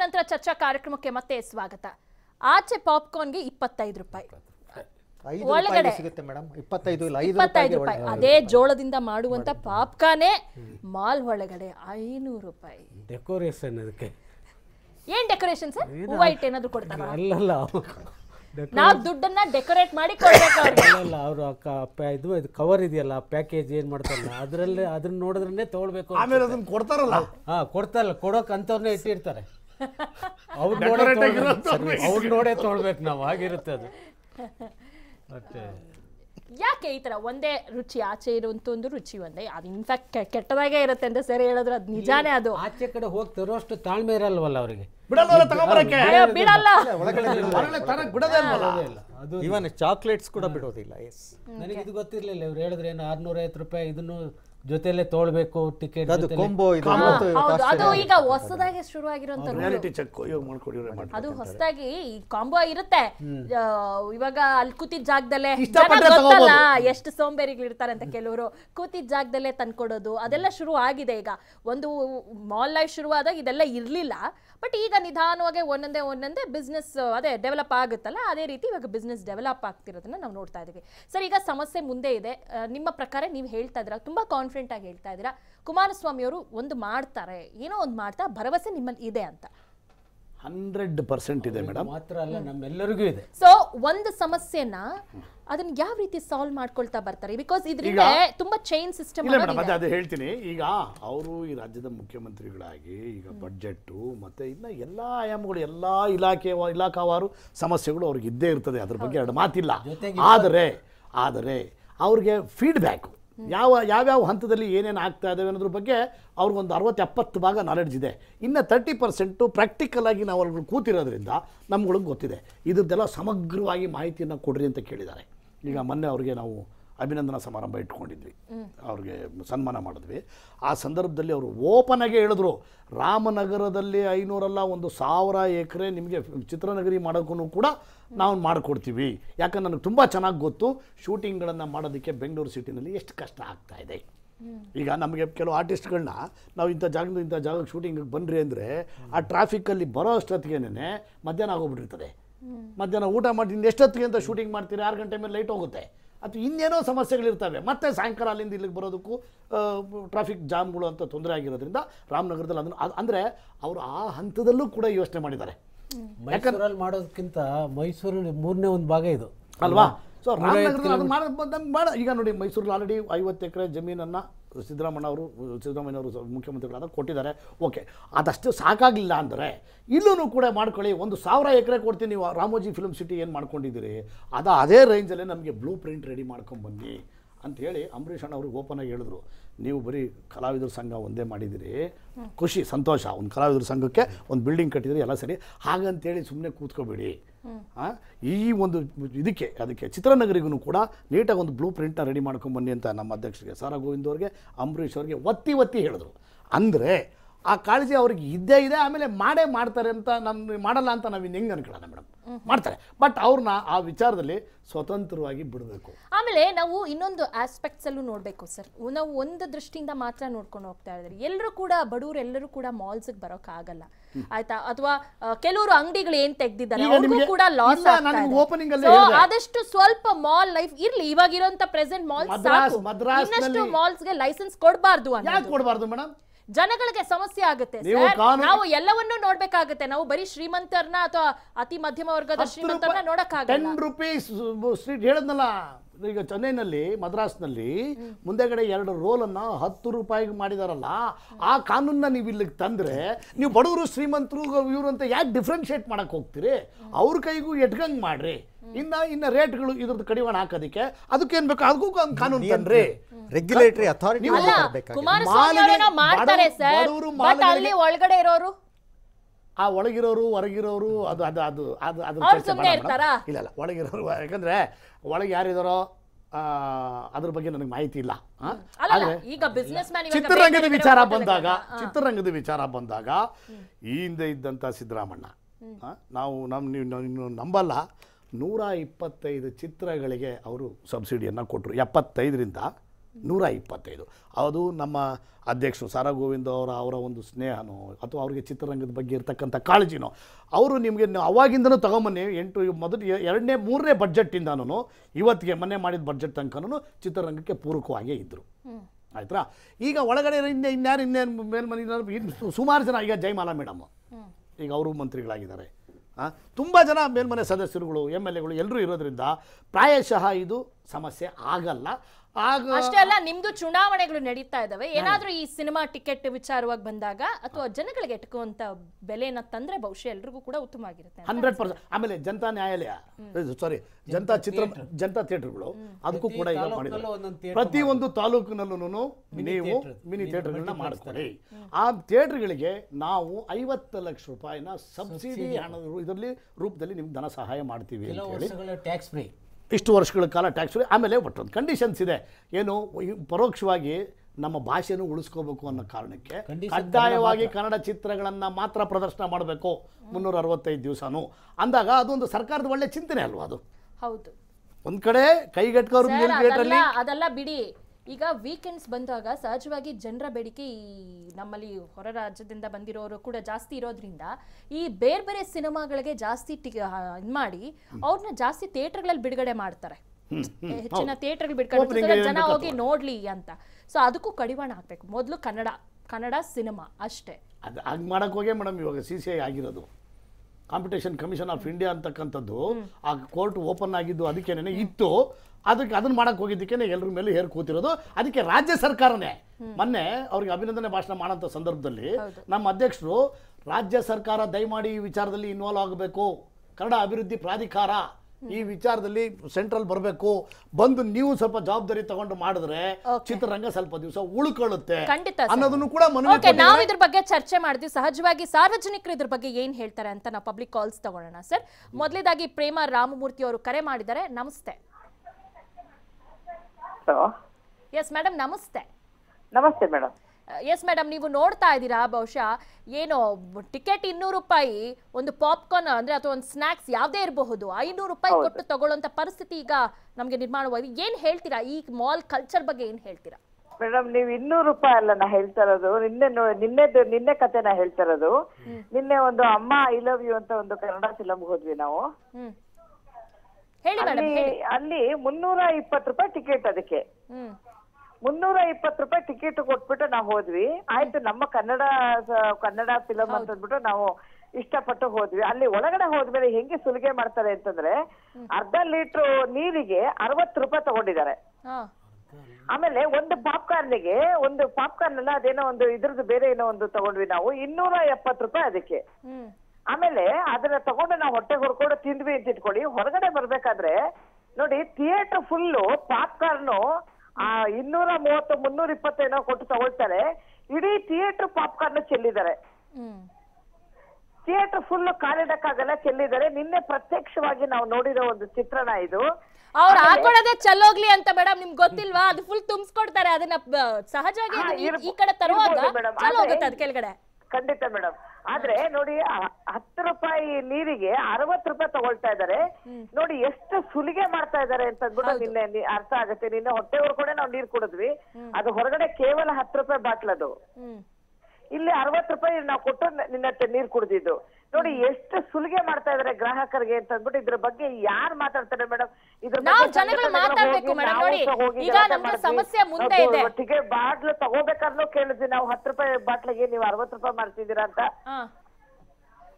Speaker 1: ನಂತರ ಚರ್ಚಾ ಕಾರ್ಯಕ್ರಮಕ್ಕೆ ಮತ್ತೆ ಸ್ವಾಗತ ಆಚೆ ಪಾಪ್ಕಾರ್ನ್ಗೆ ಇಪ್ಪತ್ತೈದು ರೂಪಾಯಿ
Speaker 6: ಒಳಗಡೆ ಇಪ್ಪತ್ತೈದು ರೂಪಾಯಿ ಅದೇ
Speaker 1: ಜೋಳದಿಂದ ಮಾಡುವಂತ ಪಾಪ್ಕಾನೇ ಮಾಲ್ ಒಳಗಡೆ ಐನೂರು ರೂಪಾಯಿ
Speaker 6: ಡೆಕೋರೇಷನ್
Speaker 7: ಅದಕ್ಕೆ
Speaker 1: ಏನ್ ಡೆಕೋರೇಷನ್ ಸರ್ ಹೂವ ಇಟ್ಟು ಏನಾದ್ರು ಕೊಡ್ತಾರ ಅಲ್ಲಲ್ಲ ನಾವು ದುಡ್ಡನ್ನ ಡೆಕೋರೇಟ್ ಮಾಡಿ ಕೊಡ್ಬೇಕಲ್ಲ
Speaker 7: ಅವರು ಇದು ಇದು ಕವರ್ ಇದೆಯಲ್ಲ ಪ್ಯಾಕೇಜ್ ಏನ್ ಮಾಡ್ತಾರಲ್ಲ ಅದರಲ್ಲಿ ಅದನ್ನ ನೋಡಿದ್ರೆ ತಗೊಳ್ಬೇಕು ಆಮೇಲೆ ಅದನ್ನ ಕೊಡ್ತಾರಲ್ಲ ಹಾ ಕೊಡ್ತಾರಲ್ಲ ಕೊಡೋಕೆ ಅಂತವ್ರನ್ನೇ ಇಟ್ಟಿರ್ತಾರೆ ಅವ್ರು ನೋಡೇ ತೊಳ್ಬೇಕು ನಾವು ಆಗಿರುತ್ತೆ ಅದು ಮತ್ತೆ
Speaker 1: ಯಾಕೆ ಈ ಥರ ಒಂದೇ ರುಚಿ ಆಚೆ ಇರುವಂತ ಒಂದು ರುಚಿ ಒಂದೇ ಅದು ಇನ್ಫ್ಯಾಕ್ಟ್ ಕೆಟ್ಟದಾಗೆ ಇರುತ್ತೆ ಅಂತ ಸರಿ ಹೇಳಿದ್ರೆ ಅದು ನಿಜಾನೇ ಅದು ಆಚೆ ಕಡೆ ಹೋಗಿ ತರೋಷ್ಟು
Speaker 7: ತಾಳ್ಮೆ ಇರಲ್ವಲ್ಲ ಅವರಿಗೆ ಇವನ್
Speaker 6: ಚಾಕ್ಲೇಟ್ಸ್ ಕೂಡ ಬಿಡೋದಿಲ್ಲ
Speaker 7: ಎಸ್ ನನಗೆ ಇದು ಗೊತ್ತಿರಲಿಲ್ಲ ಇವ್ರು ಹೇಳಿದ್ರೆ ಏನು ಆರ್ನೂರ ಐವತ್ತು ರೂಪಾಯಿ ಇದನ್ನು ಜೊತೆಲೆ ತೋಳ್ಬೇಕು ಟಿಕೆಟ್ ಅದು ಕೊಂಬೋ ಅದು ಈಗ ಹೊಸದಾಗಿ
Speaker 1: ಶುರು ರಿಯಾಲಿಟಿ
Speaker 7: ಚೆಕ್ ಅದು ಹೊಸದಾಗಿ
Speaker 1: ಈ ಕಾಂಬೋ ಇರುತ್ತೆ ಇವಾಗ ಅಲ್ಲಿ ಕೂತಿದ್ ಜಾಗದಲ್ಲೇ ಎಷ್ಟು ಸೋಂಬೇರಿಗಳು ಇರ್ತಾರೆ ಅಂತ ಕೆಲವರು ಕೂತಿದ್ ಜಾಗದಲ್ಲೇ ತಂದ್ಕೊಡೋದು ಅದೆಲ್ಲ ಶುರು ಆಗಿದೆ ಈಗ ಒಂದು ಮಾಲ್ ಲೈಫ್ ಶುರುವಾದಾಗ ಇದೆಲ್ಲ ಇರ್ಲಿಲ್ಲ ಬಟ್ ಈಗ ನಿಧಾನವಾಗಿ ಒಂದೊಂದೇ ಒಂದೊಂದೇ ಬಿಸ್ನೆಸ್ ಅದೇ ಡೆವಲಪ್ ಆಗುತ್ತಲ್ಲ ಅದೇ ರೀತಿ ಇವಾಗ ಬಿಸ್ನೆಸ್ ಡೆವಲಪ್ ಆಗ್ತಿರೋದನ್ನ ನಾವು ನೋಡ್ತಾ ಇದ್ದೀವಿ ಸರ್ ಈಗ ಸಮಸ್ಯೆ ಮುಂದೆ ಇದೆ ನಿಮ್ಮ ಪ್ರಕಾರ ನೀವು ಹೇಳ್ತಾ ಇದ್ದೀರಾ ತುಂಬ ಕಾನ್ಫಿಡೆಂಟ್ ಆಗಿ ಹೇಳ್ತಾ ಇದ್ದೀರಾ ಕುಮಾರಸ್ವಾಮಿ ಅವರು ಒಂದು ಮಾಡ್ತಾರೆ ಏನೋ ಒಂದು ಮಾಡ್ತಾ ಭರವಸೆ ನಿಮ್ಮಲ್ಲಿ ಇದೆ ಅಂತ
Speaker 7: ಹಂಡ್ರೆಡ್ ಪರ್ಸೆಂಟ್ ಇದೆ ಮೇಡಮ್ ಮಾತ್ರ ಅಲ್ಲ ನಮ್ಮೆಲ್ಲರಿಗೂ ಇದೆ
Speaker 1: ಸೊ ಒಂದು ಸಮಸ್ಯೆನ ಅದನ್ನ ಯಾವ ರೀತಿ ಸಾಲ್ವ್ ಮಾಡ್ಕೊಳ್ತಾ ಬರ್ತಾರೆ ಬಿಕಾಸ್ ಇದರಿಂದ ತುಂಬಾ ಚೈನ್ ಸಿಸ್ಟಮ್ ಇಲ್ಲ ಮೇಡಮ್ ಅದೇ ಅದೇ
Speaker 3: ಹೇಳ್ತೀನಿ ಈಗ ಅವರು ಈ ರಾಜ್ಯದ ಮುಖ್ಯಮಂತ್ರಿಗಳಾಗಿ ಈಗ ಬಜೆಟ್ಟು ಮತ್ತು ಇನ್ನ ಎಲ್ಲ ಆಯಾಮಗಳು ಎಲ್ಲ ಇಲಾಖೆ ಇಲಾಖಾವಾರು ಸಮಸ್ಯೆಗಳು ಅವ್ರಿಗೆ ಇದ್ದೇ ಇರ್ತದೆ ಅದ್ರ ಬಗ್ಗೆ ಎರಡು ಮಾತಿಲ್ಲ ಆದರೆ ಆದರೆ ಅವ್ರಿಗೆ ಫೀಡ್ಬ್ಯಾಕು ಯಾವ ಯಾವ್ಯಾವ ಹಂತದಲ್ಲಿ ಏನೇನು ಆಗ್ತಾ ಇದ್ದಾವೆ ಅನ್ನೋದ್ರ ಬಗ್ಗೆ ಅವ್ರಿಗೊಂದು ಅರವತ್ತು ಎಪ್ಪತ್ತು ಭಾಗ ನಾಲೆಡ್ಜ್ ಇದೆ ಇನ್ನು ತರ್ಟಿ ಪರ್ಸೆಂಟು ಪ್ರಾಕ್ಟಿಕಲಾಗಿ ನಾವು ಅವ್ರಿಗೆ ಕೂತಿರೋದ್ರಿಂದ ನಮ್ಗಳಿಗೆ ಗೊತ್ತಿದೆ ಇದ್ರದ್ದೆಲ್ಲ ಸಮಗ್ರವಾಗಿ ಮಾಹಿತಿಯನ್ನು ಕೊಡ್ರಿ ಅಂತ ಕೇಳಿದ್ದಾರೆ ಈಗ ಮೊನ್ನೆ ಅವ್ರಿಗೆ ನಾವು ಅಭಿನಂದನಾ ಸಮಾರಂಭ ಇಟ್ಕೊಂಡಿದ್ವಿ ಅವ್ರಿಗೆ ಸನ್ಮಾನ ಮಾಡಿದ್ವಿ ಆ ಸಂದರ್ಭದಲ್ಲಿ ಅವರು ಓಪನಾಗೆ ಹೇಳಿದ್ರು ರಾಮನಗರದಲ್ಲಿ ಐನೂರಲ್ಲ ಒಂದು ಸಾವಿರ ಎಕರೆ ನಿಮಗೆ ಚಿತ್ರನಗರಿ ಮಾಡೋಕ್ಕೂ ಕೂಡ ನಾವು ಮಾಡಿಕೊಡ್ತೀವಿ ಯಾಕಂದ್ರೆ ನನಗೆ ತುಂಬ ಚೆನ್ನಾಗಿ ಗೊತ್ತು ಶೂಟಿಂಗ್ಗಳನ್ನು ಮಾಡೋದಕ್ಕೆ ಬೆಂಗಳೂರು ಸಿಟಿನಲ್ಲಿ ಎಷ್ಟು ಕಷ್ಟ ಆಗ್ತಾ ಇದೆ ಈಗ ನಮಗೆ ಕೆಲವು ಆರ್ಟಿಸ್ಟ್ಗಳನ್ನ ನಾವು ಇಂಥ ಜಾಗದಿಂದ ಇಂಥ ಜಾಗಕ್ಕೆ ಶೂಟಿಂಗಿಗೆ ಬನ್ನಿರಿ ಅಂದರೆ ಆ ಟ್ರಾಫಿಕ್ಕಲ್ಲಿ ಬರೋ ಅಷ್ಟೊತ್ತಿಗೆನೇ ಮಧ್ಯಾಹ್ನ ಆಗೋಗ್ಬಿಟ್ಟಿರ್ತದೆ ಮಧ್ಯಾಹ್ನ ಊಟ ಮಾಡಿ ಇನ್ನು ಎಷ್ಟೊತ್ತಿಗೆ ಅಂತ ಶೂಟಿಂಗ್ ಮಾಡ್ತೀರಿ ಆರು ಗಂಟೆ ಮೇಲೆ ಲೈಟ್ ಹೋಗುತ್ತೆ ಅಥವಾ ಇನ್ನೇನೋ ಸಮಸ್ಯೆಗಳಿರ್ತವೆ ಮತ್ತೆ ಸಾಯಂಕಾಲ ಅಲ್ಲಿಂದ ಇಲ್ಲಿಗೆ ಬರೋದಕ್ಕೂ ಟ್ರಾಫಿಕ್ ಜಾಮ್ಗಳು ಅಂತ ತೊಂದರೆ ಆಗಿರೋದ್ರಿಂದ ರಾಮನಗರದಲ್ಲಿ ಅದನ್ನು ಅಂದರೆ ಅವರು ಆ ಹಂತದಲ್ಲೂ ಕೂಡ ಯೋಚನೆ ಮಾಡಿದ್ದಾರೆ ಮೈಸೂರಲ್ಲಿ ಮಾಡೋದಕ್ಕಿಂತ ಮೈಸೂರಿನ ಮೂರನೇ
Speaker 7: ಒಂದು ಭಾಗ ಇದು ಅಲ್ವಾ ಸೊ
Speaker 3: ಮಾಡ ಈಗ ನೋಡಿ ಮೈಸೂರಲ್ಲಿ ಆಲ್ರೆಡಿ ಐವತ್ತು ಎಕರೆ ಜಮೀನನ್ನು ಸಿದ್ದರಾಮಯ್ಯ ಅವರು ಸಿದ್ದರಾಮಯ್ಯ ಅವರು ಮುಖ್ಯಮಂತ್ರಿಗಳಾದ ಕೊಟ್ಟಿದ್ದಾರೆ ಓಕೆ ಅದಷ್ಟು ಸಾಕಾಗಲಿಲ್ಲ ಅಂದರೆ ಇಲ್ಲೂ ಕೂಡ ಮಾಡ್ಕೊಳ್ಳಿ ಒಂದು ಸಾವಿರ ಎಕರೆ ಕೊಡ್ತೀನಿ ನೀವು ರಾಮೋಜಿ ಫಿಲ್ಮ್ ಸಿಟಿ ಏನು ಮಾಡ್ಕೊಂಡಿದ್ದೀರಿ ಅದು ಅದೇ ರೇಂಜಲ್ಲೇ ನಮಗೆ ಬ್ಲೂ ಪ್ರಿಂಟ್ ರೆಡಿ ಮಾಡ್ಕೊಂಡ್ಬನ್ನಿ ಅಂಥೇಳಿ ಅಂಬರೀಷ್ ಅಣ್ಣ ಅವ್ರಿಗೆ ಓಪನ್ ಆಗಿ ಹೇಳಿದ್ರು ನೀವು ಬರೀ ಕಲಾವಿದರ ಸಂಘ ಒಂದೇ ಮಾಡಿದಿರಿ ಖುಷಿ ಸಂತೋಷ ಒಂದು ಕಲಾವಿದರ ಸಂಘಕ್ಕೆ ಒಂದು ಬಿಲ್ಡಿಂಗ್ ಕಟ್ಟಿದ್ರಿ ಎಲ್ಲ ಸರಿ ಹಾಗಂತೇಳಿ ಸುಮ್ಮನೆ ಕೂತ್ಕೋಬೇಡಿ ಈ ಒಂದು ಇದಕ್ಕೆ ಅದಕ್ಕೆ ಚಿತ್ರನಗರಿಗೂ ಕೂಡ ನೀಟಾಗಿ ಒಂದು ಬ್ಲೂ ಪ್ರಿಂಟ್ನ ರೆಡಿ ಬನ್ನಿ ಅಂತ ನಮ್ಮ ಅಧ್ಯಕ್ಷರಿಗೆ ಸಾರಾ ಗೋವಿಂದ ಅವ್ರಿಗೆ ಅಂಬರೀಷ್ ಅವ್ರಿಗೆ ಒತ್ತಿ ಒತ್ತಿ ಹೇಳಿದ್ರು ಅಂದರೆ ಆ ಕಾಳಜಿ ಅವ್ರಿಗೆ ಇದ್ದೇ ಇದೆ ಆಮೇಲೆ ಮಾಡೇ ಮಾಡ್ತಾರೆ ಅಂತ ನಾನು ಮಾಡಲ್ಲ ಅಂತ ನಾವು ಇನ್ನು ಹೆಂಗೆ ಅನ್ಕೊಳ್ಳೋಣ ಮೇಡಮ್ ಮಾಡ್ತಾರೆ ಬಟ್ ಅವ್ರನ್ನ ಆ ವಿಚಾರದಲ್ಲಿ ಸ್ವತಂತ್ರವಾಗಿ ಬಿಡಬೇಕು
Speaker 1: ಆಮೇಲೆ ನಾವು ಇನ್ನೊಂದು ಆಸ್ಪೆಕ್ಟ್ಸ್ ಅಲ್ಲೂ ನೋಡಬೇಕು ಸರ್ ನಾವು ಒಂದು ದೃಷ್ಟಿಯಿಂದ ಮಾತ್ರ ನೋಡ್ಕೊಂಡು ಹೋಗ್ತಾ ಇದ್ದಾರೆ ಎಲ್ಲರೂ ಕೂಡ ಬಡವರು ಎಲ್ಲರೂ ಕೂಡ ಮಾಲ್ಸ್ಗೆ ಬರೋಕ್ಕಾಗಲ್ಲ ಆಯ್ತಾ ಅಥವಾ ಕೆಲವರು ಅಂಗಡಿಗಳು ಏನ್ ತೆಗ್ದಿದ್ದಾರೆ ಕೂಡ ಲಾಸ್ ಆದಷ್ಟು ಸ್ವಲ್ಪ ಮಾಲ್ ಲೈಫ್ ಇರ್ಲಿ ಇವಾಗಿರುವಂತ ಪ್ರೆಸೆಂಟ್ ಮಾಲ್ ಮದ್ರಾಸ್ ಮಾಲ್ಸ್ಗೆ ಲೈಸೆನ್ಸ್ ಕೊಡಬಾರ್ದು ಅಂತ ಕೊಡಬಾರ್ದು ಮೇಡಮ್ ಜನಗಳಿಗೆ ಸಮಸ್ಯೆ ಆಗುತ್ತೆ ನಾವು ಎಲ್ಲವನ್ನೂ ನೋಡ್ಬೇಕಾಗುತ್ತೆ ನಾವು ಬರೀ ಶ್ರೀಮಂತರ್ನ ಅಥವಾ ಅತಿ ಮಧ್ಯಮ ವರ್ಗದ ಶ್ರೀಮಂತರ್ನ ನೋಡಕ್
Speaker 3: ರುಪೀಸ್ ಈಗ ಚೆನ್ನೈನಲ್ಲಿ ಮದ್ರಾಸ್ನಲ್ಲಿ ಮುಂದೆಗಡೆ ಎರಡು ರೋಲನ್ನು ಹತ್ತು ರೂಪಾಯಿಗೆ ಮಾಡಿದಾರಲ್ಲ ಆ ಕಾನೂನನ್ನ ನೀವು ಇಲ್ಲಿಗೆ ತಂದರೆ ನೀವು ಬಡವರು ಶ್ರೀಮಂತರು ಇವರು ಅಂತ ಯಾಕೆ ಡಿಫ್ರೆನ್ಷಿಯೇಟ್ ಮಾಡೋಕ್ಕೆ ಹೋಗ್ತೀರಿ ಅವ್ರ ಕೈಗೂ ಎಟ್ಗಂಗೆ ಮಾಡ್ರಿ ಇನ್ನು ಇನ್ನು ರೇಟ್ಗಳು ಇದ್ರದ್ದು ಕಡಿವಾಣ ಹಾಕೋದಕ್ಕೆ ಏನು ಬೇಕು ಅದಕ್ಕೂ ಒಂದು ಕಾನೂನು ತಂದ್ರೆ ರೆಗ್ಯುಲೇಟರಿ
Speaker 1: ಅಥಾರಿಟಿ ಮಾಡ್ತಾರೆ ಸರ್ ಅಲ್ಲಿ ಒಳಗಡೆ ಇರೋರು
Speaker 3: ಆ ಒಳಗಿರೋರು ಹೊರಗಿರೋರು ಅದು ಅದು ಅದು ಅದು ಅದು ಇಲ್ಲ ಇಲ್ಲ ಒಳಗಿರೋರು ಯಾಕಂದ್ರೆ ಒಳಗೆ ಯಾರಿದಾರೋ ಅದ್ರ ಬಗ್ಗೆ ನನಗೆ ಮಾಹಿತಿ ಇಲ್ಲ
Speaker 1: ಈಗ ಚಿತ್ರರಂಗದ ವಿಚಾರ ಬಂದಾಗ ಚಿತ್ರರಂಗದ
Speaker 3: ವಿಚಾರ ಬಂದಾಗ ಈ ಹಿಂದೆ ಇದ್ದಂಥ ಸಿದ್ದರಾಮಣ್ಣ ನಾವು ನಮ್ಮ ನೀವು ನಂಬಲ್ಲ ನೂರ ಇಪ್ಪತ್ತೈದು ಚಿತ್ರಗಳಿಗೆ ಅವರು ಸಬ್ಸಿಡಿಯನ್ನು ಕೊಟ್ಟರು ಎಪ್ಪತ್ತೈದರಿಂದ ನೂರ ಇಪ್ಪತ್ತೈದು ಅದು ನಮ್ಮ ಅಧ್ಯಕ್ಷರು ಸಾರ ಗೋವಿಂದ ಅವರ ಅವರ ಒಂದು ಸ್ನೇಹನೋ ಅಥವಾ ಅವರಿಗೆ ಚಿತ್ರರಂಗದ ಬಗ್ಗೆ ಇರತಕ್ಕಂಥ ಕಾಳಜಿನೋ ಅವರು ನಿಮಗೆ ಅವಾಗಿಂದನೂ ತಗೊಂಬನ್ನಿ ಎಂಟು ಮೊದಲು ಎರಡನೇ ಮೂರನೇ ಬಡ್ಜೆಟ್ಟಿಂದನೂ ಇವತ್ತಿಗೆ ಮೊನ್ನೆ ಮಾಡಿದ ಬಡ್ಜೆಟ್ ತನಕನೂ ಚಿತ್ರರಂಗಕ್ಕೆ ಪೂರಕವಾಗೇ ಇದ್ದರು ಆಯ್ತಾ ಈಗ ಒಳಗಡೆ ಇನ್ನೇ ಇನ್ಯಾರು ಇನ್ನೇನು ಮೇಲ್ಮನೆ ಸುಮಾರು ಜನ ಈಗ ಜಯಮಾಲಾ ಮೇಡಮ್ ಈಗ ಅವರು ಮಂತ್ರಿಗಳಾಗಿದ್ದಾರೆ ತುಂಬ ಜನ ಮೇಲ್ಮನೆ ಸದಸ್ಯರುಗಳು ಎಮ್ ಎಲ್ ಎಗಳು ಎಲ್ಲರೂ ಇರೋದ್ರಿಂದ ಪ್ರಾಯಶಃ ಇದು ಸಮಸ್ಯೆ ಆಗಲ್ಲ ಅಷ್ಟೇ ಅಲ್ಲ
Speaker 1: ನಿಮ್ದು ಚುನಾವಣೆಗಳು ನಡೀತಾ ಇದಾವೆ ಏನಾದ್ರೂ ಈ ಸಿನಿಮಾ ಟಿಕೆಟ್ ವಿಚಾರವಾಗಿ ಬಂದಾಗ ಅಥವಾ ಜನಗಳಿಗೆ ಎಟಕುವಂತ ಬೆಲೆನ ತಂದ್ರೆ ಬಹುಶಃ ಎಲ್ರಿಗೂ ಕೂಡ ಉತ್ತಮ ಆಗಿರುತ್ತೆ ಹಂಡ್ರೆಡ್
Speaker 3: ಪರ್ಸೆಂಟ್ ಆಮೇಲೆ ಜನತಾ ನ್ಯಾಯಾಲಯ ಸಾರಿ ಜನತಾ ಚಿತ್ರ ಜನತಾ ಥಿಯೇಟರ್ಗಳು ಅದಕ್ಕೂ ಕೂಡ ಈಗ ಮಾಡಿದ್ದಾರೆ ಪ್ರತಿ ಒಂದು ತಾಲೂಕಿನಲ್ಲೂ ನೀವು ಮಿನಿ ಥಿಯೇಟರ್ಗಳನ್ನ ಮಾಡಿಸ್ತಾರೆ ಆ ಥಿಯೇಟರ್ ಗಳಿಗೆ ನಾವು ಐವತ್ತು ಲಕ್ಷ ರೂಪಾಯಿನ ಸಬ್ಸಿಡಿ ಹಣ ಇದರಲ್ಲಿ ರೂಪದಲ್ಲಿ ನಿಮ್ಗೆ ಧನ ಸಹಾಯ ಮಾಡ್ತೀವಿ ಅಂತ ಹೇಳಿ ಟ್ಯಾಕ್ಸ್ ಫ್ರೀ ಇಷ್ಟು ವರ್ಷಗಳ ಕಾಲ ಟ್ಯಾಕ್ಸ್ ಆಮೇಲೆ ಬಟ್ ಒಂದು ಕಂಡೀಷನ್ಸ್ ಇದೆ ಏನು ಪರೋಕ್ಷವಾಗಿ ನಮ್ಮ ಭಾಷೆನೂ ಉಳಿಸ್ಕೋಬೇಕು ಅನ್ನೋ ಕಾರಣಕ್ಕೆ ಕಡ್ಡಾಯವಾಗಿ ಕನ್ನಡ ಚಿತ್ರಗಳನ್ನು ಮಾತ್ರ ಪ್ರದರ್ಶನ ಮಾಡಬೇಕು ಮುನ್ನೂರ ಅರವತ್ತೈದು ದಿವಸನೂ ಅಂದಾಗ ಅದೊಂದು ಸರ್ಕಾರದ ಒಳ್ಳೆ ಚಿಂತನೆ ಅಲ್ವಾ ಅದು ಹೌದು ಒಂದು ಕಡೆ ಕೈಗೆಟ್ಕೋರು
Speaker 1: ಅದೆಲ್ಲ ಬಿಡಿ ಈಗ ವೀಕೆಂಡ್ಸ್ ಬಂದಾಗ ಸಹಜವಾಗಿ ಜನರ ಬೇಡಿಕೆ ಈ ನಮ್ಮಲ್ಲಿ ಹೊರ ರಾಜ್ಯದಿಂದ ಬಂದಿರೋರು ಕೂಡ ಜಾಸ್ತಿ ಇರೋದ್ರಿಂದ ಈ ಬೇರೆ ಬೇರೆ ಸಿನಿಮಾಗಳಿಗೆ ಜಾಸ್ತಿ ಮಾಡಿ ಅವ್ರನ್ನ ಜಾಸ್ತಿ ಥಿಯೇಟರ್ಗಳಲ್ಲಿ ಬಿಡುಗಡೆ ಮಾಡ್ತಾರೆ ಹೆಚ್ಚಿನ ಥಿಯೇಟರ್ಗಳು ಬಿಡ್ಕೊಂಡು ಜನ ಹೋಗಿ ನೋಡ್ಲಿ ಅಂತ ಸೊ ಅದಕ್ಕೂ ಕಡಿವಾಣ ಹಾಕ್ಬೇಕು ಮೊದಲು ಕನ್ನಡ ಕನ್ನಡ ಸಿನಿಮಾ ಅಷ್ಟೇ
Speaker 3: ಅದು ಹಾಗೆ ಮೇಡಮ್ ಇವಾಗ ಸಿ ಸಿ ಆಗಿರೋದು ಕಾಂಪಿಟೇಷನ್ ಕಮಿಷನ್ ಆಫ್ ಇಂಡಿಯಾ ಅಂತಕ್ಕಂಥದ್ದು ಆ ಕೋರ್ಟ್ ಓಪನ್ ಆಗಿದ್ದು ಅದಕ್ಕೇನೆ ಇತ್ತು ಅದಕ್ಕೆ ಅದನ್ನ ಮಾಡಕ್ಕೆ ಹೋಗಿದ್ದಕ್ಕೆ ಎಲ್ಲರ ಮೇಲೆ ಹೇರ್ ಕೂತಿರೋದು ಅದಕ್ಕೆ ರಾಜ್ಯ ಸರ್ಕಾರನೇ ಮೊನ್ನೆ ಅವ್ರಿಗೆ ಅಭಿನಂದನೆ ಭಾಷಣ ಮಾಡೋಂಥ ಸಂದರ್ಭದಲ್ಲಿ ನಮ್ಮ ಅಧ್ಯಕ್ಷರು ರಾಜ್ಯ ಸರ್ಕಾರ ದಯಮಾಡಿ ಈ ವಿಚಾರದಲ್ಲಿ ಇನ್ವಾಲ್ವ್ ಆಗಬೇಕು ಕನ್ನಡ ಅಭಿವೃದ್ಧಿ ಪ್ರಾಧಿಕಾರ ಈ ವಿಚಾರದಲ್ಲಿ ಸೆಂಟ್ರಲ್ ಬರಬೇಕು ಬಂದು ನೀವು ಸ್ವಲ್ಪ ಜವಾಬ್ದಾರಿ ತಗೊಂಡು ಮಾಡಿದ್ರೆ ಚಿತ್ರರಂಗ ಸ್ವಲ್ಪ ದಿವಸ ಉಳ್ಕೊಳ್ಳುತ್ತೆ ಅನ್ನೋದನ್ನು ಕೂಡ ನಾವು ಇದ್ರ
Speaker 1: ಬಗ್ಗೆ ಚರ್ಚೆ ಮಾಡ್ತೀವಿ ಸಹಜವಾಗಿ ಸಾರ್ವಜನಿಕರು ಇದ್ರ ಬಗ್ಗೆ ಏನ್ ಹೇಳ್ತಾರೆ ಅಂತ ನಾವು ಪಬ್ಲಿಕ್ ಕಾಲ್ಸ್ ತಗೊಳ್ಳೋಣ ಸರ್ ಮೊದಲೇದಾಗಿ ಪ್ರೇಮ ರಾಮಮೂರ್ತಿ ಅವರು ಕರೆ ಮಾಡಿದ್ದಾರೆ ನಮಸ್ತೆ ಎಸ್ ಮೇಡಮ್ ನಮಸ್ತೆ ನಮಸ್ತೆ ಮೇಡಮ್ ಎಸ್ ಮೇಡಮ್ ನೀವು ನೋಡ್ತಾ ಇದ್ದೀರಾ ಬಹುಶಃ ಏನು ಟಿಕೆಟ್ ಇನ್ನೂರು ರೂಪಾಯಿ ಒಂದು ಪಾಪ್ಕಾರ್ನ್ ಅಂದ್ರೆ ಅಥವಾ ಒಂದು ಸ್ನಾಕ್ಸ್ ಯಾವ್ದೇ ಇರಬಹುದು ಐನೂರು ರೂಪಾಯಿ ಕೊಟ್ಟು ತಗೊಳ್ಳುವಂತ ಪರಿಸ್ಥಿತಿ ಈಗ ನಮ್ಗೆ ನಿರ್ಮಾಣವಾಗಿದೆ ಏನ್ ಹೇಳ್ತೀರಾ ಈ ಮಾಲ್ ಕಲ್ಚರ್ ಬಗ್ಗೆ ಏನ್ ಹೇಳ್ತೀರಾ
Speaker 5: ಮೇಡಮ್ ನೀವು ಇನ್ನೂರು ರೂಪಾಯಿ ಅಲ್ಲ ನಾ ಹೇಳ್ತಾ ಇರೋದು ನಿನ್ನೆ ನಿನ್ನೆದು ನಿನ್ನೆ ಕತೆ ನಾ ಹೇಳ್ತಾ ಇರೋದು ನಿನ್ನೆ ಒಂದು ಅಮ್ಮ ಐ ಲವ್ ಯು ಅಂತ ಒಂದು ಕನ್ನಡ ಫಿಲಮ್ ಹೋದ್ವಿ ನಾವು ಅಲ್ಲಿ ಮುನ್ನೂರ ಇಪ್ಪತ್ತು ರೂಪಾಯಿ ಟಿಕೆಟ್ ಅದಕ್ಕೆ ಮುನ್ನೂರ ಇಪ್ಪತ್ತು ರೂಪಾಯಿ ಟಿಕೆಟ್ ಕೊಟ್ಬಿಟ್ಟು ನಾವು ಹೋದ್ವಿ ಆಯ್ತು ನಮ್ಮ ಕನ್ನಡ ಕನ್ನಡ ಫಿಲಂ ಅಂತ ಅಂದ್ಬಿಟ್ಟು ನಾವು ಇಷ್ಟಪಟ್ಟು ಹೋದ್ವಿ ಅಲ್ಲಿ ಒಳಗಡೆ ಹೋದ್ಮೇಲೆ ಹೆಂಗೆ ಸುಲಿಗೆ ಮಾಡ್ತಾರೆ ಅಂತಂದ್ರೆ ಅರ್ಧ ಲೀಟರ್ ನೀರಿಗೆ ಅರವತ್ ರೂಪಾಯಿ ತಗೊಂಡಿದ್ದಾರೆ ಆಮೇಲೆ ಒಂದು ಪಾಪ್ಕಾರ್ನಿಗೆ ಒಂದು ಪಾಪ್ಕಾರ್ನ್ ಅಲ್ಲ ಅದೇನೋ ಒಂದು ಇದ್ರದ್ದು ಬೇರೆ ಏನೋ ಒಂದು ತಗೊಂಡ್ವಿ ನಾವು ಇನ್ನೂರ ಎಪ್ಪತ್ ರೂಪಾಯಿ ಅದಕ್ಕೆ ಆಮೇಲೆ ಅದನ್ನ ತಗೊಂಡು ನಾವು ಹೊಟ್ಟೆ ಹೊರ್ಕೊಂಡು ತಿಂದ್ವಿ ಅಂತ ಇಟ್ಕೊಳ್ಳಿ ಹೊರಗಡೆ ಬರ್ಬೇಕಾದ್ರೆ ನೋಡಿ ಥಿಯೇಟರ್ ಫುಲ್ಲು ಪಾಪ್ಕಾರ್ನ್ ಆ ಇನ್ನೂರ ಮೂವತ್ತು ಮುನ್ನೂರ ಇಪ್ಪತ್ತೈನೋ ಕೊಟ್ಟು ತಗೊಳ್ತಾರೆ ಇಡೀ ಥಿಯೇಟರ್ ಪಾಪ್ಕಾರ್ನ್ ಚೆಲ್ಲಿದ್ದಾರೆ ಥಿಯೇಟರ್ ಫುಲ್ ಕಾಲಿಡಕ್ಕಾಗಲ್ಲ ಚೆಲ್ಲಿದ್ದಾರೆ ನಿನ್ನೆ ಪ್ರತ್ಯಕ್ಷವಾಗಿ ನಾವು ನೋಡಿರೋ ಒಂದು ಚಿತ್ರಣ ಇದು ಅವ್ರು ಹಾಕೊಳ್ಳೋದೇ
Speaker 1: ಚಲ್ಲೋಗ್ಲಿ ಅಂತ ಮೇಡಮ್ ನಿಮ್ಗೆ ಗೊತ್ತಿಲ್ವಾ ಅದು ಫುಲ್ ತುಂಬಿಸ್ಕೊಡ್ತಾರೆ ಅದನ್ನ
Speaker 5: ಸಹಜವಾಗಿ ಈ ಕಡೆ ತರುವಾಗ ಹೋಗುತ್ತೆ ಅದ್ ಕೆಳಗಡೆ ಖಂಡಿತ ಮೇಡಮ್ ಆದ್ರೆ ನೋಡಿ ಹತ್ತು ರೂಪಾಯಿ ನೀರಿಗೆ ಅರವತ್ ರೂಪಾಯಿ ತಗೊಳ್ತಾ ಇದ್ದಾರೆ ನೋಡಿ ಎಷ್ಟು ಸುಲಿಗೆ ಮಾಡ್ತಾ ಇದ್ದಾರೆ ಅಂತ ಕೂಡ ನಿನ್ನೆ ಅರ್ಥ ಆಗುತ್ತೆ ನಿನ್ನೆ ಹೊಟ್ಟೆ ಕೂಡ ನಾವು ನೀರ್ ಕುಡಿದ್ವಿ ಅದು ಹೊರಗಡೆ ಕೇವಲ ಹತ್ತು ರೂಪಾಯಿ ಬಾಟ್ಲದು ಇಲ್ಲಿ ಅರವತ್ ರೂಪಾಯಿ ನಾವು ಕೊಟ್ಟು ನಿನ್ನತ್ತೆ ನೀರ್ ಕುಡ್ದಿದ್ದು ನೋಡಿ ಎಷ್ಟು ಸುಲಿಗೆ ಮಾಡ್ತಾ ಇದಾರೆ ಗ್ರಾಹಕರಿಗೆ ಅಂತ ಅಂದ್ಬಿಟ್ಟು ಇದ್ರ ಬಗ್ಗೆ ಯಾರು ಮಾತಾಡ್ತಾರೆ ಮೇಡಮ್ ಇದ್ರ ನಾವು ಸಮಸ್ಯೆ ಮುಂದೆ ಇದೆ ಒಟ್ಟಿಗೆ ಬಾಟ್ಲು ತಗೋಬೇಕಾದ್ರೂ ಕೇಳಿದ್ವಿ ನಾವು ಹತ್ತು ರೂಪಾಯಿ ಬಾಟ್ಲಿಗೆ ನೀವು ಅರವತ್ತು ರೂಪಾಯಿ ಮಾಡ್ತಿದ್ದೀರಾ ಅಂತ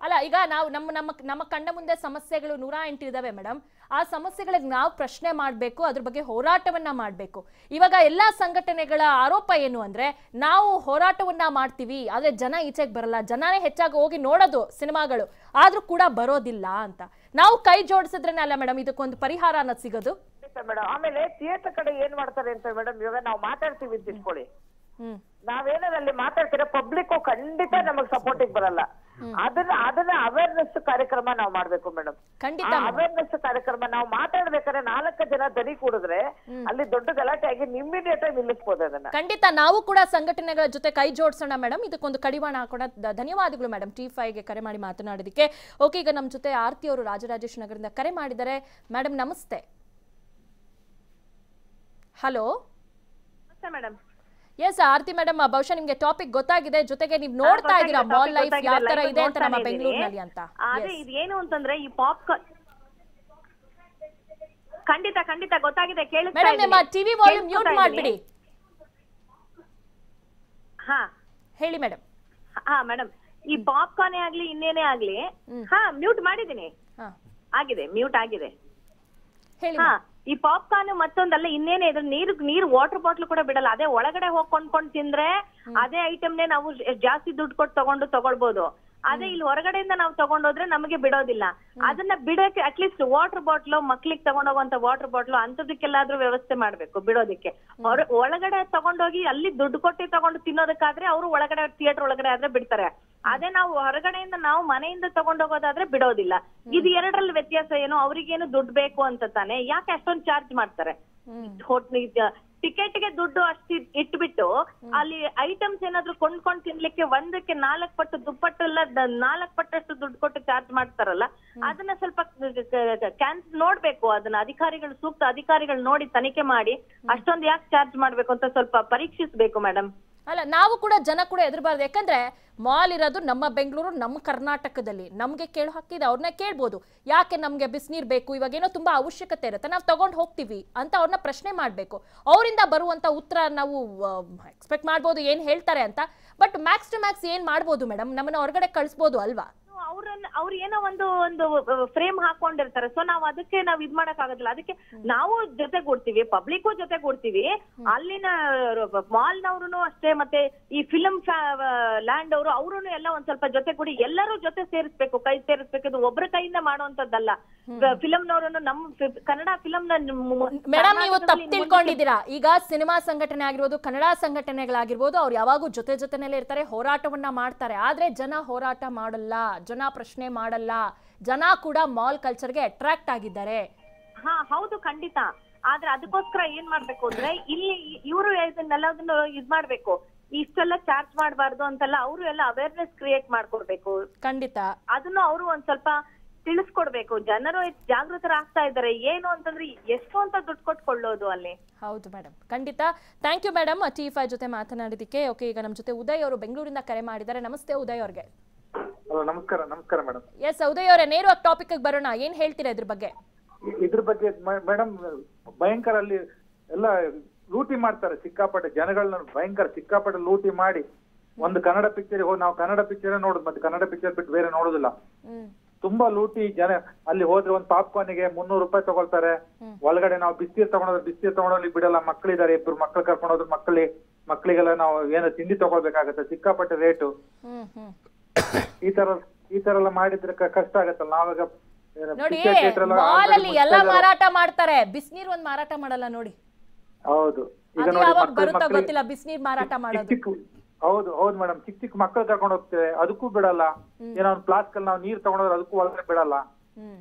Speaker 1: ಅಲ್ಲ ಈಗ ನಾವು ನಮ್ಮ ನಮ್ಮ ನಮ್ಮ ಕಣ್ಣ ಮುಂದೆ ಸಮಸ್ಯೆಗಳು ನೂರ ಎಂಟು ಇದಾವೆ ಮೇಡಮ್ ಆ ಸಮಸ್ಯೆಗಳಿಗೆ ನಾವು ಪ್ರಶ್ನೆ ಮಾಡಬೇಕು ಅದ್ರ ಬಗ್ಗೆ ಹೋರಾಟವನ್ನ ಮಾಡಬೇಕು ಇವಾಗ ಎಲ್ಲಾ ಸಂಘಟನೆಗಳ ಆರೋಪ ಏನು ಅಂದ್ರೆ ನಾವು ಹೋರಾಟವನ್ನ ಮಾಡ್ತೀವಿ ಆದ್ರೆ ಜನ ಈಚೆಗೆ ಬರಲ್ಲ ಜನನೇ ಹೆಚ್ಚಾಗಿ ಹೋಗಿ ನೋಡೋದು ಸಿನಿಮಾಗಳು ಆದ್ರೂ ಕೂಡ ಬರೋದಿಲ್ಲ ಅಂತ ನಾವು ಕೈ ಜೋಡಿಸಿದ್ರೇನೆ ಅಲ್ಲ ಮೇಡಮ್ ಇದಕ್ಕೊಂದು
Speaker 5: ಪರಿಹಾರ ಅನ್ನೋದು ಸಿಗೋದು ಮೇಡಮ್ ಆಮೇಲೆ ಥಿಯೇಟರ್ ಕಡೆ ಏನ್ ಮಾಡ್ತಾರೆ ಅಂತ ಮೇಡಮ್ ಇವಾಗ ನಾವು ಮಾತಾಡ್ತೀವಿ ಅಂತ ನಾವೇನಲ್ಲಿ ಮಾತಾಡ್ತೀರ ಪಬ್ಲಿಕ್ ಖಂಡಿತ ನಮಗ್ ಸಪೋರ್ಟಿಗೆ ಬರಲ್ಲ
Speaker 9: ಅದನ್ನ ಅದನ್ನ
Speaker 5: ಅವೇರ್ನೆಸ್ ಕಾರ್ಯಕ್ರಮ ನಾವ್ ಮಾಡ್ಬೇಕು ಮೇಡಮ್ ಅವೇರ್ನೆಸ್ ಕಾರ್ಯಕ್ರಮ ನಾವು ಮಾತಾಡ್ಬೇಕಾದ್ರೆ ನಾಲ್ಕು ಜನ ದನಿ ಕೂಡಿದ್ರೆ ಅಲ್ಲಿ ದೊಡ್ಡ ಗಲಾಟೆ ಆಗಿ ಇಮಿಡಿಯೇಟ್ ಆಗಿ ನಿಲ್ಲಿಸಬಹುದು ಅದನ್ನ
Speaker 1: ಖಂಡಿತ ನಾವು ಕೂಡ ಸಂಘಟನೆಗಳ ಜೊತೆ ಕೈ ಜೋಡಿಸೋಣ ಮೇಡಮ್ ಇದಕ್ಕೊಂದು ಕಡಿವಾಣ ಹಾಕೋಣ ಧನ್ಯವಾದಗಳು ಮೇಡಮ್ ಟಿ ಗೆ ಕರೆ ಮಾಡಿ ಮಾತನಾಡೋದಕ್ಕೆ ಓಕೆ ಈಗ ನಮ್ಮ ಜೊತೆ ಆರ್ತಿ ಅವರು ರಾಜರಾಜೇಶ್ ನಗರದಿಂದ ಕರೆ ಮಾಡಿದ್ದಾರೆ ಮೇಡಮ್ ನಮಸ್ತೆ ಹಲೋ ನಮಸ್ತೆ ಮೇಡಮ್ ಎಸ್ ಆರತಿ ಮೇಡಮ್ ಬಹುಶಃ ನಿಮ್ಗೆ ಟಾಪಿಕ್ ಗೊತ್ತಾಗಿದೆ ಜೊತೆಗೆ ನೀವು ನೋಡ್ತಾ ಇದೀರಾ ಮಾಲ್ ಲೈಫ್ ಯಾವ ತರ ಇದೆ ಅಂತ ನಮ್ಮ ಬೆಂಗಳೂರಿನಲ್ಲಿ ಅಂತ ಆದ್ರೆ
Speaker 10: ಇದೇನು ಅಂತಂದ್ರೆ ಈ ಪಾಪ್ ಖಂಡಿತ ಖಂಡಿತ ಗೊತ್ತಾಗಿದೆ ಕೇಳಿ ನಿಮ್ಮ ಟಿವಿ ವಾಲ್ಯೂಮ್ ಮ್ಯೂಟ್ ಮಾಡ್ಬಿಡಿ ಹಾ ಹೇಳಿ ಮೇಡಮ್ ಹಾ ಮೇಡಮ್ ಈ ಪಾಪ್ಕಾರ್ನ್ ಆಗ್ಲಿ ಇನ್ನೇನೇ ಆಗ್ಲಿ ಹಾ ಮ್ಯೂಟ್ ಮಾಡಿದೀನಿ ಆಗಿದೆ ಮ್ಯೂಟ್ ಆಗಿದೆ ಹಾ ಈ ಪಾಪ್ಕಾರ್ನ್ ಮತ್ತೊಂದಲ್ಲ ಇನ್ನೇನೇ ಇದ್ರೆ ನೀರು ನೀರ್ ವಾಟರ್ ಬಾಟ್ಲ್ ಕೂಡ ಬಿಡಲ್ಲ ಅದೇ ಒಳಗಡೆ ಹೋಗಿ ಕೊಂಡ್ಕೊಂಡ್ ತಿಂದ್ರೆ ಅದೇ ಐಟಮ್ನೆ ನಾವು ಜಾಸ್ತಿ ದುಡ್ಡು ಕೊಟ್ಟು ತಗೊಂಡು ತಗೊಳ್ಬೋದು ಅದೇ ಇಲ್ಲಿ ಹೊರಗಡೆಯಿಂದ ನಾವು ತಗೊಂಡೋದ್ರೆ ನಮಗೆ ಬಿಡೋದಿಲ್ಲ ಅದನ್ನ ಬಿಡಕ್ಕೆ ಅಟ್ಲೀಸ್ಟ್ ವಾಟರ್ ಬಾಟ್ಲು ಮಕ್ಳಿಗೆ ತಗೊಂಡೋಗುವಂತ ವಾಟರ್ ಬಾಟ್ಲು ಅಂತದಕ್ಕೆಲ್ಲಾದ್ರೂ ವ್ಯವಸ್ಥೆ ಮಾಡ್ಬೇಕು ಬಿಡೋದಕ್ಕೆ ಒಳಗಡೆ ತಗೊಂಡೋಗಿ ಅಲ್ಲಿ ದುಡ್ಡು ಕೊಟ್ಟಿ ತಗೊಂಡು ತಿನ್ನೋದಕ್ಕಾದ್ರೆ ಅವರು ಒಳಗಡೆ ಥಿಯೇಟರ್ ಒಳಗಡೆ ಆದ್ರೆ ಬಿಡ್ತಾರೆ ಅದೇ ನಾವು ಹೊರಗಡೆಯಿಂದ ನಾವು ಮನೆಯಿಂದ ತಗೊಂಡೋಗೋದಾದ್ರೆ ಬಿಡೋದಿಲ್ಲ ಇದು ಎರಡರಲ್ಲಿ ವ್ಯತ್ಯಾಸ ಏನು ಅವ್ರಿಗೇನು ದುಡ್ಡು ಬೇಕು ಅಂತ ತಾನೆ ಯಾಕೆ ಅಷ್ಟೊಂದು ಚಾರ್ಜ್ ಮಾಡ್ತಾರೆ ಟಿಕೆಟ್ಗೆ ದುಡ್ಡು ಅಷ್ಟು ಇಟ್ಬಿಟ್ಟು ಅಲ್ಲಿ ಐಟಮ್ಸ್ ಏನಾದ್ರು ಕೊಂಡ್ಕೊಂಡು ತಿನ್ಲಿಕ್ಕೆ ಒಂದಕ್ಕೆ ನಾಲ್ಕ್ ಪಟ್ಟು ದುಪ್ಪಟ್ಟು ಎಲ್ಲ ನಾಲ್ಕ್ ಪಟ್ಟಷ್ಟು ದುಡ್ಡು ಕೊಟ್ಟು ಚಾರ್ಜ್ ಮಾಡ್ತಾರಲ್ಲ ಅದನ್ನ ಸ್ವಲ್ಪ ಕ್ಯಾನ್ಸ್ ನೋಡ್ಬೇಕು ಅದನ್ನ ಅಧಿಕಾರಿಗಳು ಸೂಕ್ತ ಅಧಿಕಾರಿಗಳು ನೋಡಿ ತನಿಖೆ ಮಾಡಿ ಅಷ್ಟೊಂದು ಯಾಕೆ ಚಾರ್ಜ್ ಮಾಡ್ಬೇಕು ಅಂತ ಸ್ವಲ್ಪ ಪರೀಕ್ಷಿಸ್ಬೇಕು ಮೇಡಮ್ ಅಲ್ಲ ನಾವು ಕೂಡ ಜನ ಕೂಡ ಎದುರಬಾರ್ದು ಯಾಕಂದ್ರೆ ಮಾಲ್ ಇರೋದು ನಮ್ಮ ಬೆಂಗಳೂರು ನಮ್ಮ
Speaker 1: ಕರ್ನಾಟಕದಲ್ಲಿ ನಮಗೆ ಕೇಳೋ ಹಾಕಿದ ಅವ್ರನ್ನ ಕೇಳ್ಬೋದು ಯಾಕೆ ನಮಗೆ ಬಿಸಿನೀರ್ ಬೇಕು ಇವಾಗ ಏನೋ ತುಂಬಾ ಅವಶ್ಯಕತೆ ಇರುತ್ತೆ ನಾವು ತಗೊಂಡು ಹೋಗ್ತೀವಿ ಅಂತ ಅವ್ರನ್ನ ಪ್ರಶ್ನೆ ಮಾಡಬೇಕು ಅವರಿಂದ ಬರುವಂತ ಉತ್ತರ ನಾವು ಎಕ್ಸ್ಪೆಕ್ಟ್ ಮಾಡ್ಬೋದು ಏನು ಹೇಳ್ತಾರೆ ಅಂತ ಬಟ್ ಮ್ಯಾಕ್ಸ್ ಟು ಮ್ಯಾಕ್ಸ್ ಏನು ಮಾಡ್ಬೋದು ಮೇಡಮ್ ನಮ್ಮನ್ನು ಹೊರಗಡೆ ಕಳಿಸ್ಬೋದು
Speaker 10: ಅಲ್ವಾ ಅವ್ರನ್ನ ಅವ್ರ ಏನೋ ಒಂದು ಒಂದು ಫ್ರೇಮ್ ಹಾಕೊಂಡಿರ್ತಾರೆ ಸೊ ನಾವ್ ಅದಕ್ಕೆ ನಾವ್ ಇದ್ ಮಾಡಕ್ ಆಗೋದಿಲ್ಲ ಅದಕ್ಕೆ ನಾವು ಪಬ್ಲಿಕ್ ಜೊತೆ ಕೊಡ್ತೀವಿ ಅಲ್ಲಿನ ಮಾಲ್ನವ್ರು ಅಷ್ಟೇ ಮತ್ತೆ ಈ ಫಿಲಂ ಲ್ಯಾಂಡ್ ಅವರು ಅವ್ರೂ ಎಲ್ಲ ಒಂದ್ ಸ್ವಲ್ಪ ಜೊತೆ ಕೊಡಿ ಎಲ್ಲರೂ ಜೊತೆ ಸೇರಿಸ್ಬೇಕು ಕೈ ಸೇರಿಸ್ಬೇಕು ಇದು ಒಬ್ಬರ ಕೈಯಿಂದ ಮಾಡುವಂತದ್ದಲ್ಲ ಫಿಲಂನವ್ರನ್ನು ನಮ್ ಕನ್ನಡ ಫಿಲಂ ಮೇಡಮ್ ನೀವು ತಪ್ಪು ತಿಳ್ಕೊಂಡಿದ್ದೀರಾ
Speaker 1: ಈಗ ಸಿನಿಮಾ ಸಂಘಟನೆ ಆಗಿರ್ಬೋದು ಕನ್ನಡ ಸಂಘಟನೆಗಳಾಗಿರ್ಬೋದು ಅವ್ರು ಯಾವಾಗೂ ಜೊತೆ ಜೊತೆನಲ್ಲೇ ಇರ್ತಾರೆ ಹೋರಾಟವನ್ನ ಮಾಡ್ತಾರೆ ಆದ್ರೆ ಜನ ಹೋರಾಟ ಮಾಡಲ್ಲ ಜನ ಪ್ರಶ್ನೆ ಮಾಡಲ್ಲ ಜನ ಕೂಡ ಮಾಲ್ ಕಲ್ಚರ್ಗೆ ಅಟ್ರಾಕ್ಟ್ ಆಗಿದ್ದಾರೆ
Speaker 10: ಹಾ ಹೌದು ಖಂಡಿತ ಆದ್ರೆ ಅದಕ್ಕೋಸ್ಕರ ಏನ್ ಮಾಡ್ಬೇಕು ಅಂದ್ರೆ ಇಲ್ಲಿ ಇವರು ಇದನ್ನೆಲ್ಲ ಇದ್ ಮಾಡ್ಬೇಕು ಇಷ್ಟೆಲ್ಲ ಚಾರ್ಜ್ ಮಾಡಬಾರ್ದು ಅಂತೆಲ್ಲ ಅವರು ಎಲ್ಲ ಅವೇರ್ನೆಸ್ ಕ್ರಿಯೇಟ್ ಮಾಡ್ಕೊಡ್ಬೇಕು ಖಂಡಿತ ಅದನ್ನು ಅವರು ಒಂದ್ ಸ್ವಲ್ಪ ತಿಳಿಸ್ಕೊಡ್ಬೇಕು ಜನರು ಜಾಗೃತರಾಗ್ತಾ ಇದ್ದಾರೆ ಏನು ಅಂತಂದ್ರೆ ಎಷ್ಟು ಅಂತ ದುಡ್ಡು ಕೊಟ್ಕೊಳ್ಳೋದು ಅಲ್ಲಿ ಹೌದು ಮೇಡಮ್ ಖಂಡಿತ ಥ್ಯಾಂಕ್ ಯು ಮೇಡಮ್ ಟಿ
Speaker 1: ಜೊತೆ ಮಾತನಾಡಿದಕ್ಕೆ ಓಕೆ ಈಗ ನಮ್ಮ ಜೊತೆ ಉದಯ್ ಅವರು ಬೆಂಗಳೂರಿಂದ ಕರೆ ಮಾಡಿದ್ದಾರೆ ನಮಸ್ತೆ ಉದಯ್ ಅವ್ರಿಗೆ
Speaker 4: ಹಲೋ ನಮಸ್ಕಾರ ನಮಸ್ಕಾರ ಮೇಡಮ್
Speaker 1: ಎಸ್ ಉದಯ್ ಅವರೇ ಟಾಪಿಕ್ ಬರೋಣ ಏನ್ ಹೇಳ್ತೀರಾ ಇದ್ರ ಬಗ್ಗೆ
Speaker 4: ಇದ್ರ ಬಗ್ಗೆ ಮೇಡಮ್ ಭಯಂಕರ ಅಲ್ಲಿ ಎಲ್ಲ ಲೂಟಿ ಮಾಡ್ತಾರೆ ಸಿಕ್ಕಾಪಟ್ಟೆ ಜನಗಳನ್ನ ಭಯಂಕರ ಸಿಕ್ಕಾಪಟ್ಟೆ ಲೂಟಿ ಮಾಡಿ ಒಂದು ಕನ್ನಡ ಪಿಕ್ಚರ್ ಹೋಗಿ ನಾವು ಕನ್ನಡ ಪಿಕ್ಚರ್ ನೋಡುದು ಮತ್ತೆ ಕನ್ನಡ ಪಿಕ್ಚರ್ ಬಿಟ್ಟು ಬೇರೆ ನೋಡುದಿಲ್ಲ ತುಂಬಾ ಲೂಟಿ ಜನ ಅಲ್ಲಿ ಹೋದ್ರೆ ಒಂದು ಪಾಪ್ಕಾರ್ನ್ ಗೆ ಮುನ್ನೂರು ರೂಪಾಯಿ ತಗೊಳ್ತಾರೆ ಒಳಗಡೆ ನಾವು ಬಿಸ್ತೀರ್ ತಗೊಂಡ್ರೆ ಬಿಸ್ತೀರ್ ತಗೊಂಡ್ ಬಿಡಲ್ಲ ಮಕ್ಕಳಿದ್ದಾರೆ ಇಬ್ರು ಮಕ್ಳು ಕರ್ಕೊಂಡು ಹೋದ್ರೆ ಮಕ್ಕಳಿ ಮಕ್ಕಳಿಗೆಲ್ಲ ನಾವು ಏನೋ ತಿಂಡಿ ತಗೊಳ್ಬೇಕಾಗತ್ತೆ ಸಿಕ್ಕಾಪಟ್ಟೆ ರೇಟು ಈ ತರ ಈ ತರ ಎಲ್ಲ ಮಾಡಿದ್ರೆ ಕಷ್ಟ ಆಗತ್ತಲ್ಲ ನಾವಾಗ ನೋಡಿ ಮಾಲ್ ಅಲ್ಲಿ ಎಲ್ಲ ಮಾರಾಟ
Speaker 1: ಮಾಡ್ತಾರೆ ಬಿಸ್ನೀರ್ ಒಂದ್ ಮಾರಾಟ ಮಾಡಲ್ಲ ನೋಡಿ
Speaker 4: ಹೌದು ಈಗ ಯಾವಾಗ ಬರುತ್ತೋ ಗೊತ್ತಿಲ್ಲ
Speaker 1: ಬಿಸ್ನೀರ್ ಮಾರಾಟ ಮಾಡೋದು
Speaker 4: ಚಿಕ್ಕ ಹೌದು ಹೌದು ಮೇಡಮ್ ಚಿಕ್ಕ ಚಿಕ್ಕ ಮಕ್ಕಳು ತಗೊಂಡ್ ಹೋಗ್ತೇವೆ ಅದಕ್ಕೂ ಬಿಡಲ್ಲ ಏನೋ ಒಂದ್ ಫ್ಲಾಸ್ಕ್ ಅಲ್ಲಿ ನಾವು ನೀರ್ ತಗೊಂಡ್ರೆ ಅದಕ್ಕೂ ಒಳಗಡೆ ಬಿಡಲ್ಲ ಹ್ಮ್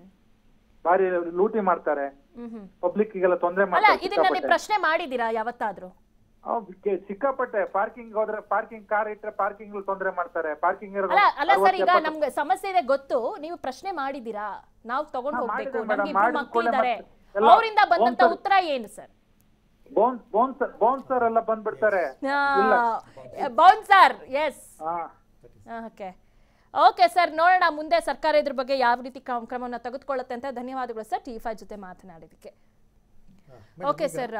Speaker 4: ಭಾರಿ ಲೂಟಿ ಮಾಡ್ತಾರೆ ಹ್ಮ್ ಹ್ಮ್ ಪಬ್ಲಿಕ್ ಗೆಲ್ಲ ತೊಂದರೆ ಅಲ್ಲ ಮಾಡ್ತಾರೆ ಇದನ್ನ ಪ್ರಶ್ನೆ
Speaker 1: ಮಾಡಿದೀರಾ ಯಾವತ್ತಾದ್ರೂ
Speaker 4: ಸಿಕ್ಕಾಪಟ್ಟೆ ಪಾರ್ಕಿಂಗ್ ಹೋದ್ರೆ ಪಾರ್ಕಿಂಗ್ ಕಾರ್ ಇಟ್ರೆ ಪಾರ್ಕಿಂಗ್ ತೊಂದರೆ ಮಾಡ್ತಾರೆ ಪಾರ್ಕಿಂಗ್ ಅಲ್ಲ ಸರ್ ಈಗ ನಮ್ಗೆ
Speaker 1: ಸಮಸ್ಯೆ ಇದೆ ಗೊತ್ತು ನೀವು ಪ್ರಶ್ನೆ ಮಾಡಿದೀರಾ ನಾವು ತಗೊಂಡು ಹೋಗ್ಬೇಕು ನಮ್ಗೆ ಮಕ್ಕಳಿದ್ದಾರೆ ಅವರಿಂದ ಬಂದಂತ ಉತ್ತರ ಏನು ಸರ್
Speaker 4: ಸರ್ ಎಲ್ಲ ಬಂದ್ಬಿಡ್ತಾರೆ
Speaker 1: sir yes okay okay sir ನೋಡೋಣ ಮುಂದೆ ಸರ್ಕಾರ ಇದ್ರ ಬಗ್ಗೆ ಯಾವ ರೀತಿ ಕ್ರಮವನ್ನು ತೆಗೆದುಕೊಳ್ಳುತ್ತೆ ಅಂತ ಧನ್ಯವಾದಗಳು ಸರ್ ಟಿ ಜೊತೆ ಮಾತನಾಡಿದಕ್ಕೆ
Speaker 6: ಓಕೆ ಸರ್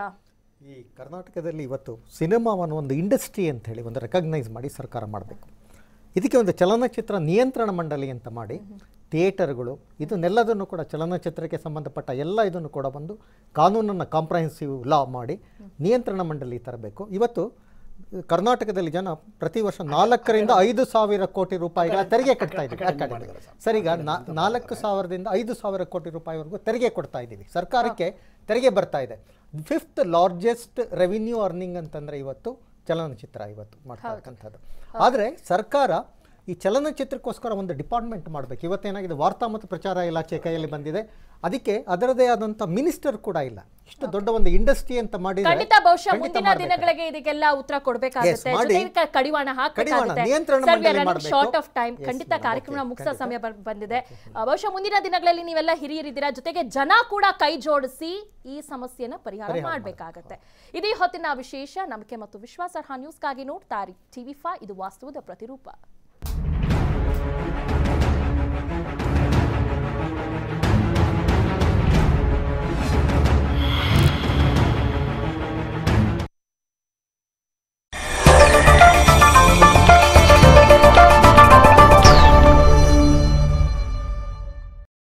Speaker 6: ಈ ಕರ್ನಾಟಕದಲ್ಲಿ ಇವತ್ತು ಸಿನಿಮಾವನ್ನು ಒಂದು ಇಂಡಸ್ಟ್ರಿ ಅಂತ ಹೇಳಿ ಒಂದು ರೆಕಗ್ನೈಸ್ ಮಾಡಿ ಸರ್ಕಾರ ಮಾಡಬೇಕು ಇದಕ್ಕೆ ಒಂದು ಚಲನಚಿತ್ರ ನಿಯಂತ್ರಣ ಮಂಡಳಿ ಅಂತ ಮಾಡಿ ಥಿಯೇಟರ್ಗಳು ಇದನ್ನೆಲ್ಲದನ್ನು ಕೂಡ ಚಲನಚಿತ್ರಕ್ಕೆ ಸಂಬಂಧಪಟ್ಟ ಎಲ್ಲ ಇದನ್ನು ಕೂಡ ಬಂದು ಕಾನೂನನ್ನು ಕಾಂಪ್ರಹೆನ್ಸಿವ್ ಲಾ ಮಾಡಿ ನಿಯಂತ್ರಣ ಮಂಡಳಿ ತರಬೇಕು ಇವತ್ತು ಕರ್ನಾಟಕದಲ್ಲಿ ಜನ ಪ್ರತಿ ವರ್ಷ ನಾಲ್ಕರಿಂದ ಐದು ಸಾವಿರ ಕೋಟಿ ರೂಪಾಯಿಗಳ ತೆರಿಗೆ ಕಟ್ತಾ ಇದ್ದೀವಿ ಸರ್ ಈಗ ನಾಲ್ಕು ಸಾವಿರದಿಂದ ಐದು ಸಾವಿರ ಕೋಟಿ ರೂಪಾಯಿವರೆಗೂ ತೆರಿಗೆ ಕೊಡ್ತಾ ಇದ್ದೀವಿ ಸರ್ಕಾರಕ್ಕೆ ತೆರಿಗೆ ಬರ್ತಾ ಇದೆ ಫಿಫ್ತ್ ಲಾರ್ಜೆಸ್ಟ್ ರೆವಿನ್ಯೂ ಅರ್ನಿಂಗ್ ಅಂತಂದ್ರೆ ಇವತ್ತು ಚಲನಚಿತ್ರ ಇವತ್ತು ಮಾಡ್ತಕ್ಕಂಥದ್ದು ಆದರೆ ಸರ್ಕಾರ ಈ ಚಲನಚಿತ್ರಕ್ಕೋಸ್ಕರ ಒಂದು ಡಿಪಾರ್ಟ್ಮೆಂಟ್ ಮಾಡಬೇಕು ಇವತ್ತೇನಾಗಿದೆ ವಾರ್ತಾ ಮತ್ತು ಪ್ರಚಾರ ಇಲಾಖೆ ಕೈಯಲ್ಲಿ ಬಂದಿದೆ ಅದಕ್ಕೆ ಅದರದೇ ಆದಂಥ ಮಿನಿಸ್ಟರ್ ಕೂಡ ಇಲ್ಲ ಇಷ್ಟು ದೊಡ್ಡ ಒಂದು ಇಂಡಸ್ಟ್ರಿ ಅಂತ ಮಾಡಿ ಖಂಡಿತ ಬಹುಶಃ ಮುಂದಿನ ದಿನಗಳಿಗೆ
Speaker 1: ಇದಕ್ಕೆಲ್ಲ ಉತ್ತರ ಕೊಡಬೇಕಾಗುತ್ತೆ ಕಡಿವಾಣ ಶಾರ್ಟ್ ಆಫ್ ಟೈಮ್ ಖಂಡಿತ ಕಾರ್ಯಕ್ರಮ ಮುಗಿಸೋ ಸಮಯ ಬಂದಿದೆ ಬಹುಶಃ ಮುಂದಿನ ದಿನಗಳಲ್ಲಿ ನೀವೆಲ್ಲ ಹಿರಿಯರಿದ್ದೀರಾ ಜೊತೆಗೆ ಜನ ಕೂಡ ಕೈ ಜೋಡಿಸಿ ಈ ಸಮಸ್ಯೆಯನ್ನು ಪರಿಹಾರ ಮಾಡಬೇಕಾಗತ್ತೆ ಇದೇ ಹೊತ್ತಿನ ವಿಶೇಷ ನಂಬಿಕೆ ಮತ್ತು ವಿಶ್ವಾಸಾರ್ಹ ನ್ಯೂಸ್ಗಾಗಿ ನೋಡ್ತಾರೆ ಟಿವಿ ಫಾ ಇದು ವಾಸ್ತವದ ಪ್ರತಿರೂಪ フフフフ。